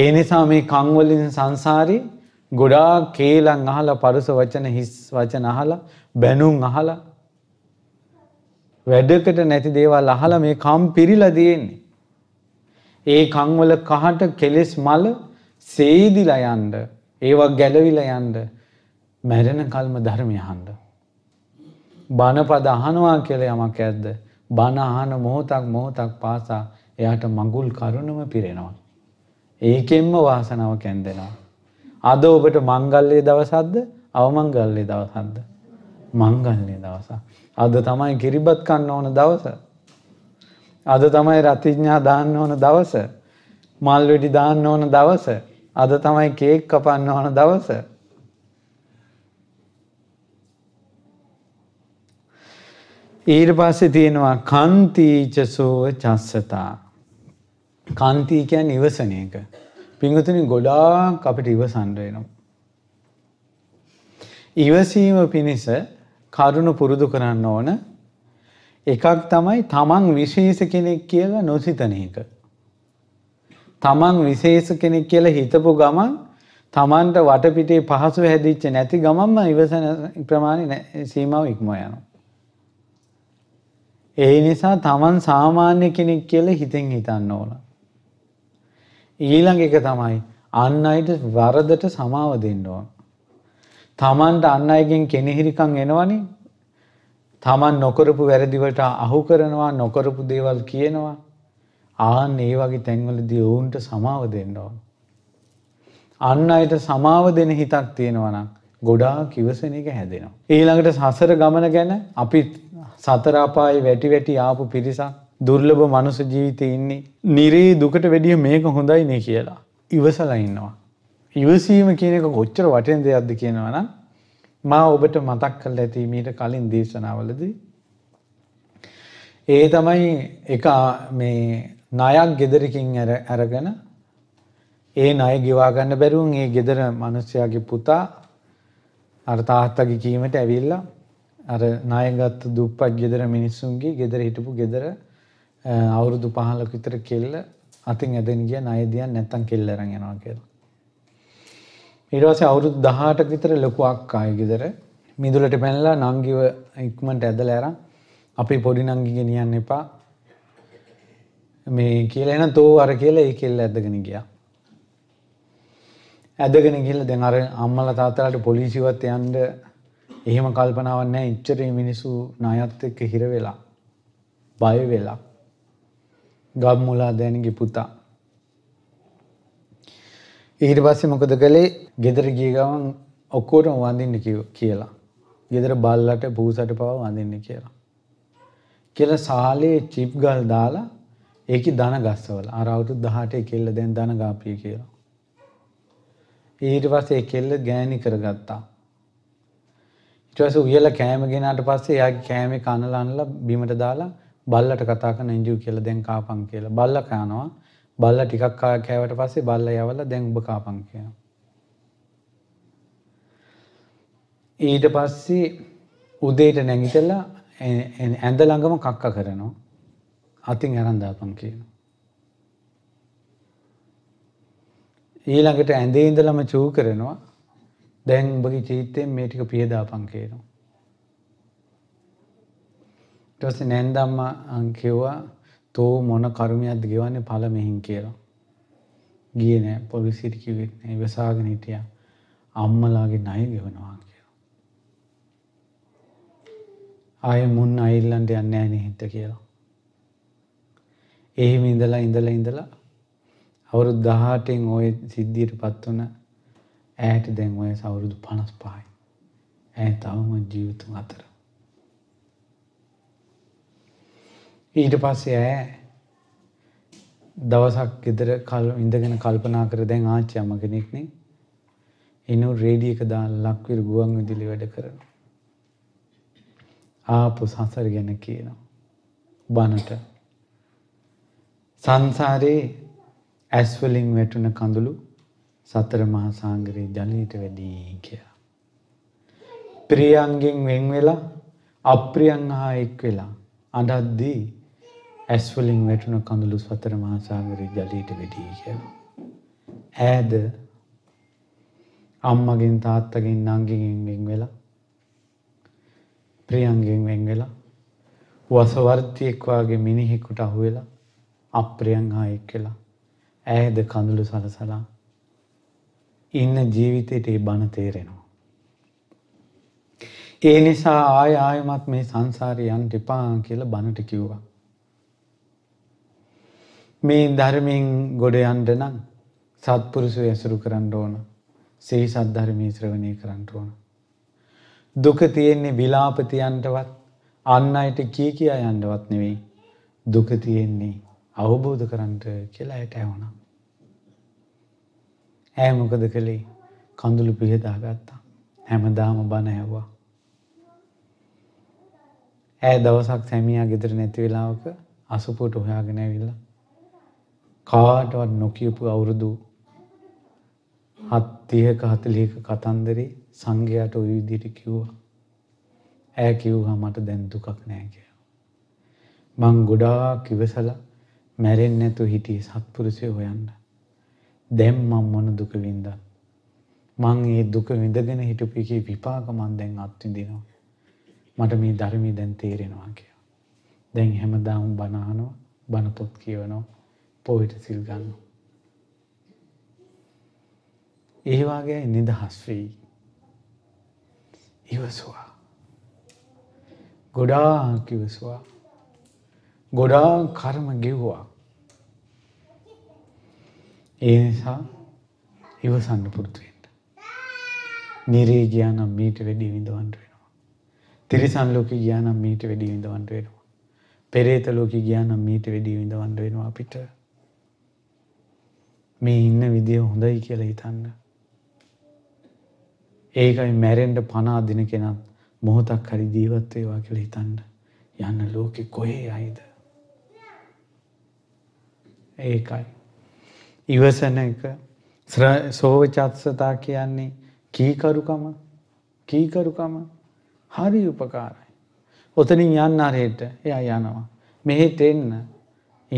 ඒ නිසා මේ කන් වලින් සංසාරේ ගොඩාක් කේලම් අහලා පරුස වචන හිස් වචන අහලා බැනුම් අහලා වැඩකට නැති දේවල් අහලා මේ කම් පිරිලා තියෙන්නේ. ඒ කන් වල කහට කෙලෙස් මල සේදිලා යන්න, ඒවා ගැලවිලා යන්න මැරෙන කල්ම ධර්මය අහන්න. බණපද අහනවා කියලා යමක් ඇද්ද? බණ අහන මොහොතක් මොහොතක් පාසා එයාට මඟුල් කරුණම පිරෙනවා. ඒකෙන්ම වාසනාව කැන්දෙනවා. අද ඔබට මංගල්ලේ දවසද්ද අවමංගල්ලේ දවසද්ද. මංගල්ලේ දවස. අද තමයි කිරිබත් කන්න ඕන දවස. අද තමයි රතිඥා දාන්න ඕන දවස. මල්වෙඩි දාන්න ඕන දවස. අද තමයි කේක් කපන්න ඕන දවස. ඊට පස්සේ තියෙනවා කන්තීචසෝව චස්සතා. කන්තීකයන් ඉවසන එක. පිංගතුනි ගොඩාක් අපිට ඉවසන්න වෙනවා. ඉවසීම පිණිස කරුණ පුරුදු කරන්න ඕන එකක් තමයි තමන් විශේෂ කෙනෙක් කියලා නොසිතන එක. තමන් විශේෂ කෙනෙක් කියලා හිතපු ගමන් තමන්ට වටපිටේ පහසු හැදිච්ච නැති ගමන්ම ඉවසන ප්‍රමාණය සීමාව ඉක්ම යනවා. ඒ නිසා තමන් සාමාන්‍ය කෙනෙක් කියලා හිතෙන් හිතන්න ඕන. ඊළඟ එක තමයි අන් අයට වරදට සමාව දෙන්න ඕන. තමන්ට අන් අයගෙන් කෙනෙහිරිකම් එනවනේ. තමන් නොකරපු වැරදිවලට අහු කරනවා නොකරපු දේවල් කියනවා. ආන් ඒ වගේ තැන්වලදී ඔවුන්ට සමාව දෙන්න ඕන. අන් අයට සමාව දෙන හිතක් තියෙනවා නම් ගොඩාක් ඉවසන එක හැදෙනවා. ඊළඟට සසර ගමන ගැන අපි සතර අපායේ වැටි වැටි ආපු පිරිසක් දුර්ලභ මනුස ජීවිතය ඉන්නේ නිරේ දුකට වැඩිය මේක හොඳයි නේ කියලා. ඉවසලා ඉන්නවා. ඉවසීම කියන එක කොච්චර වටෙන් දෙයක්ද කියනවා නම් මා ඔබට මතක් කරලා ඇති මීට කලින් දේශනාවලදී ඒ තමයි එක මේ ණයක් ගෙදරකින් අරගෙන ඒ ණය ගෙවා ගන්න බැරුවන් ඒ ගෙදර මිනිස්යාගේ පුතා අර තාත්තගේ කීමට ඇවිල්ලා අර ණයගත් දුප්පත් ගෙදර මිනිස්සුන්ගේ ගෙදර හිටපු ගෙදර අවුරුදු 15ක විතර කෙල්ල අතින් ඇදෙන ගිය ණය දියන් නැත්තම් කෙල්ල අරන් යනවා කියලා. ඊට පස්සේ අවුරුදු 18ක විතර ලොකු අක්කායි ගෙදර මිදුලට පැනලා නංගිව ඉක්මනට ඇදලා අරන් අපේ පොඩි නංගි ගෙනියන්න එපා මේ කියලා එන තෝ අර කියලා ඒ කෙල්ල ඇදගෙන ගියා. ඇදගෙන ගිහිල්ලා දැන් අර අම්මලා තාත්තලාට පොලිසියවත් යන්න එහෙම කල්පනාවක් නැහැ. ඉච්චර මිනිස්සු ණයත් එක්ක හිර වෙලා බය වෙලා ගම්මුලා දෑනගේ පුතා. ඊට පස්සේ මොකද කළේ ගෙදර ගිය ගමන් ඔක්කොටම වඳින්න කියලා. ගෙදර බල්ලට පූසට පව වඳින්න කියලා. කියලා සාලේ චිප් ගල් දාලා ඒක දන ගස්සවල අර අවුරුදු 18 කෙල්ල දැන් දන ගාපිය කියලා. ඊට පස්සේ කෙල්ල ගෑණි කරගත්තා. ඊට පස්සේ උයලා කෑම ගෙනාට පස්සේ එයාගේ කෑමේ කනලා අනලා බිමට දාලා බල්ලට කතා කරන ඉන්දියු කියලා දැන් කාපන් කියලා. බල්ලා කනවා. බල්ලා ටිකක් කෑවට පස්සේ බල්ලා යවලා දැන් ඔබ කාපන් කියනවා. ඊට පස්සේ උදේට නැගිටලා ඇඳ ළඟම කක්ක කරනවා. අතින් අරන් දාපන් කියනවා. ඊළඟට ඇඳේ ඉඳලම චූ කරනවා. දැන් ඔබගේ චීත්තයෙන් මේ ටික පියදාපන් කියනවා. ඊටවස නැන්දම්ම අංකෙව්වා තෝ මොන කරුමයක්ද ගෙවන්නේ පල මෙහින් කියලා. ගිය නෑ පොලිසිට කිවෙත් නෑ වෙසාගෙන හිටිය අම්මලාගේ නය ගෙවනවා කියලා. ආය මුන් අයිල්ලන්ට යන්න ඇන හිත කියලා. එහෙම ඉඳලා ඉඳලා ඉඳලා අවුරුදු දහටෙන් ඔය සිද්ධියට පත්වන ඇයට දැන් ඔය සවුරුදු පනස් පායි ඇ තවම ජීවිතුන් අතර ඊට පස්සේ ඈ දවසක් ගෙදර කල් ඉඳගෙන කල්පනා කර දැන් ආච්චි අම්ම කෙනෙක් නේ. ඉනු රේඩිය එක දාලා ලක්විර ගුවන් විදුලි වැඩ කරනවා. ආපු සංසාර ගැන කියනවා. බනට. සංසාරේ ඇස් වලින් වැටුණ කඳුළු සතර මහා සාගරේ ජලයට වැඩි කියලා. ප්‍රියංගෙන් වෙන් වෙලා අප්‍රියං හා එක් වෙලා අඬද්දී ඇස්වලින් වැටුණ කඳුළු සතර මහාසාගරේ ජලයට වෙඩී කියලා. ඈද අම්මගෙන් තාත්තගෙන් නංගිගෙන් වෙන් වෙලා ප්‍රියංගෙන් වෙන් වෙලා වසවර්තියෙක් වාගේ මිනිහෙකුට අහු වෙලා අප්‍රියං හා එක් වෙලා ඈද කඳුළු සලසලා ඉන්න ජීවිතේට ඒ බණ තේරෙනවා. ඒ නිසා ආය ආයමත් මේ සංසාරේ යන්න එපා කියලා බණට කිව්වා. මේ ධර්මයෙන් ගොඩ යන්ඩ නම් සත්පුරුසු ඇසුරු කරන්න ඕන සෙහි සද්ධර්මී ශ්‍රවණය කරන්න ඕන. දුක තියෙන්නේ විලාපතියන්ටවත් අන්න අයට කිය කියා යන්නවත් නෙවෙයි දුක තියෙන්නේ අවබෝධ කරන්ට කියලා යට ඇවුණ. ඇය මොකද කළේ කඳුළු පිහදාගත්තා හැමදාම බණ ඇව්වා. ඇය දවසක් සැමියා ගෙදර නැති වෙලාවක අසුපුට හොයාගෙන ඇවිල්ලා කාටවත් නොකියපු අවුරුදු හත්තියක හතලියක කතන්දරේ සංඝයාට ඔය විදිහට කිව්වා. ඈ කිව්වා මට දැන් දුකක් නෑ කියලා. මං ගොඩාක් ඉවසලා මැරෙන්නේ නැතු හිටියේ සත්පුරුෂය හොයන්න. දැන් මම මොන දුක වින්දද? මං මේ දුක විඳගෙන හිටපු එකේ විපාක මං දැන් අත්විඳිනවා. මට මේ ධර්මයේ දැන් තේරෙනවා කියලා. දැන් හැමදාම බණ අහනවා, බණ පොත් කියවනවා. පොවිට සිල් ගන්න. ඒවාගේ නිදහස් වී ඉවසවා. ගොඩා කිවසවා ගොඩා කරම ගෙව්වා. ඒ නිසා ඉවසන්න පුරතුවෙන්ට. නිරේ ගියානම් මීට වැඩි විඳවන්ට වෙනවා. තිරිසන් ලෝක ගියානම් මීට වැඩි විඳවන්ට වෙනවා. පෙරේත ලෝක ගියානම් මීට වැඩි විඳවන්ට වෙනවා අපිට. මේ ඉන්න විදිය හොඳයි කියලා හිතන්න. ඒකයි මැරෙන්ඩ පනාදින කෙනත් මොහොතක් හරි ජීවත්වේවා කියල හිතන්න යන්න ලෝකෙ කොහේ අයිද. ඒකයි. ඉවසන එක සෝවචත්සතා කියන්නේ කීකරුකම කීකරුකම හරි උපකාරයි. ඔතනින් යන්න අරයට එයා යනවා. මෙහෙට එන්න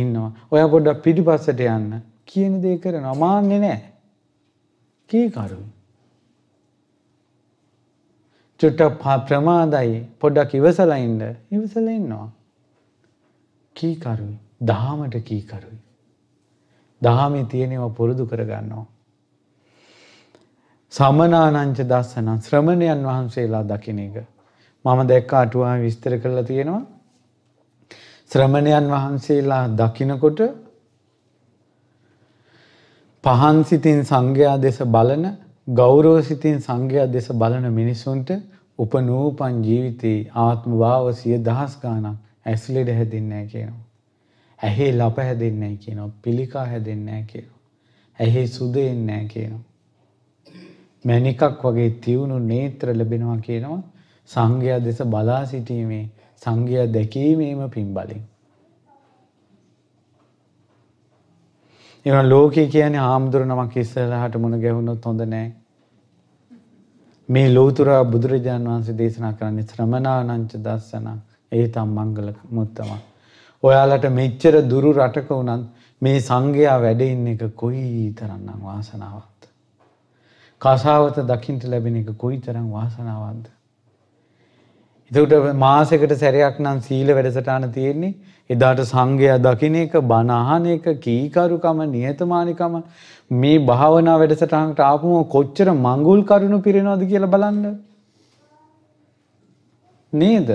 ඉන්නවා. ඔය පොඩ්ඩක් පිටිපස්සට යන්න කියන දේ කරනවා. මාන්නේ නැහැ. කීකරු. චුට්ටක් ප්‍රමාදයි. පොඩ්ඩක් ඉවසලා ඉන්න. ඉවසලා ඉන්නවා. කීකරුයි. දහමට කීකරුයි. දහමේ තියෙනවා පුරුදු කරගන්නවා. සමනානංච දස්සන ශ්‍රමණයන් වහන්සේලා දකින එක. මම දැක්ක අටුවා විස්තර කරලා තියෙනවා. ශ්‍රමණයන් වහන්සේලා දකිනකොට පහන් සිතින් සංඝයා දෙස බලන ගෞරව සිතින් සංඝයා දෙස බලන මිනිසුන්ට උපනූපන් ජීවිතේ ආත්ම භාව සිය දහස් ගාණක් ඇස්ලෙඩ හැදෙන්නේ නැහැ කියනවා. ඇහි ලප හැදෙන්නේ නැහැ කියනවා. පිළිකා හැදෙන්නේ නැහැ කියනවා. ඇහි සුද එන්නේ නැහැ කියනවා. මැණිකක් වගේ තියුණු නේත්‍ර ලැබෙනවා කියනවා. සංඝයා දෙස බලා සිටීමේ සංඝයා දැකීමේම පින් බලෙන්. ඒවන ලෝකයේ කියන්නේ හාමුදුර නමක් ඉස්සරහට මුණ ගැහුණොත් හොඳ නෑ. මේ ලෝතර බුදුරජාණන් වහන්සේ දේශනා කරන්නේ ශ්‍රමණානංච දස්සන ඒ තම් මංගල මුත්තම. ඔයාලට මෙච්චර දුරු රටක වුණත් මේ සංඝයා වැඩ ඉන්න එක කොයි තරම්නම් වාසනාවක්. කසාවත දකිින්ට ලැබෙන එක කොයි තරම් වාසනාවන්ද. එතකට මාසකට සැරයක් නම් සීල වැඩසටාන තියෙන්නේ එදාට සංඝයා දකින එක බණ අහන එක කීකරුකම නියතමානිකම මේ භාවනා වැඩසටහනට ආපුම කොච්චර මඟුල් කරුණු පිරෙනවද කියලා බලන්න නේද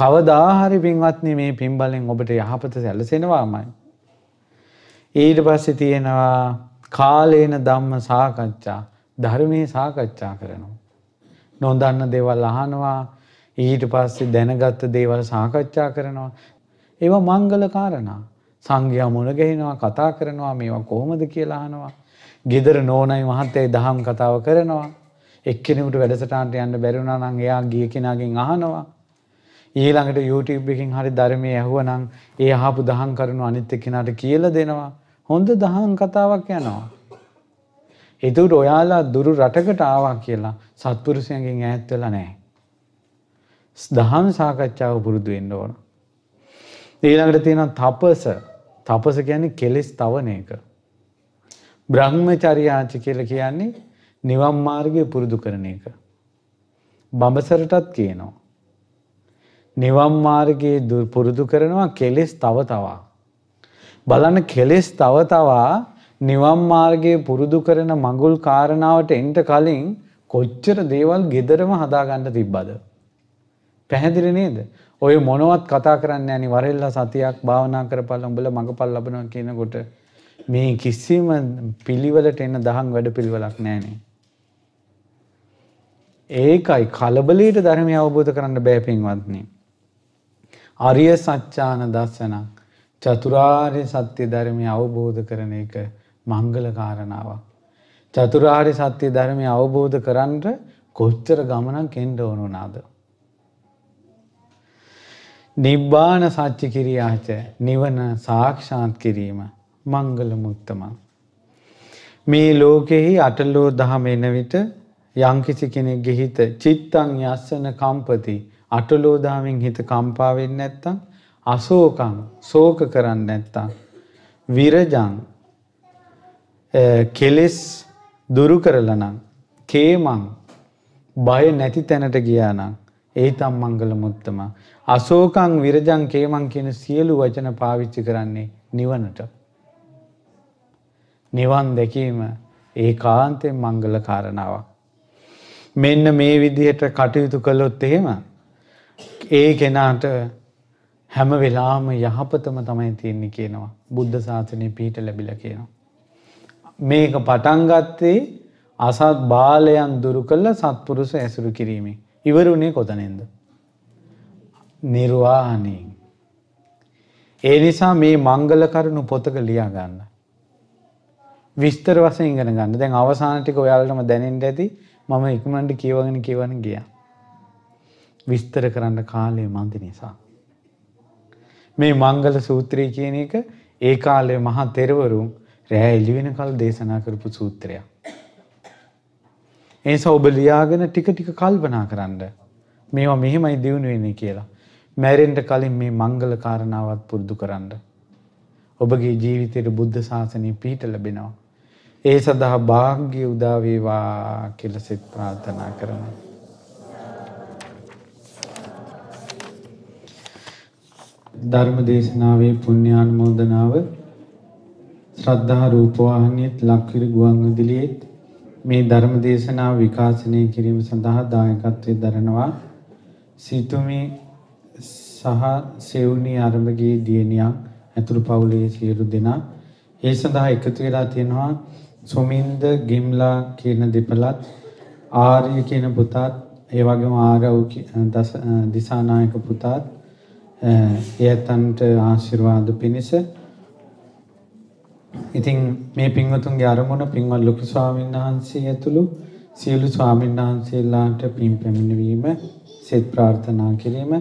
කවදා හරි පින්වත්නි මේ පින් බලෙන් ඔබට යහපත සැලසෙනවාමයි ඊට පස්සේ තියෙනවා කාලේන ධම්ම සාකච්ඡා ධර්මයේ සාකච්ඡා කරනවා නොදන්න දේවල් අහනවා ඊට පස්සේ දැනගත්ත දේවල් සාකච්ඡා කරනවා. ඒවා මංගල කාරණා. සංඝයා මුණ ගැහෙනවා කතා කරනවා මේවා කොහොමද කියලා අහනවා. ගෙදර නෝනයි මහත්තයයි දහම් කතාව කරනවා. එක්කෙනෙකුට වැඩසටහනට යන්න බැරි වුණා නම් එයා ගිය කෙනාගෙන් අහනවා. ඊළඟට YouTube එකකින් හරි ධර්මයේ ඇහුවනම් ඒ අහපු දහම් කරුණු අනිත් එක්කෙනාට කියලා දෙනවා. හොඳ දහම් කතාවක් යනවා. ඒතකොට ඔයාලා දුරු රටකට ආවා කියලා සත්පුරුෂයන්ගෙන් ඈත් වෙලා නැහැ. දහම් සාකච්ඡාව පුරුදු වෙන්න ඕන. ඊළඟට තියෙන තපස තපස කියන්නේ කෙලෙස් තවන එක. බ්‍රහ්මචර්යාච කියලා කියන්නේ නිවන් මාර්ගය පුරුදු කරන එක. බඹසරටත් කියනවා. නිවන් මාර්ගයේ පුරුදු කරනවා කෙලෙස් තව තවා. බලන්න කෙලෙස් තව තවා නිවන් මාර්ගයේ පුරුදු කරන මඟුල් කාරණාවට එන්ට කලින් කොච්චර දේවල් gederම හදාගන්න තිබ්බද? පැහැදිලි නේද? ඔය මොනවත් කතා කරන්න යනි වරෙල්ල සතියක් භාවනා කරපල් උඹල මඟපල් ලබනවා කියනකොට මේ කිසිම පිළිවෙලට එන්න දහම් වැඩ පිළිවෙලක් නෑනේ. ඒකයි කලබලීට ධර්මය අවබෝධ කරන්න බෑ පින්වත්නි. අරිය සත්‍යාන දස්සනක් චතුරාර්ය සත්‍ය ධර්මය අවබෝධ කරන එක මංගල කාරණාවක්. චතුරාර්ය සත්‍ය ධර්මය අවබෝධ කරන්න කොච්චර ගමනක් එන්න ඕන වුණාද? නිබ්බාන සච්චි කිරියාච නිවන සාක්ෂාත් කිරීම මංගල මුත්තමන්. මේ ලෝකෙහි අටලෝ දහම එන විට යංකිසි කෙනෙක් ගෙහිත චිත්තං යස්සන කම්පති අටලෝදාමෙන් හිත කම්පාවෙන් නැත්තං අසෝකං සෝක කරන්න නැත්තං. විරජං කෙලෙස් දුරු කරලනං කේමං බය නැති තැනට ගියානං ඒ තම් මංගල මුත්තමා අශෝකං විරජං කේමං කියන සියලු වචන පාවිච්චි කරන්නේ නිවනට. නිවන් දැකීම ඒ කාන්තෙන් මංගල කාරණාවක්. මෙන්න මේ විදිහට කටයුතු කළොත් එහෙම ඒ කෙනාට හැම වෙලාම යහපතම තමයි තියෙන්නේ කියනවා බුද්ධ ශාසනය පිහිට ලැබිලා කියනවා. මේක පටන් ගත්තේ අසත් බාලයන් දුරු කළ සත්පුරුෂ ඇසුරු කිරීමෙන්. ඉවරුනේ කොතනින්ද? නිර්වාණයෙන්. ඒ නිසා මේ මංගල කරුණු පොතක ලියා ගන්න. විස්තර වශයෙන් ඉගෙන ගන්න. දැන් අවසාන ටික ඔයාලටම දැනෙන්න ඇති. මම ඉක්මනට කියවගෙන කියවන ගියා. විස්තර කරන්න කාලය මන්දි නිසා. මේ මංගල සූත්‍රය කියන එක ඒ කාලේ මහා තෙරවරුන් රෑ එළි වෙනකල් දේශනා කරපු සූත්‍රයක්. ඒ නිසා ඔබ ලියාගෙන ටික ටික කල්පනා කරන්න. මේවා මෙහෙමයි දියුණු වෙන්නේ කියලා. මැරෙන්ට කලින් මේ මංගල කාරණාවත් පුරුදු කරන්න. ඔබගේ ජීවිතයට බුද්ධ ශාසනය පීට ලැබෙනවා. ඒ සඳහා භාග්‍ය උදාවේවා කෙලසෙත් ප්‍රාථනා කරන. ධර්ම දේශනාවේ පුුණ්‍යාන්මෝදනාව ශ්‍රද්ධා රූපවාහනයත් ලක්විර ගුවන්ගදිලියෙත් මේ ධර්ම දේශනාව විකාශනය කිරීම සඳහා දායකත්වය දරනවා සිතුමි සහ සෙවුනි අරඹගේ දියණියන් ඇතුළු පවුලේ සියලු දෙනා ඒ සඳහා එකතු වෙලා තියෙනවා සොමින්ද ගිම්ලා කියන දෙපළත් ආර්ය කියන පුතාත් ඒ වගේම ආරව් දිසානායක පුතාත් එයත්න්ට ආශිර්වාද පිණිස ඉතින් මේ පින්වතුන්ගේ අරමුණ පින්වත් ලොකු ස්වාමීන් වහන්සේ ඇතුළු සියලු ස්වාමීන් වහන්සේලාට පින් පැමිණවීම සෙත් ප්‍රාර්ථනා කිරීම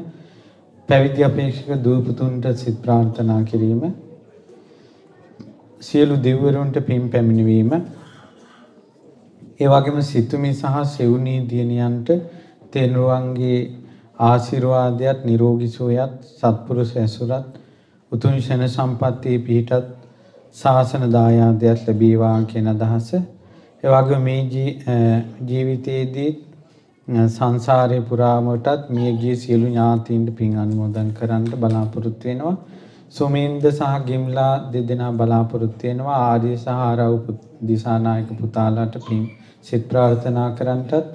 පැවිදි අපේක්ෂක දූපතුන්ට සිත ප්‍රාර්ථනා කිරීම සියලු දෙවිවරුන්ට පින් පැමිණවීම ඒ වගේම සිතුමි සහ සෙවුනී දියණියන්ට තෙරුවන්ගේ ආශිර්වාදයත් නිරෝගී සුවයත් සත්පුරුෂ ඇසුරත් උතුම් ශන සම්පත්තියේ පිහිටත් ශාසන දායාදයක් ලැබීවා කියන අදහස ඒ වගේ මේ ජීවිතයේදී සංසාරේ පුරාමටත් මියගිය සියලු ඥාතීන්ට පින් අනුමෝදන් කරන්න බලාපොරොත්තු වෙනවා. සුමේන්ද සහ ගිම්ලා දෙදෙනා බලාපොරොත්තු වෙනවා. ආර්ය සහ ආරව් දිසානායක පුතාලාට පින් සිත ප්‍රාර්ථනා කරන්නටත්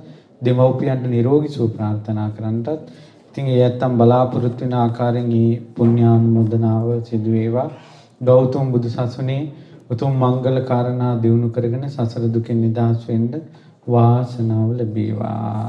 දෙමව්පියන්ට නිරෝගී සුව ප්‍රාර්ථනා කරන්නටත් ඉතින් ඒ ඇත්තම් බලාපොරොත්තු වෙන ආකාරයෙන් මේ පුණ්‍යානුමෝදනාව සිදු වේවා. ගෞතම බුදු සසුනේ උතුම් මංගල කාරණා දිනු කරගෙන සසර දුකෙන් නිදහස් වෙන්න වාසනාව ලැබේවා